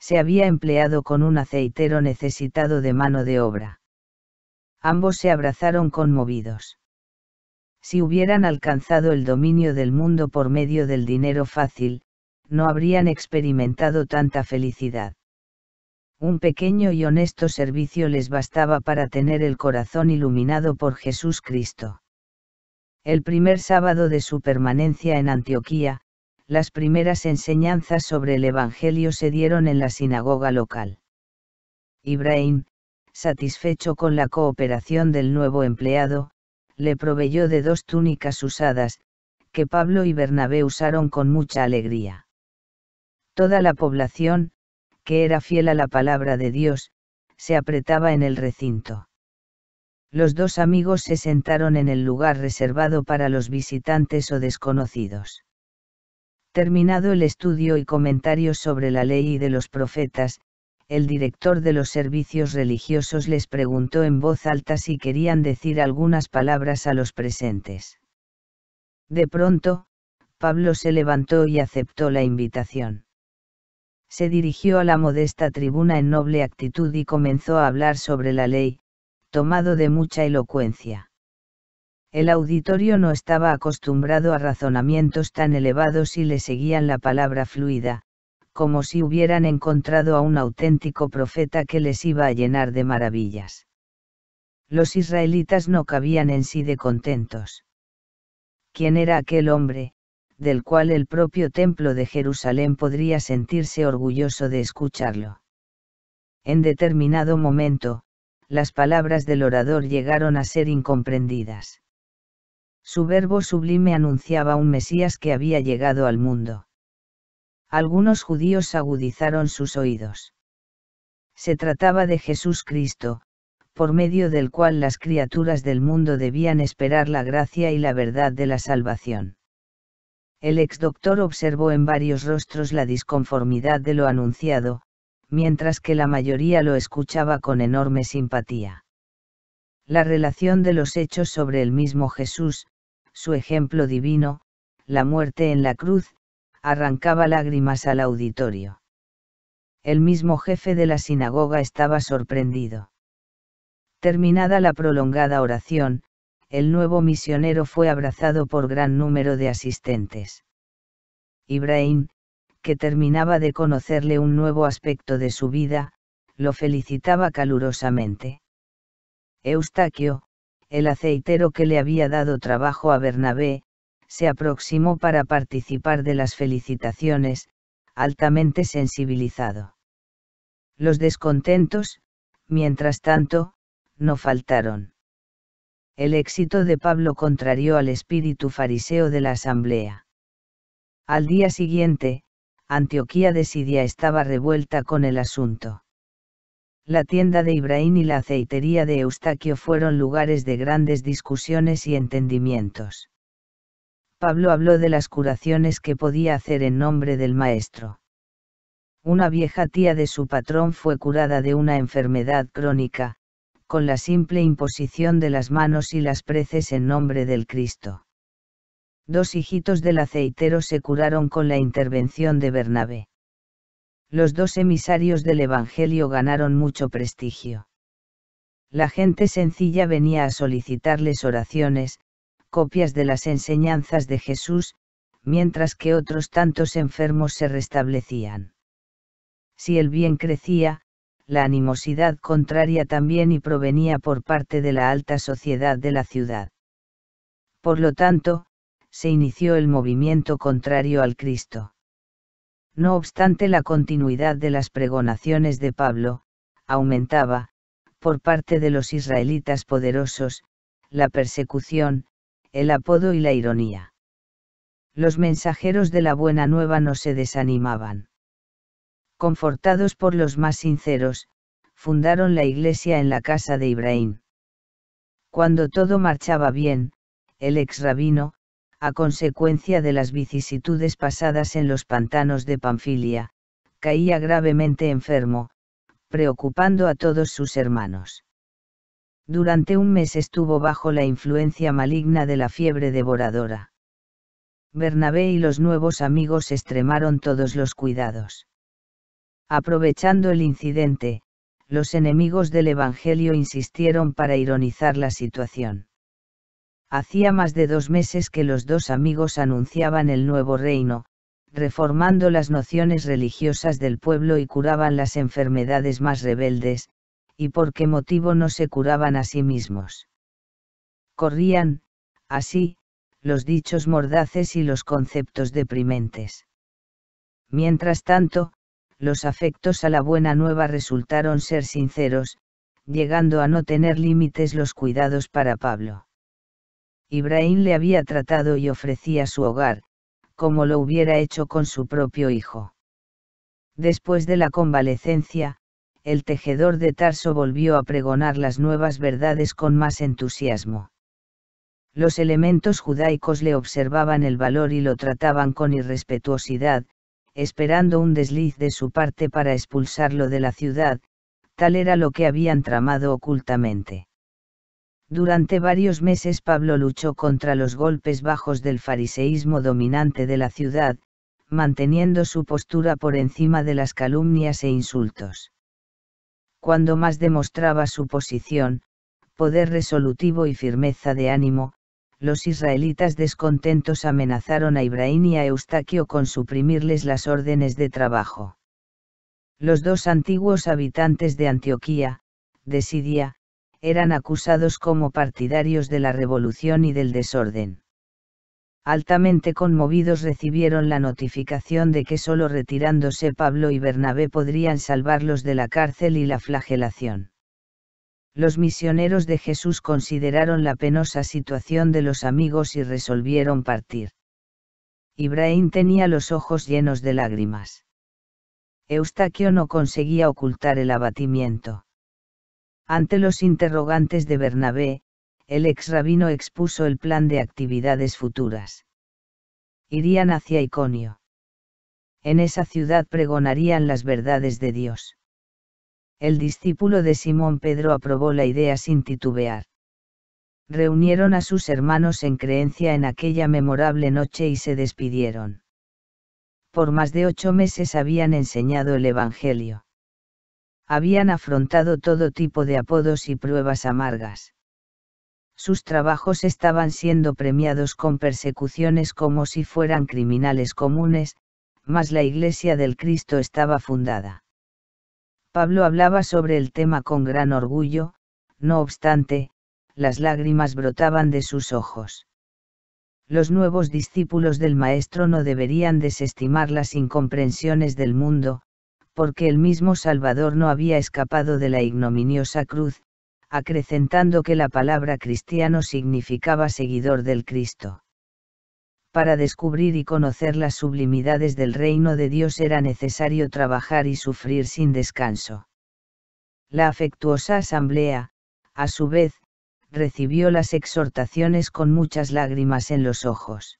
Se había empleado con un aceitero necesitado de mano de obra. Ambos se abrazaron conmovidos. Si hubieran alcanzado el dominio del mundo por medio del dinero fácil, no habrían experimentado tanta felicidad. Un pequeño y honesto servicio les bastaba para tener el corazón iluminado por Jesús Cristo. El primer sábado de su permanencia en Antioquía, las primeras enseñanzas sobre el Evangelio se dieron en la sinagoga local. Ibrahim, satisfecho con la cooperación del nuevo empleado, le proveyó de dos túnicas usadas, que Pablo y Bernabé usaron con mucha alegría. Toda la población, que era fiel a la palabra de Dios, se apretaba en el recinto. Los dos amigos se sentaron en el lugar reservado para los visitantes o desconocidos. Terminado el estudio y comentarios sobre la ley y de los profetas, el director de los servicios religiosos les preguntó en voz alta si querían decir algunas palabras a los presentes. De pronto, Pablo se levantó y aceptó la invitación. Se dirigió a la modesta tribuna en noble actitud y comenzó a hablar sobre la ley, tomado de mucha elocuencia. El auditorio no estaba acostumbrado a razonamientos tan elevados y le seguían la palabra fluida, como si hubieran encontrado a un auténtico profeta que les iba a llenar de maravillas. Los israelitas no cabían en sí de contentos. ¿Quién era aquel hombre, del cual el propio templo de Jerusalén podría sentirse orgulloso de escucharlo? En determinado momento, las palabras del orador llegaron a ser incomprendidas. Su verbo sublime anunciaba un Mesías que había llegado al mundo algunos judíos agudizaron sus oídos. Se trataba de Jesús Cristo, por medio del cual las criaturas del mundo debían esperar la gracia y la verdad de la salvación. El ex doctor observó en varios rostros la disconformidad de lo anunciado, mientras que la mayoría lo escuchaba con enorme simpatía. La relación de los hechos sobre el mismo Jesús, su ejemplo divino, la muerte en la cruz, arrancaba lágrimas al auditorio. El mismo jefe de la sinagoga estaba sorprendido. Terminada la prolongada oración, el nuevo misionero fue abrazado por gran número de asistentes. Ibrahim, que terminaba de conocerle un nuevo aspecto de su vida, lo felicitaba calurosamente. Eustaquio, el aceitero que le había dado trabajo a Bernabé, se aproximó para participar de las felicitaciones, altamente sensibilizado. Los descontentos, mientras tanto, no faltaron. El éxito de Pablo contrarió al espíritu fariseo de la asamblea. Al día siguiente, Antioquía de Sidia estaba revuelta con el asunto. La tienda de Ibrahim y la aceitería de Eustaquio fueron lugares de grandes discusiones y entendimientos. Pablo habló de las curaciones que podía hacer en nombre del maestro. Una vieja tía de su patrón fue curada de una enfermedad crónica, con la simple imposición de las manos y las preces en nombre del Cristo. Dos hijitos del aceitero se curaron con la intervención de Bernabé. Los dos emisarios del Evangelio ganaron mucho prestigio. La gente sencilla venía a solicitarles oraciones, copias de las enseñanzas de Jesús, mientras que otros tantos enfermos se restablecían. Si el bien crecía, la animosidad contraria también y provenía por parte de la alta sociedad de la ciudad. Por lo tanto, se inició el movimiento contrario al Cristo. No obstante la continuidad de las pregonaciones de Pablo, aumentaba, por parte de los israelitas poderosos, la persecución, el apodo y la ironía. Los mensajeros de la buena nueva no se desanimaban. Confortados por los más sinceros, fundaron la iglesia en la casa de Ibrahim. Cuando todo marchaba bien, el ex rabino, a consecuencia de las vicisitudes pasadas en los pantanos de Panfilia, caía gravemente enfermo, preocupando a todos sus hermanos. Durante un mes estuvo bajo la influencia maligna de la fiebre devoradora. Bernabé y los nuevos amigos extremaron todos los cuidados. Aprovechando el incidente, los enemigos del Evangelio insistieron para ironizar la situación. Hacía más de dos meses que los dos amigos anunciaban el nuevo reino, reformando las nociones religiosas del pueblo y curaban las enfermedades más rebeldes, y por qué motivo no se curaban a sí mismos. Corrían, así, los dichos mordaces y los conceptos deprimentes. Mientras tanto, los afectos a la buena nueva resultaron ser sinceros, llegando a no tener límites los cuidados para Pablo. Ibrahim le había tratado y ofrecía su hogar, como lo hubiera hecho con su propio hijo. Después de la convalecencia, el tejedor de Tarso volvió a pregonar las nuevas verdades con más entusiasmo. Los elementos judaicos le observaban el valor y lo trataban con irrespetuosidad, esperando un desliz de su parte para expulsarlo de la ciudad, tal era lo que habían tramado ocultamente. Durante varios meses Pablo luchó contra los golpes bajos del fariseísmo dominante de la ciudad, manteniendo su postura por encima de las calumnias e insultos cuando más demostraba su posición, poder resolutivo y firmeza de ánimo, los israelitas descontentos amenazaron a Ibrahim y a Eustaquio con suprimirles las órdenes de trabajo. Los dos antiguos habitantes de Antioquía, de Sidia, eran acusados como partidarios de la revolución y del desorden altamente conmovidos recibieron la notificación de que solo retirándose Pablo y Bernabé podrían salvarlos de la cárcel y la flagelación. Los misioneros de Jesús consideraron la penosa situación de los amigos y resolvieron partir. Ibrahim tenía los ojos llenos de lágrimas. Eustaquio no conseguía ocultar el abatimiento. Ante los interrogantes de Bernabé, el ex rabino expuso el plan de actividades futuras. Irían hacia Iconio. En esa ciudad pregonarían las verdades de Dios. El discípulo de Simón Pedro aprobó la idea sin titubear. Reunieron a sus hermanos en creencia en aquella memorable noche y se despidieron. Por más de ocho meses habían enseñado el Evangelio. Habían afrontado todo tipo de apodos y pruebas amargas sus trabajos estaban siendo premiados con persecuciones como si fueran criminales comunes, mas la Iglesia del Cristo estaba fundada. Pablo hablaba sobre el tema con gran orgullo, no obstante, las lágrimas brotaban de sus ojos. Los nuevos discípulos del Maestro no deberían desestimar las incomprensiones del mundo, porque el mismo Salvador no había escapado de la ignominiosa cruz, acrecentando que la palabra cristiano significaba seguidor del Cristo. Para descubrir y conocer las sublimidades del reino de Dios era necesario trabajar y sufrir sin descanso. La afectuosa asamblea, a su vez, recibió las exhortaciones con muchas lágrimas en los ojos.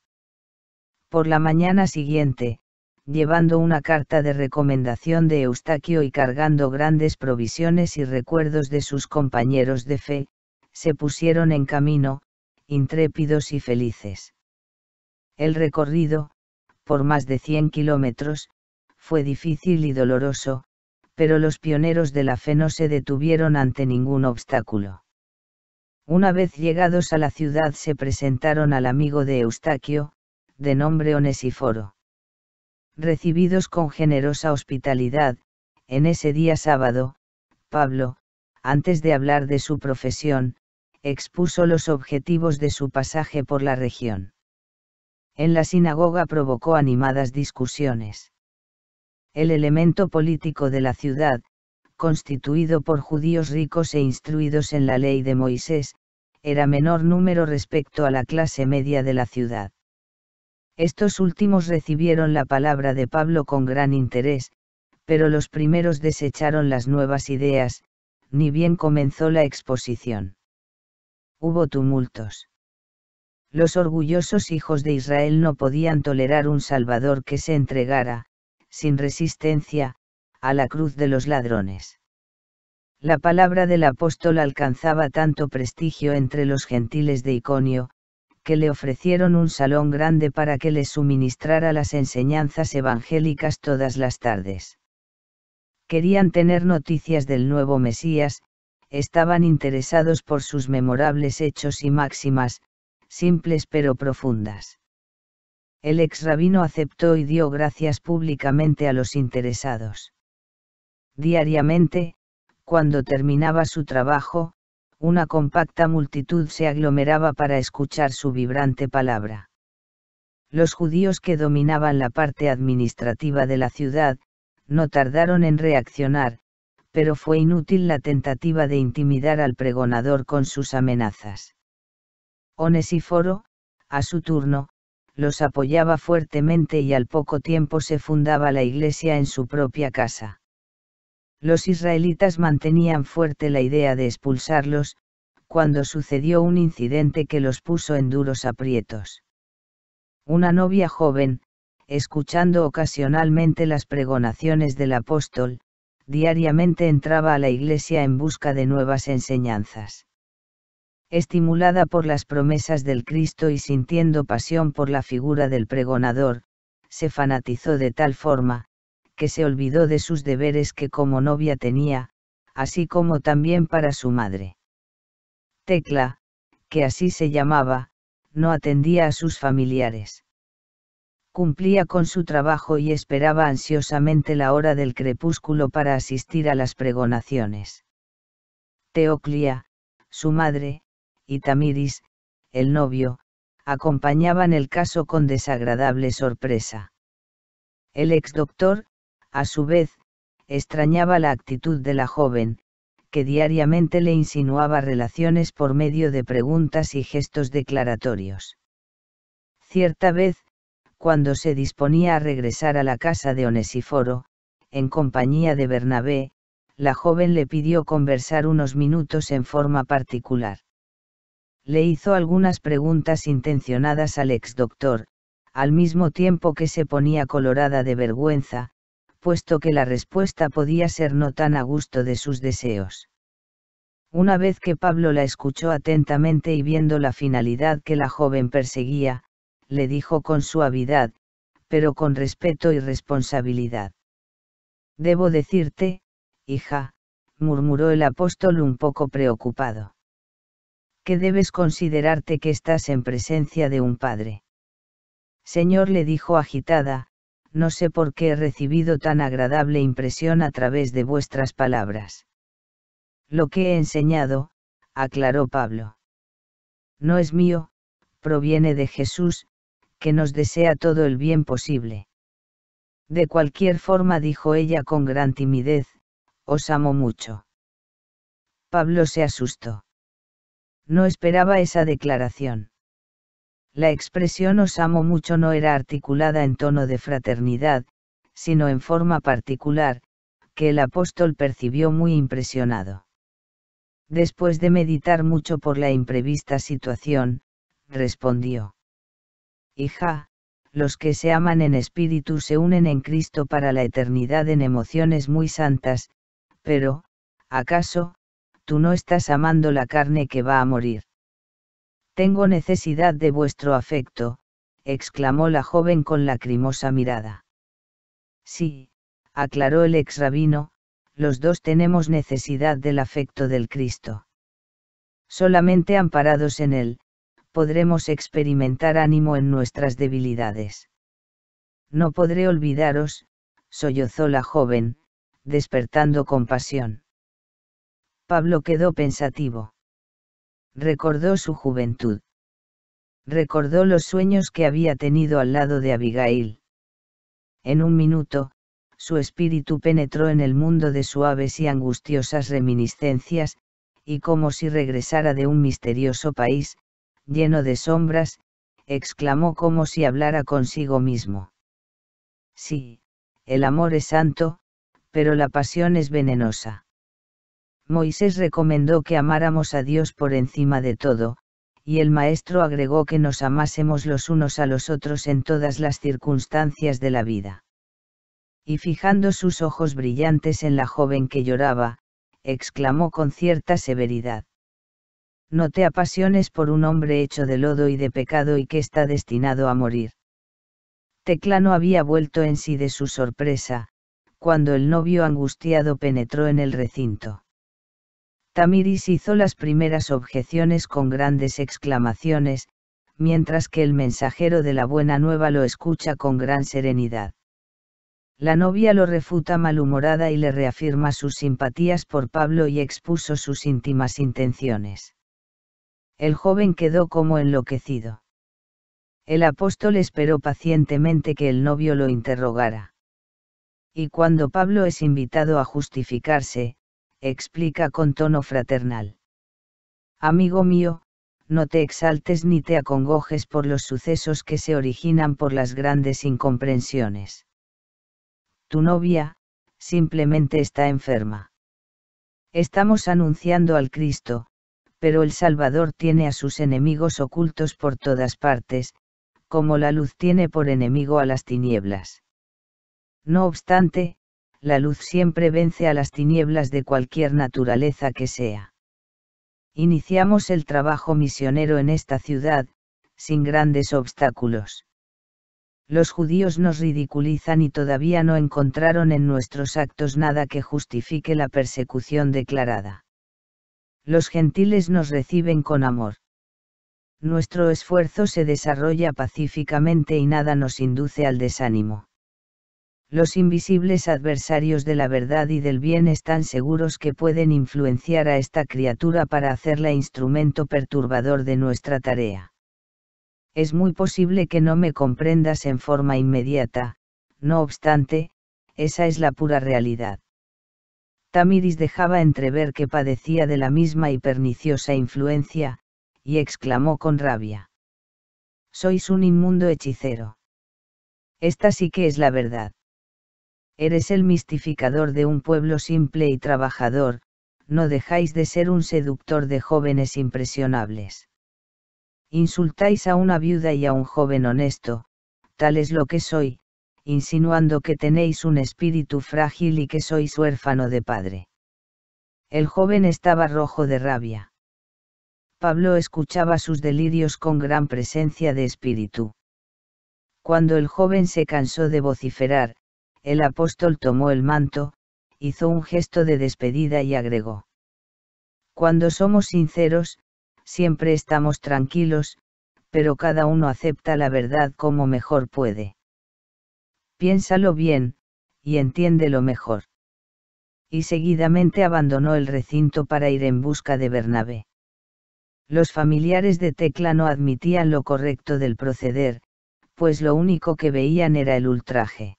Por la mañana siguiente, llevando una carta de recomendación de Eustaquio y cargando grandes provisiones y recuerdos de sus compañeros de fe, se pusieron en camino, intrépidos y felices. El recorrido, por más de 100 kilómetros, fue difícil y doloroso, pero los pioneros de la fe no se detuvieron ante ningún obstáculo. Una vez llegados a la ciudad se presentaron al amigo de Eustaquio, de nombre Onesiforo recibidos con generosa hospitalidad, en ese día sábado, Pablo, antes de hablar de su profesión, expuso los objetivos de su pasaje por la región. En la sinagoga provocó animadas discusiones. El elemento político de la ciudad, constituido por judíos ricos e instruidos en la ley de Moisés, era menor número respecto a la clase media de la ciudad. Estos últimos recibieron la palabra de Pablo con gran interés, pero los primeros desecharon las nuevas ideas, ni bien comenzó la exposición. Hubo tumultos. Los orgullosos hijos de Israel no podían tolerar un Salvador que se entregara, sin resistencia, a la cruz de los ladrones. La palabra del apóstol alcanzaba tanto prestigio entre los gentiles de Iconio, que le ofrecieron un salón grande para que le suministrara las enseñanzas evangélicas todas las tardes. Querían tener noticias del nuevo Mesías, estaban interesados por sus memorables hechos y máximas, simples pero profundas. El ex rabino aceptó y dio gracias públicamente a los interesados. Diariamente, cuando terminaba su trabajo, una compacta multitud se aglomeraba para escuchar su vibrante palabra. Los judíos que dominaban la parte administrativa de la ciudad, no tardaron en reaccionar, pero fue inútil la tentativa de intimidar al pregonador con sus amenazas. Onesíforo, a su turno, los apoyaba fuertemente y al poco tiempo se fundaba la iglesia en su propia casa. Los israelitas mantenían fuerte la idea de expulsarlos, cuando sucedió un incidente que los puso en duros aprietos. Una novia joven, escuchando ocasionalmente las pregonaciones del apóstol, diariamente entraba a la iglesia en busca de nuevas enseñanzas. Estimulada por las promesas del Cristo y sintiendo pasión por la figura del pregonador, se fanatizó de tal forma, que se olvidó de sus deberes que como novia tenía, así como también para su madre. Tecla, que así se llamaba, no atendía a sus familiares. Cumplía con su trabajo y esperaba ansiosamente la hora del crepúsculo para asistir a las pregonaciones. Teoclia, su madre, y Tamiris, el novio, acompañaban el caso con desagradable sorpresa. El ex doctor, a su vez, extrañaba la actitud de la joven, que diariamente le insinuaba relaciones por medio de preguntas y gestos declaratorios. Cierta vez, cuando se disponía a regresar a la casa de Onesíforo, en compañía de Bernabé, la joven le pidió conversar unos minutos en forma particular. Le hizo algunas preguntas intencionadas al ex doctor, al mismo tiempo que se ponía colorada de vergüenza, puesto que la respuesta podía ser no tan a gusto de sus deseos. Una vez que Pablo la escuchó atentamente y viendo la finalidad que la joven perseguía, le dijo con suavidad, pero con respeto y responsabilidad. Debo decirte, hija, murmuró el apóstol un poco preocupado. Que debes considerarte que estás en presencia de un padre. Señor le dijo agitada, no sé por qué he recibido tan agradable impresión a través de vuestras palabras. Lo que he enseñado, aclaró Pablo. No es mío, proviene de Jesús, que nos desea todo el bien posible. De cualquier forma, dijo ella con gran timidez, os amo mucho. Pablo se asustó. No esperaba esa declaración. La expresión os amo mucho no era articulada en tono de fraternidad, sino en forma particular, que el apóstol percibió muy impresionado. Después de meditar mucho por la imprevista situación, respondió. Hija, los que se aman en espíritu se unen en Cristo para la eternidad en emociones muy santas, pero, ¿acaso, tú no estás amando la carne que va a morir? Tengo necesidad de vuestro afecto, exclamó la joven con lacrimosa mirada. Sí, aclaró el ex rabino, los dos tenemos necesidad del afecto del Cristo. Solamente amparados en Él, podremos experimentar ánimo en nuestras debilidades. No podré olvidaros, sollozó la joven, despertando compasión. Pablo quedó pensativo recordó su juventud. Recordó los sueños que había tenido al lado de Abigail. En un minuto, su espíritu penetró en el mundo de suaves y angustiosas reminiscencias, y como si regresara de un misterioso país, lleno de sombras, exclamó como si hablara consigo mismo. Sí, el amor es santo, pero la pasión es venenosa. Moisés recomendó que amáramos a Dios por encima de todo, y el Maestro agregó que nos amásemos los unos a los otros en todas las circunstancias de la vida. Y fijando sus ojos brillantes en la joven que lloraba, exclamó con cierta severidad. No te apasiones por un hombre hecho de lodo y de pecado y que está destinado a morir. Teclano había vuelto en sí de su sorpresa, cuando el novio angustiado penetró en el recinto Tamiris hizo las primeras objeciones con grandes exclamaciones, mientras que el mensajero de la buena nueva lo escucha con gran serenidad. La novia lo refuta malhumorada y le reafirma sus simpatías por Pablo y expuso sus íntimas intenciones. El joven quedó como enloquecido. El apóstol esperó pacientemente que el novio lo interrogara. Y cuando Pablo es invitado a justificarse, explica con tono fraternal. Amigo mío, no te exaltes ni te acongojes por los sucesos que se originan por las grandes incomprensiones. Tu novia, simplemente está enferma. Estamos anunciando al Cristo, pero el Salvador tiene a sus enemigos ocultos por todas partes, como la luz tiene por enemigo a las tinieblas. No obstante, la luz siempre vence a las tinieblas de cualquier naturaleza que sea. Iniciamos el trabajo misionero en esta ciudad, sin grandes obstáculos. Los judíos nos ridiculizan y todavía no encontraron en nuestros actos nada que justifique la persecución declarada. Los gentiles nos reciben con amor. Nuestro esfuerzo se desarrolla pacíficamente y nada nos induce al desánimo los invisibles adversarios de la verdad y del bien están seguros que pueden influenciar a esta criatura para hacerla instrumento perturbador de nuestra tarea. Es muy posible que no me comprendas en forma inmediata, no obstante, esa es la pura realidad. Tamiris dejaba entrever que padecía de la misma y perniciosa influencia, y exclamó con rabia. Sois un inmundo hechicero. Esta sí que es la verdad. Eres el mistificador de un pueblo simple y trabajador, no dejáis de ser un seductor de jóvenes impresionables. Insultáis a una viuda y a un joven honesto, tal es lo que soy, insinuando que tenéis un espíritu frágil y que sois huérfano de padre. El joven estaba rojo de rabia. Pablo escuchaba sus delirios con gran presencia de espíritu. Cuando el joven se cansó de vociferar, el apóstol tomó el manto, hizo un gesto de despedida y agregó. Cuando somos sinceros, siempre estamos tranquilos, pero cada uno acepta la verdad como mejor puede. Piénsalo bien, y entiéndelo mejor. Y seguidamente abandonó el recinto para ir en busca de Bernabé. Los familiares de Tecla no admitían lo correcto del proceder, pues lo único que veían era el ultraje.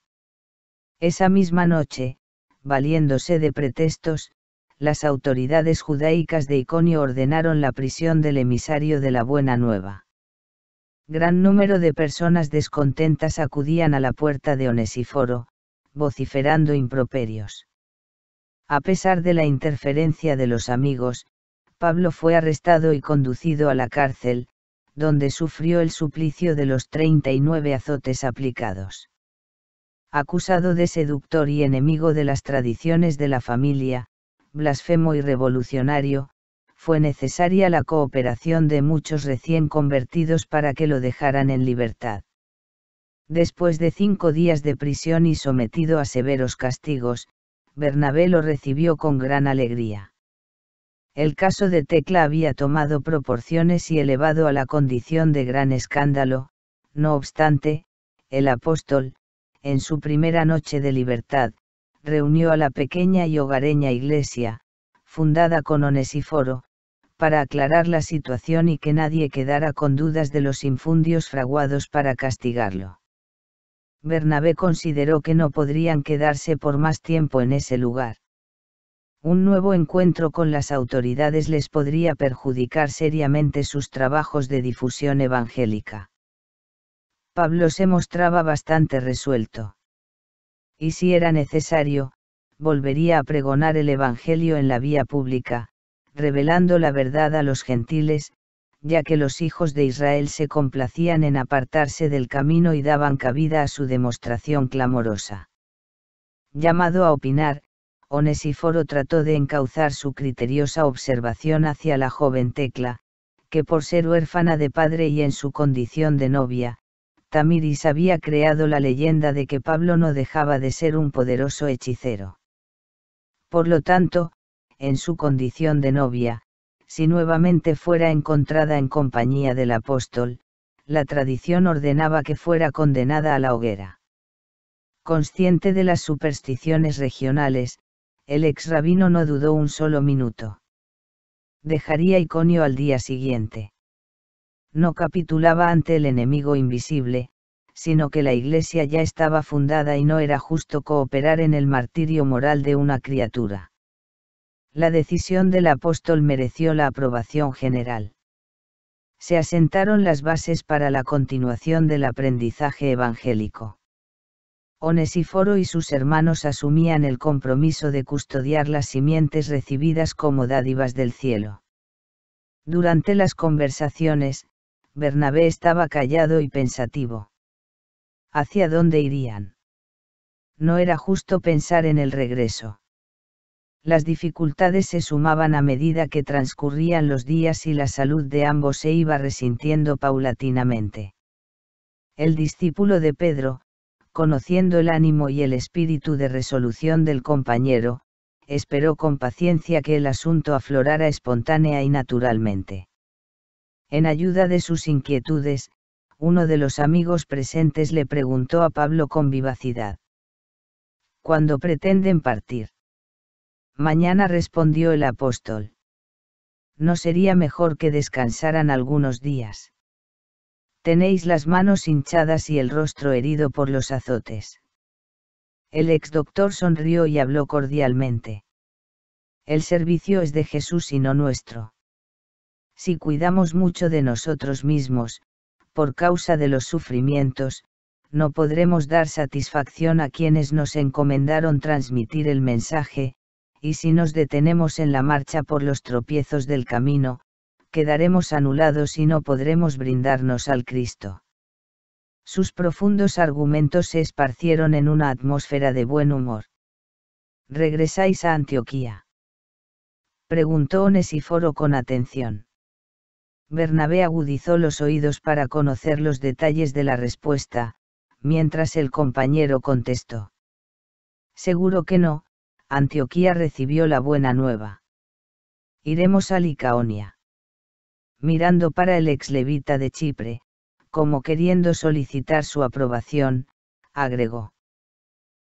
Esa misma noche, valiéndose de pretextos, las autoridades judaicas de Iconio ordenaron la prisión del emisario de la Buena Nueva. Gran número de personas descontentas acudían a la puerta de Onesíforo, vociferando improperios. A pesar de la interferencia de los amigos, Pablo fue arrestado y conducido a la cárcel, donde sufrió el suplicio de los 39 azotes aplicados acusado de seductor y enemigo de las tradiciones de la familia, blasfemo y revolucionario, fue necesaria la cooperación de muchos recién convertidos para que lo dejaran en libertad. Después de cinco días de prisión y sometido a severos castigos, Bernabé lo recibió con gran alegría. El caso de Tecla había tomado proporciones y elevado a la condición de gran escándalo, no obstante, el apóstol, en su primera noche de libertad, reunió a la pequeña y hogareña iglesia, fundada con Onesíforo, para aclarar la situación y que nadie quedara con dudas de los infundios fraguados para castigarlo. Bernabé consideró que no podrían quedarse por más tiempo en ese lugar. Un nuevo encuentro con las autoridades les podría perjudicar seriamente sus trabajos de difusión evangélica. Pablo se mostraba bastante resuelto. Y si era necesario, volvería a pregonar el Evangelio en la vía pública, revelando la verdad a los gentiles, ya que los hijos de Israel se complacían en apartarse del camino y daban cabida a su demostración clamorosa. Llamado a opinar, Onesíforo trató de encauzar su criteriosa observación hacia la joven Tecla, que por ser huérfana de padre y en su condición de novia, Tamiris había creado la leyenda de que Pablo no dejaba de ser un poderoso hechicero. Por lo tanto, en su condición de novia, si nuevamente fuera encontrada en compañía del apóstol, la tradición ordenaba que fuera condenada a la hoguera. Consciente de las supersticiones regionales, el ex rabino no dudó un solo minuto. Dejaría Iconio al día siguiente no capitulaba ante el enemigo invisible, sino que la Iglesia ya estaba fundada y no era justo cooperar en el martirio moral de una criatura. La decisión del apóstol mereció la aprobación general. Se asentaron las bases para la continuación del aprendizaje evangélico. Onesíforo y sus hermanos asumían el compromiso de custodiar las simientes recibidas como dádivas del cielo. Durante las conversaciones, Bernabé estaba callado y pensativo. ¿Hacia dónde irían? No era justo pensar en el regreso. Las dificultades se sumaban a medida que transcurrían los días y la salud de ambos se iba resintiendo paulatinamente. El discípulo de Pedro, conociendo el ánimo y el espíritu de resolución del compañero, esperó con paciencia que el asunto aflorara espontánea y naturalmente. En ayuda de sus inquietudes, uno de los amigos presentes le preguntó a Pablo con vivacidad. ¿Cuándo pretenden partir? Mañana respondió el apóstol. ¿No sería mejor que descansaran algunos días? Tenéis las manos hinchadas y el rostro herido por los azotes. El ex doctor sonrió y habló cordialmente. El servicio es de Jesús y no nuestro si cuidamos mucho de nosotros mismos, por causa de los sufrimientos, no podremos dar satisfacción a quienes nos encomendaron transmitir el mensaje, y si nos detenemos en la marcha por los tropiezos del camino, quedaremos anulados y no podremos brindarnos al Cristo. Sus profundos argumentos se esparcieron en una atmósfera de buen humor. ¿Regresáis a Antioquía? Preguntó Onesíforo con atención. Bernabé agudizó los oídos para conocer los detalles de la respuesta, mientras el compañero contestó. Seguro que no, Antioquía recibió la buena nueva. Iremos a Licaonia. Mirando para el ex-levita de Chipre, como queriendo solicitar su aprobación, agregó.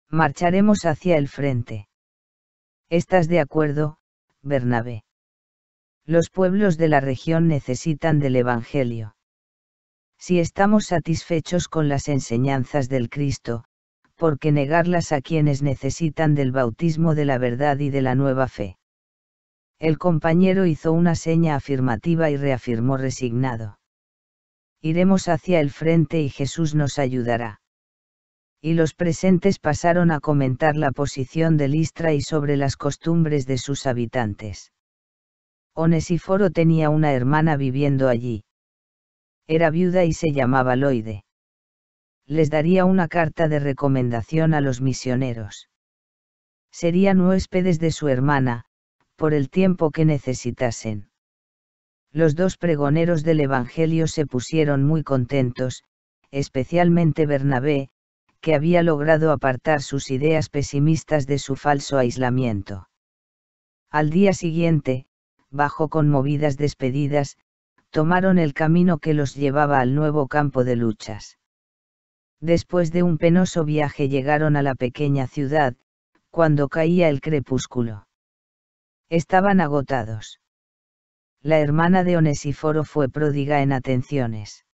Marcharemos hacia el frente. ¿Estás de acuerdo, Bernabé? los pueblos de la región necesitan del Evangelio. Si estamos satisfechos con las enseñanzas del Cristo, ¿por qué negarlas a quienes necesitan del bautismo de la verdad y de la nueva fe? El compañero hizo una seña afirmativa y reafirmó resignado. Iremos hacia el frente y Jesús nos ayudará. Y los presentes pasaron a comentar la posición de Listra y sobre las costumbres de sus habitantes. Onesiforo tenía una hermana viviendo allí. Era viuda y se llamaba Loide. Les daría una carta de recomendación a los misioneros. Serían huéspedes de su hermana, por el tiempo que necesitasen. Los dos pregoneros del Evangelio se pusieron muy contentos, especialmente Bernabé, que había logrado apartar sus ideas pesimistas de su falso aislamiento. Al día siguiente, bajo conmovidas despedidas, tomaron el camino que los llevaba al nuevo campo de luchas. Después de un penoso viaje llegaron a la pequeña ciudad, cuando caía el crepúsculo. Estaban agotados. La hermana de Onesíforo fue pródiga en atenciones.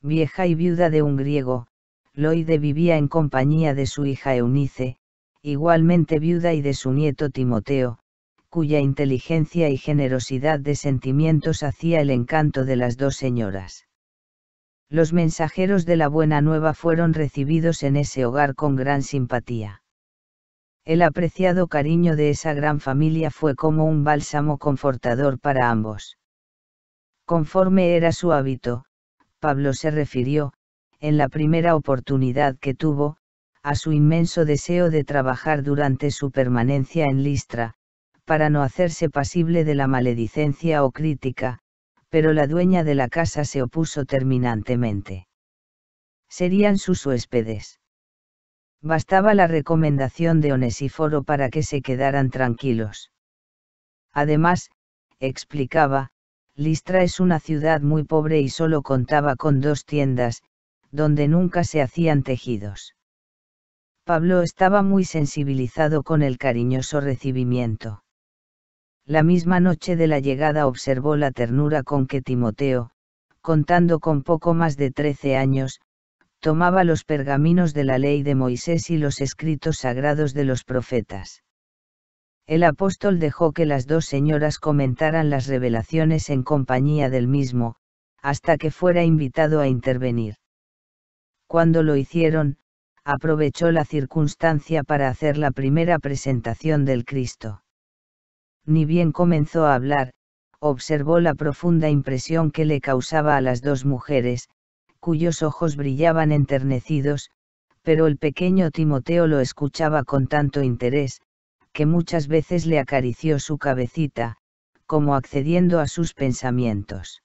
Vieja y viuda de un griego, Loide vivía en compañía de su hija Eunice, igualmente viuda y de su nieto Timoteo, cuya inteligencia y generosidad de sentimientos hacía el encanto de las dos señoras. Los mensajeros de la buena nueva fueron recibidos en ese hogar con gran simpatía. El apreciado cariño de esa gran familia fue como un bálsamo confortador para ambos. Conforme era su hábito, Pablo se refirió, en la primera oportunidad que tuvo, a su inmenso deseo de trabajar durante su permanencia en Listra, para no hacerse pasible de la maledicencia o crítica, pero la dueña de la casa se opuso terminantemente. Serían sus huéspedes. Bastaba la recomendación de Onesíforo para que se quedaran tranquilos. Además, explicaba, Listra es una ciudad muy pobre y solo contaba con dos tiendas, donde nunca se hacían tejidos. Pablo estaba muy sensibilizado con el cariñoso recibimiento. La misma noche de la llegada observó la ternura con que Timoteo, contando con poco más de trece años, tomaba los pergaminos de la ley de Moisés y los escritos sagrados de los profetas. El apóstol dejó que las dos señoras comentaran las revelaciones en compañía del mismo, hasta que fuera invitado a intervenir. Cuando lo hicieron, aprovechó la circunstancia para hacer la primera presentación del Cristo ni bien comenzó a hablar, observó la profunda impresión que le causaba a las dos mujeres, cuyos ojos brillaban enternecidos, pero el pequeño Timoteo lo escuchaba con tanto interés, que muchas veces le acarició su cabecita, como accediendo a sus pensamientos.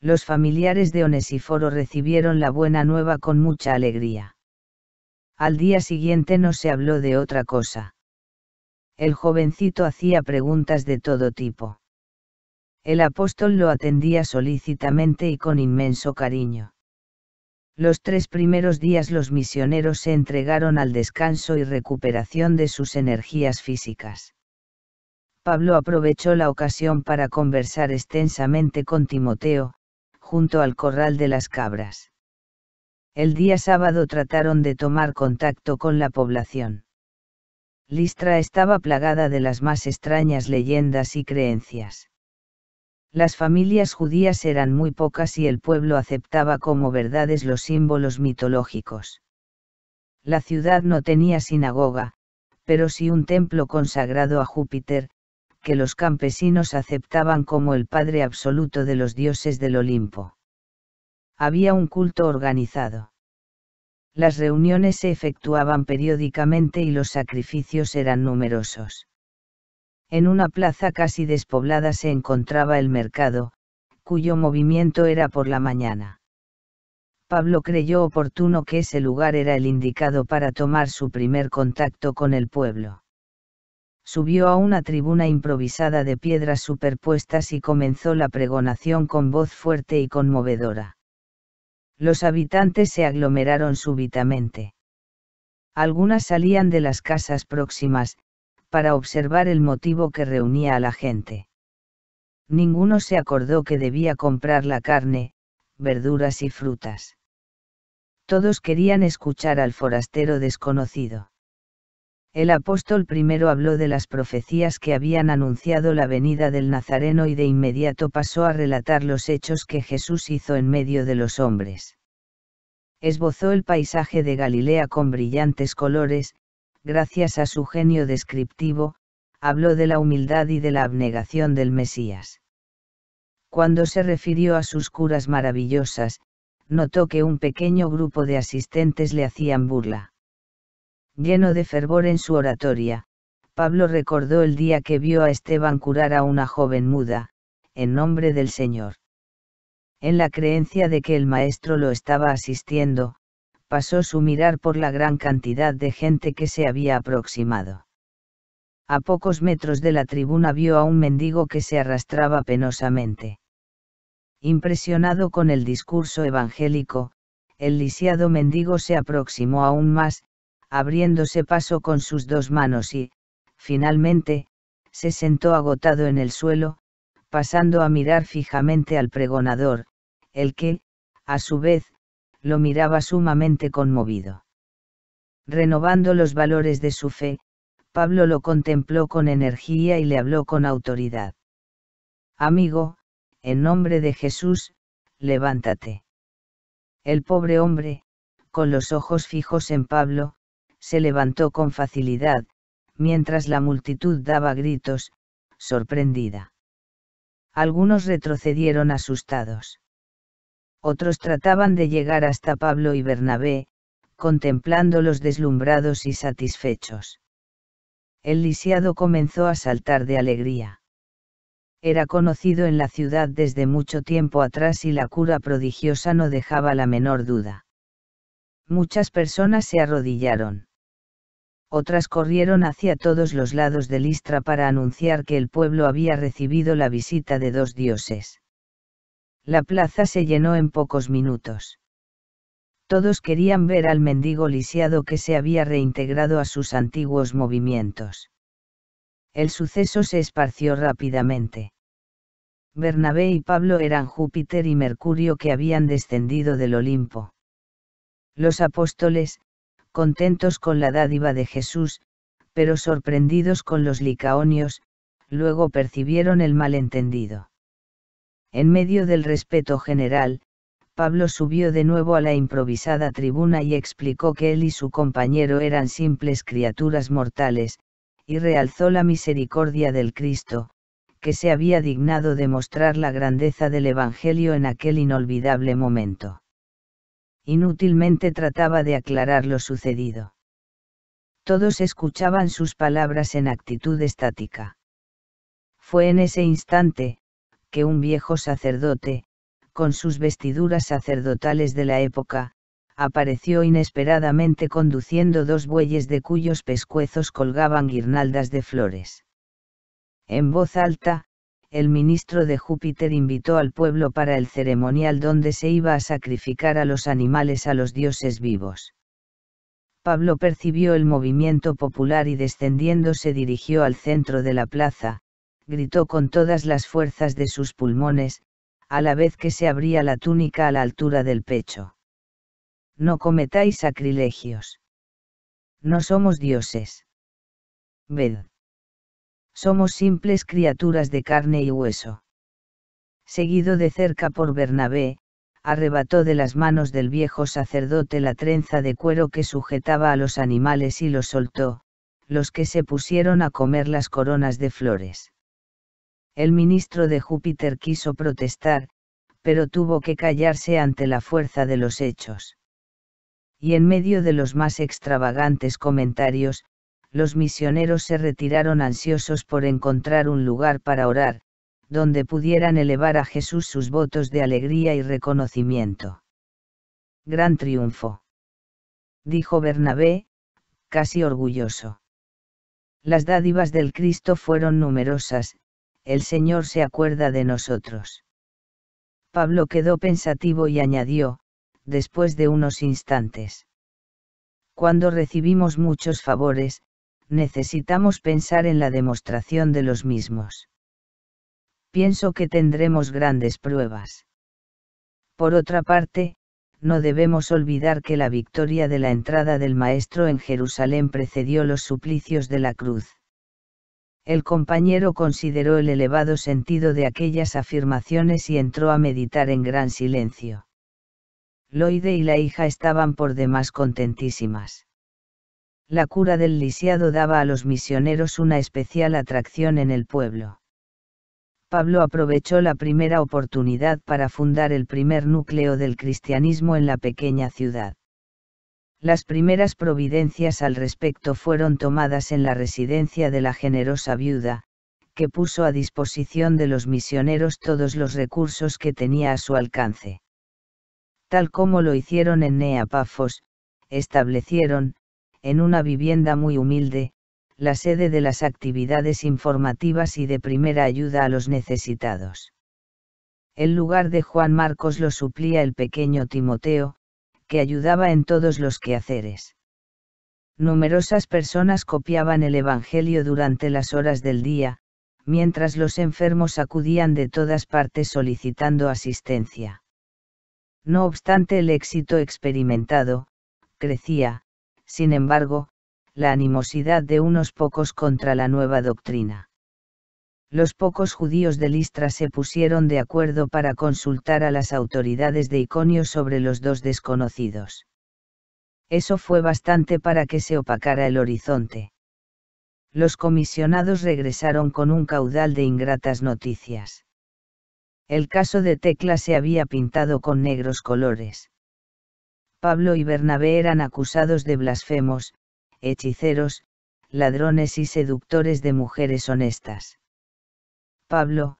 Los familiares de Onesíforo recibieron la buena nueva con mucha alegría. Al día siguiente no se habló de otra cosa el jovencito hacía preguntas de todo tipo. El apóstol lo atendía solícitamente y con inmenso cariño. Los tres primeros días los misioneros se entregaron al descanso y recuperación de sus energías físicas. Pablo aprovechó la ocasión para conversar extensamente con Timoteo, junto al corral de las cabras. El día sábado trataron de tomar contacto con la población. Listra estaba plagada de las más extrañas leyendas y creencias. Las familias judías eran muy pocas y el pueblo aceptaba como verdades los símbolos mitológicos. La ciudad no tenía sinagoga, pero sí un templo consagrado a Júpiter, que los campesinos aceptaban como el Padre absoluto de los dioses del Olimpo. Había un culto organizado las reuniones se efectuaban periódicamente y los sacrificios eran numerosos. En una plaza casi despoblada se encontraba el mercado, cuyo movimiento era por la mañana. Pablo creyó oportuno que ese lugar era el indicado para tomar su primer contacto con el pueblo. Subió a una tribuna improvisada de piedras superpuestas y comenzó la pregonación con voz fuerte y conmovedora los habitantes se aglomeraron súbitamente. Algunas salían de las casas próximas, para observar el motivo que reunía a la gente. Ninguno se acordó que debía comprar la carne, verduras y frutas. Todos querían escuchar al forastero desconocido. El apóstol primero habló de las profecías que habían anunciado la venida del Nazareno y de inmediato pasó a relatar los hechos que Jesús hizo en medio de los hombres. Esbozó el paisaje de Galilea con brillantes colores, gracias a su genio descriptivo, habló de la humildad y de la abnegación del Mesías. Cuando se refirió a sus curas maravillosas, notó que un pequeño grupo de asistentes le hacían burla Lleno de fervor en su oratoria, Pablo recordó el día que vio a Esteban curar a una joven muda, en nombre del Señor. En la creencia de que el maestro lo estaba asistiendo, pasó su mirar por la gran cantidad de gente que se había aproximado. A pocos metros de la tribuna vio a un mendigo que se arrastraba penosamente. Impresionado con el discurso evangélico, el lisiado mendigo se aproximó aún más, abriéndose paso con sus dos manos y, finalmente, se sentó agotado en el suelo, pasando a mirar fijamente al pregonador, el que, a su vez, lo miraba sumamente conmovido. Renovando los valores de su fe, Pablo lo contempló con energía y le habló con autoridad. Amigo, en nombre de Jesús, levántate. El pobre hombre, con los ojos fijos en Pablo, se levantó con facilidad, mientras la multitud daba gritos, sorprendida. Algunos retrocedieron asustados. Otros trataban de llegar hasta Pablo y Bernabé, contemplándolos deslumbrados y satisfechos. El lisiado comenzó a saltar de alegría. Era conocido en la ciudad desde mucho tiempo atrás y la cura prodigiosa no dejaba la menor duda. Muchas personas se arrodillaron otras corrieron hacia todos los lados de Listra para anunciar que el pueblo había recibido la visita de dos dioses. La plaza se llenó en pocos minutos. Todos querían ver al mendigo lisiado que se había reintegrado a sus antiguos movimientos. El suceso se esparció rápidamente. Bernabé y Pablo eran Júpiter y Mercurio que habían descendido del Olimpo. Los apóstoles, contentos con la dádiva de Jesús, pero sorprendidos con los licaonios, luego percibieron el malentendido. En medio del respeto general, Pablo subió de nuevo a la improvisada tribuna y explicó que él y su compañero eran simples criaturas mortales, y realzó la misericordia del Cristo, que se había dignado de mostrar la grandeza del Evangelio en aquel inolvidable momento inútilmente trataba de aclarar lo sucedido. Todos escuchaban sus palabras en actitud estática. Fue en ese instante, que un viejo sacerdote, con sus vestiduras sacerdotales de la época, apareció inesperadamente conduciendo dos bueyes de cuyos pescuezos colgaban guirnaldas de flores. En voz alta, el ministro de Júpiter invitó al pueblo para el ceremonial donde se iba a sacrificar a los animales a los dioses vivos. Pablo percibió el movimiento popular y descendiendo se dirigió al centro de la plaza, gritó con todas las fuerzas de sus pulmones, a la vez que se abría la túnica a la altura del pecho. No cometáis sacrilegios. No somos dioses. Ved. Somos simples criaturas de carne y hueso. Seguido de cerca por Bernabé, arrebató de las manos del viejo sacerdote la trenza de cuero que sujetaba a los animales y los soltó, los que se pusieron a comer las coronas de flores. El ministro de Júpiter quiso protestar, pero tuvo que callarse ante la fuerza de los hechos. Y en medio de los más extravagantes comentarios, los misioneros se retiraron ansiosos por encontrar un lugar para orar, donde pudieran elevar a Jesús sus votos de alegría y reconocimiento. Gran triunfo. Dijo Bernabé, casi orgulloso. Las dádivas del Cristo fueron numerosas, el Señor se acuerda de nosotros. Pablo quedó pensativo y añadió, después de unos instantes. Cuando recibimos muchos favores, necesitamos pensar en la demostración de los mismos. Pienso que tendremos grandes pruebas. Por otra parte, no debemos olvidar que la victoria de la entrada del Maestro en Jerusalén precedió los suplicios de la cruz. El compañero consideró el elevado sentido de aquellas afirmaciones y entró a meditar en gran silencio. Loide y la hija estaban por demás contentísimas la cura del lisiado daba a los misioneros una especial atracción en el pueblo. Pablo aprovechó la primera oportunidad para fundar el primer núcleo del cristianismo en la pequeña ciudad. Las primeras providencias al respecto fueron tomadas en la residencia de la generosa viuda, que puso a disposición de los misioneros todos los recursos que tenía a su alcance. Tal como lo hicieron en Neapafos, establecieron, en una vivienda muy humilde, la sede de las actividades informativas y de primera ayuda a los necesitados. El lugar de Juan Marcos lo suplía el pequeño Timoteo, que ayudaba en todos los quehaceres. Numerosas personas copiaban el Evangelio durante las horas del día, mientras los enfermos acudían de todas partes solicitando asistencia. No obstante el éxito experimentado, crecía, sin embargo, la animosidad de unos pocos contra la nueva doctrina. Los pocos judíos de Listra se pusieron de acuerdo para consultar a las autoridades de Iconio sobre los dos desconocidos. Eso fue bastante para que se opacara el horizonte. Los comisionados regresaron con un caudal de ingratas noticias. El caso de Tecla se había pintado con negros colores Pablo y Bernabé eran acusados de blasfemos, hechiceros, ladrones y seductores de mujeres honestas. Pablo,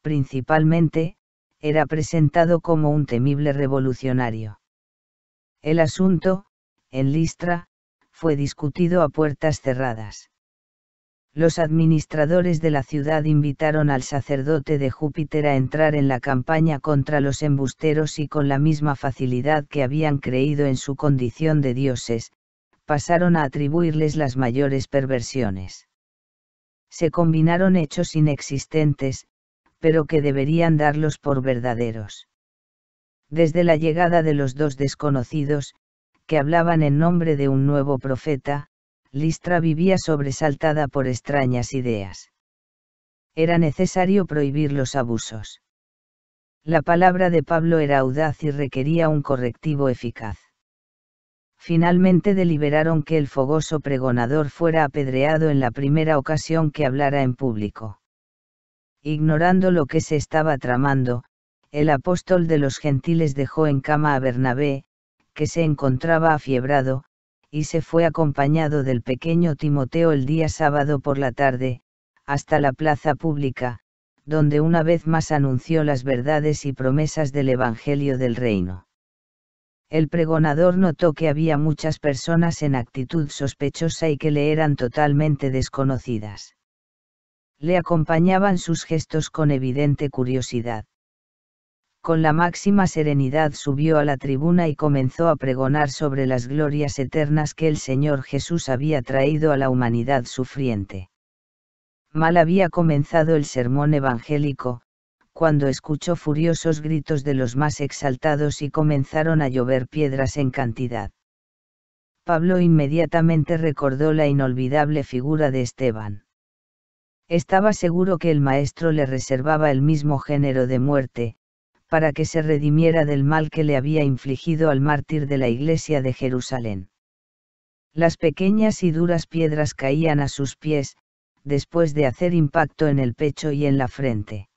principalmente, era presentado como un temible revolucionario. El asunto, en Listra, fue discutido a puertas cerradas los administradores de la ciudad invitaron al sacerdote de Júpiter a entrar en la campaña contra los embusteros y con la misma facilidad que habían creído en su condición de dioses, pasaron a atribuirles las mayores perversiones. Se combinaron hechos inexistentes, pero que deberían darlos por verdaderos. Desde la llegada de los dos desconocidos, que hablaban en nombre de un nuevo profeta, Listra vivía sobresaltada por extrañas ideas. Era necesario prohibir los abusos. La palabra de Pablo era audaz y requería un correctivo eficaz. Finalmente deliberaron que el fogoso pregonador fuera apedreado en la primera ocasión que hablara en público. Ignorando lo que se estaba tramando, el apóstol de los gentiles dejó en cama a Bernabé, que se encontraba afiebrado, y se fue acompañado del pequeño Timoteo el día sábado por la tarde, hasta la plaza pública, donde una vez más anunció las verdades y promesas del Evangelio del Reino. El pregonador notó que había muchas personas en actitud sospechosa y que le eran totalmente desconocidas. Le acompañaban sus gestos con evidente curiosidad con la máxima serenidad subió a la tribuna y comenzó a pregonar sobre las glorias eternas que el Señor Jesús había traído a la humanidad sufriente. Mal había comenzado el sermón evangélico, cuando escuchó furiosos gritos de los más exaltados y comenzaron a llover piedras en cantidad. Pablo inmediatamente recordó la inolvidable figura de Esteban. Estaba seguro que el maestro le reservaba el mismo género de muerte, para que se redimiera del mal que le había infligido al mártir de la iglesia de Jerusalén. Las pequeñas y duras piedras caían a sus pies, después de hacer impacto en el pecho y en la frente.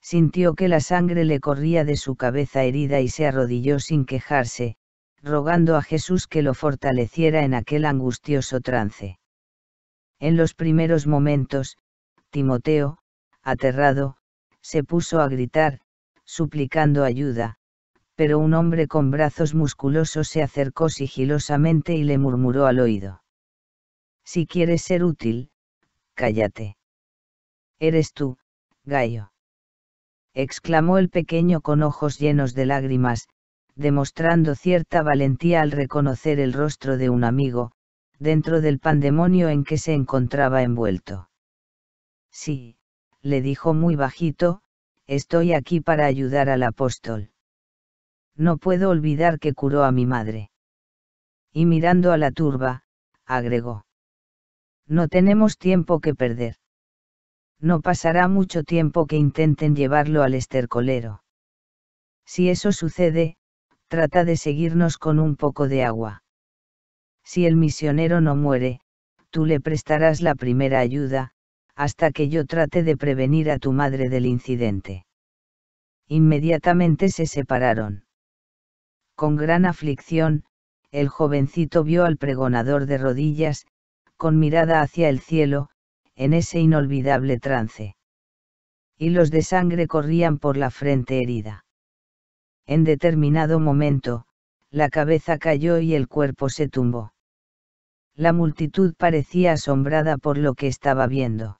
Sintió que la sangre le corría de su cabeza herida y se arrodilló sin quejarse, rogando a Jesús que lo fortaleciera en aquel angustioso trance. En los primeros momentos, Timoteo, aterrado, se puso a gritar, suplicando ayuda, pero un hombre con brazos musculosos se acercó sigilosamente y le murmuró al oído. Si quieres ser útil, cállate. Eres tú, Gallo. exclamó el pequeño con ojos llenos de lágrimas, demostrando cierta valentía al reconocer el rostro de un amigo, dentro del pandemonio en que se encontraba envuelto. Sí, le dijo muy bajito, estoy aquí para ayudar al apóstol. No puedo olvidar que curó a mi madre. Y mirando a la turba, agregó. No tenemos tiempo que perder. No pasará mucho tiempo que intenten llevarlo al estercolero. Si eso sucede, trata de seguirnos con un poco de agua. Si el misionero no muere, tú le prestarás la primera ayuda, hasta que yo trate de prevenir a tu madre del incidente. Inmediatamente se separaron. Con gran aflicción, el jovencito vio al pregonador de rodillas, con mirada hacia el cielo, en ese inolvidable trance. Hilos de sangre corrían por la frente herida. En determinado momento, la cabeza cayó y el cuerpo se tumbó. La multitud parecía asombrada por lo que estaba viendo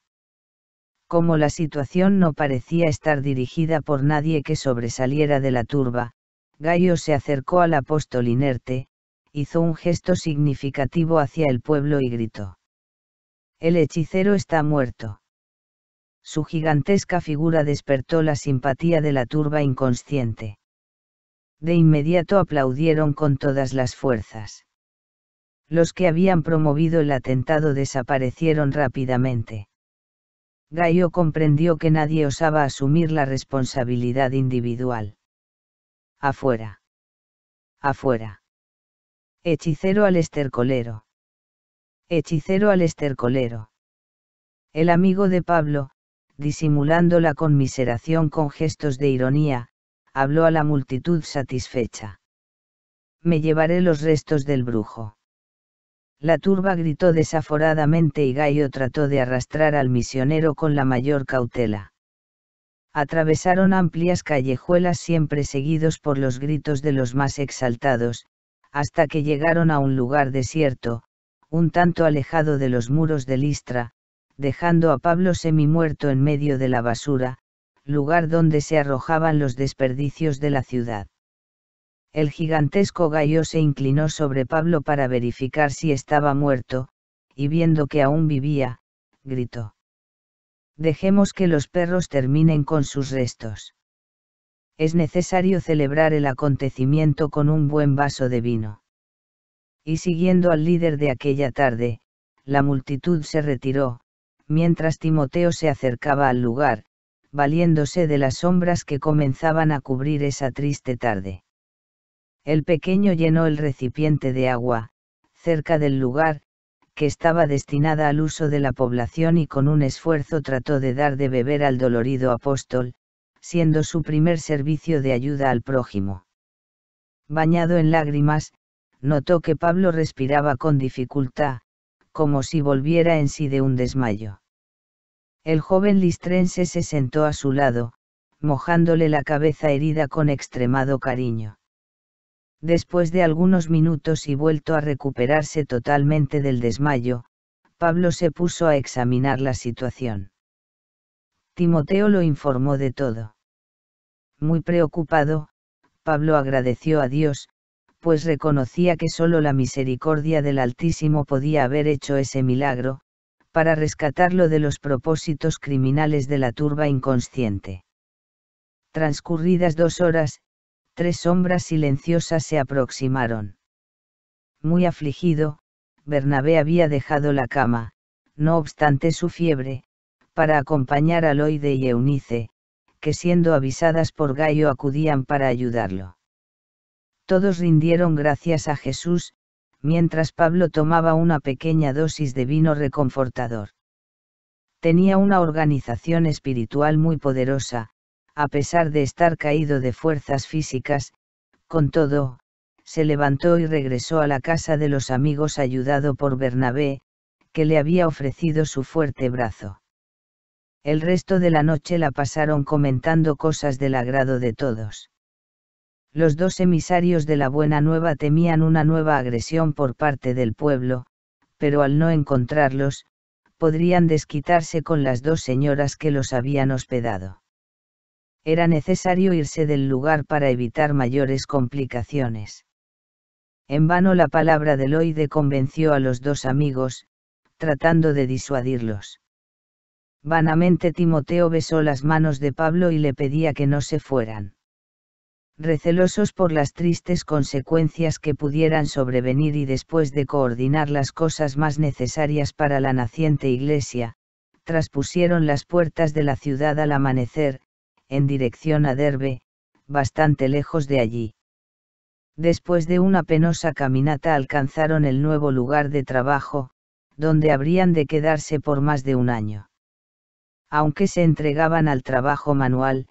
como la situación no parecía estar dirigida por nadie que sobresaliera de la turba, Gallo se acercó al apóstol inerte, hizo un gesto significativo hacia el pueblo y gritó. El hechicero está muerto. Su gigantesca figura despertó la simpatía de la turba inconsciente. De inmediato aplaudieron con todas las fuerzas. Los que habían promovido el atentado desaparecieron rápidamente. Gallo comprendió que nadie osaba asumir la responsabilidad individual. Afuera. Afuera. Hechicero al estercolero. Hechicero al estercolero. El amigo de Pablo, disimulando la conmiseración con gestos de ironía, habló a la multitud satisfecha. Me llevaré los restos del brujo. La turba gritó desaforadamente y Gallo trató de arrastrar al misionero con la mayor cautela. Atravesaron amplias callejuelas siempre seguidos por los gritos de los más exaltados, hasta que llegaron a un lugar desierto, un tanto alejado de los muros de Listra, dejando a Pablo semi-muerto en medio de la basura, lugar donde se arrojaban los desperdicios de la ciudad el gigantesco gallo se inclinó sobre Pablo para verificar si estaba muerto, y viendo que aún vivía, gritó. Dejemos que los perros terminen con sus restos. Es necesario celebrar el acontecimiento con un buen vaso de vino. Y siguiendo al líder de aquella tarde, la multitud se retiró, mientras Timoteo se acercaba al lugar, valiéndose de las sombras que comenzaban a cubrir esa triste tarde. El pequeño llenó el recipiente de agua, cerca del lugar, que estaba destinada al uso de la población y con un esfuerzo trató de dar de beber al dolorido apóstol, siendo su primer servicio de ayuda al prójimo. Bañado en lágrimas, notó que Pablo respiraba con dificultad, como si volviera en sí de un desmayo. El joven listrense se sentó a su lado, mojándole la cabeza herida con extremado cariño. Después de algunos minutos y vuelto a recuperarse totalmente del desmayo, Pablo se puso a examinar la situación. Timoteo lo informó de todo. Muy preocupado, Pablo agradeció a Dios, pues reconocía que sólo la misericordia del Altísimo podía haber hecho ese milagro, para rescatarlo de los propósitos criminales de la turba inconsciente. Transcurridas dos horas, tres sombras silenciosas se aproximaron. Muy afligido, Bernabé había dejado la cama, no obstante su fiebre, para acompañar a Loide y Eunice, que siendo avisadas por Gallo acudían para ayudarlo. Todos rindieron gracias a Jesús, mientras Pablo tomaba una pequeña dosis de vino reconfortador. Tenía una organización espiritual muy poderosa, a pesar de estar caído de fuerzas físicas, con todo, se levantó y regresó a la casa de los amigos ayudado por Bernabé, que le había ofrecido su fuerte brazo. El resto de la noche la pasaron comentando cosas del agrado de todos. Los dos emisarios de la Buena Nueva temían una nueva agresión por parte del pueblo, pero al no encontrarlos, podrían desquitarse con las dos señoras que los habían hospedado era necesario irse del lugar para evitar mayores complicaciones. En vano la palabra de Loide convenció a los dos amigos, tratando de disuadirlos. Vanamente Timoteo besó las manos de Pablo y le pedía que no se fueran. Recelosos por las tristes consecuencias que pudieran sobrevenir y después de coordinar las cosas más necesarias para la naciente iglesia, traspusieron las puertas de la ciudad al amanecer, en dirección a Derbe, bastante lejos de allí. Después de una penosa caminata alcanzaron el nuevo lugar de trabajo, donde habrían de quedarse por más de un año. Aunque se entregaban al trabajo manual,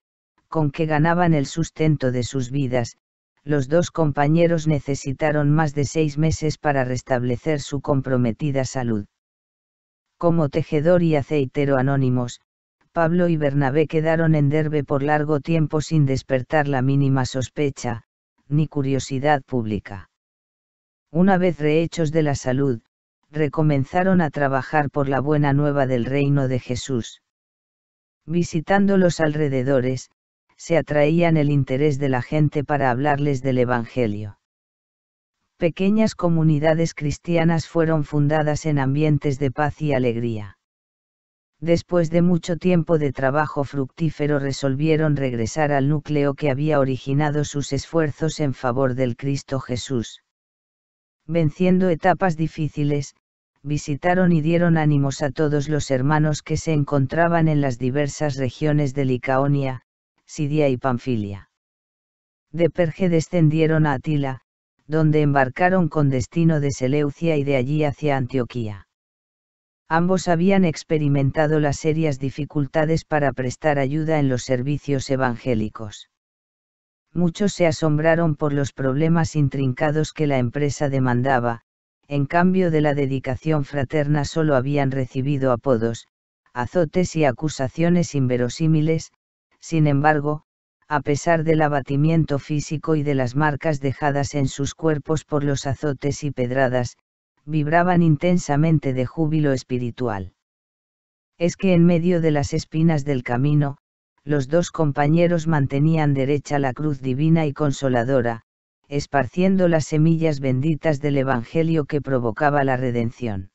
con que ganaban el sustento de sus vidas, los dos compañeros necesitaron más de seis meses para restablecer su comprometida salud. Como tejedor y aceitero anónimos, Pablo y Bernabé quedaron en Derbe por largo tiempo sin despertar la mínima sospecha, ni curiosidad pública. Una vez rehechos de la salud, recomenzaron a trabajar por la buena nueva del reino de Jesús. Visitando los alrededores, se atraían el interés de la gente para hablarles del Evangelio. Pequeñas comunidades cristianas fueron fundadas en ambientes de paz y alegría después de mucho tiempo de trabajo fructífero resolvieron regresar al núcleo que había originado sus esfuerzos en favor del Cristo Jesús. Venciendo etapas difíciles, visitaron y dieron ánimos a todos los hermanos que se encontraban en las diversas regiones de Licaonia, Sidia y Panfilia. De Perge descendieron a Atila, donde embarcaron con destino de Seleucia y de allí hacia Antioquía ambos habían experimentado las serias dificultades para prestar ayuda en los servicios evangélicos. Muchos se asombraron por los problemas intrincados que la empresa demandaba, en cambio de la dedicación fraterna solo habían recibido apodos, azotes y acusaciones inverosímiles, sin embargo, a pesar del abatimiento físico y de las marcas dejadas en sus cuerpos por los azotes y pedradas, vibraban intensamente de júbilo espiritual. Es que en medio de las espinas del camino, los dos compañeros mantenían derecha la cruz divina y consoladora, esparciendo las semillas benditas del Evangelio que provocaba la redención.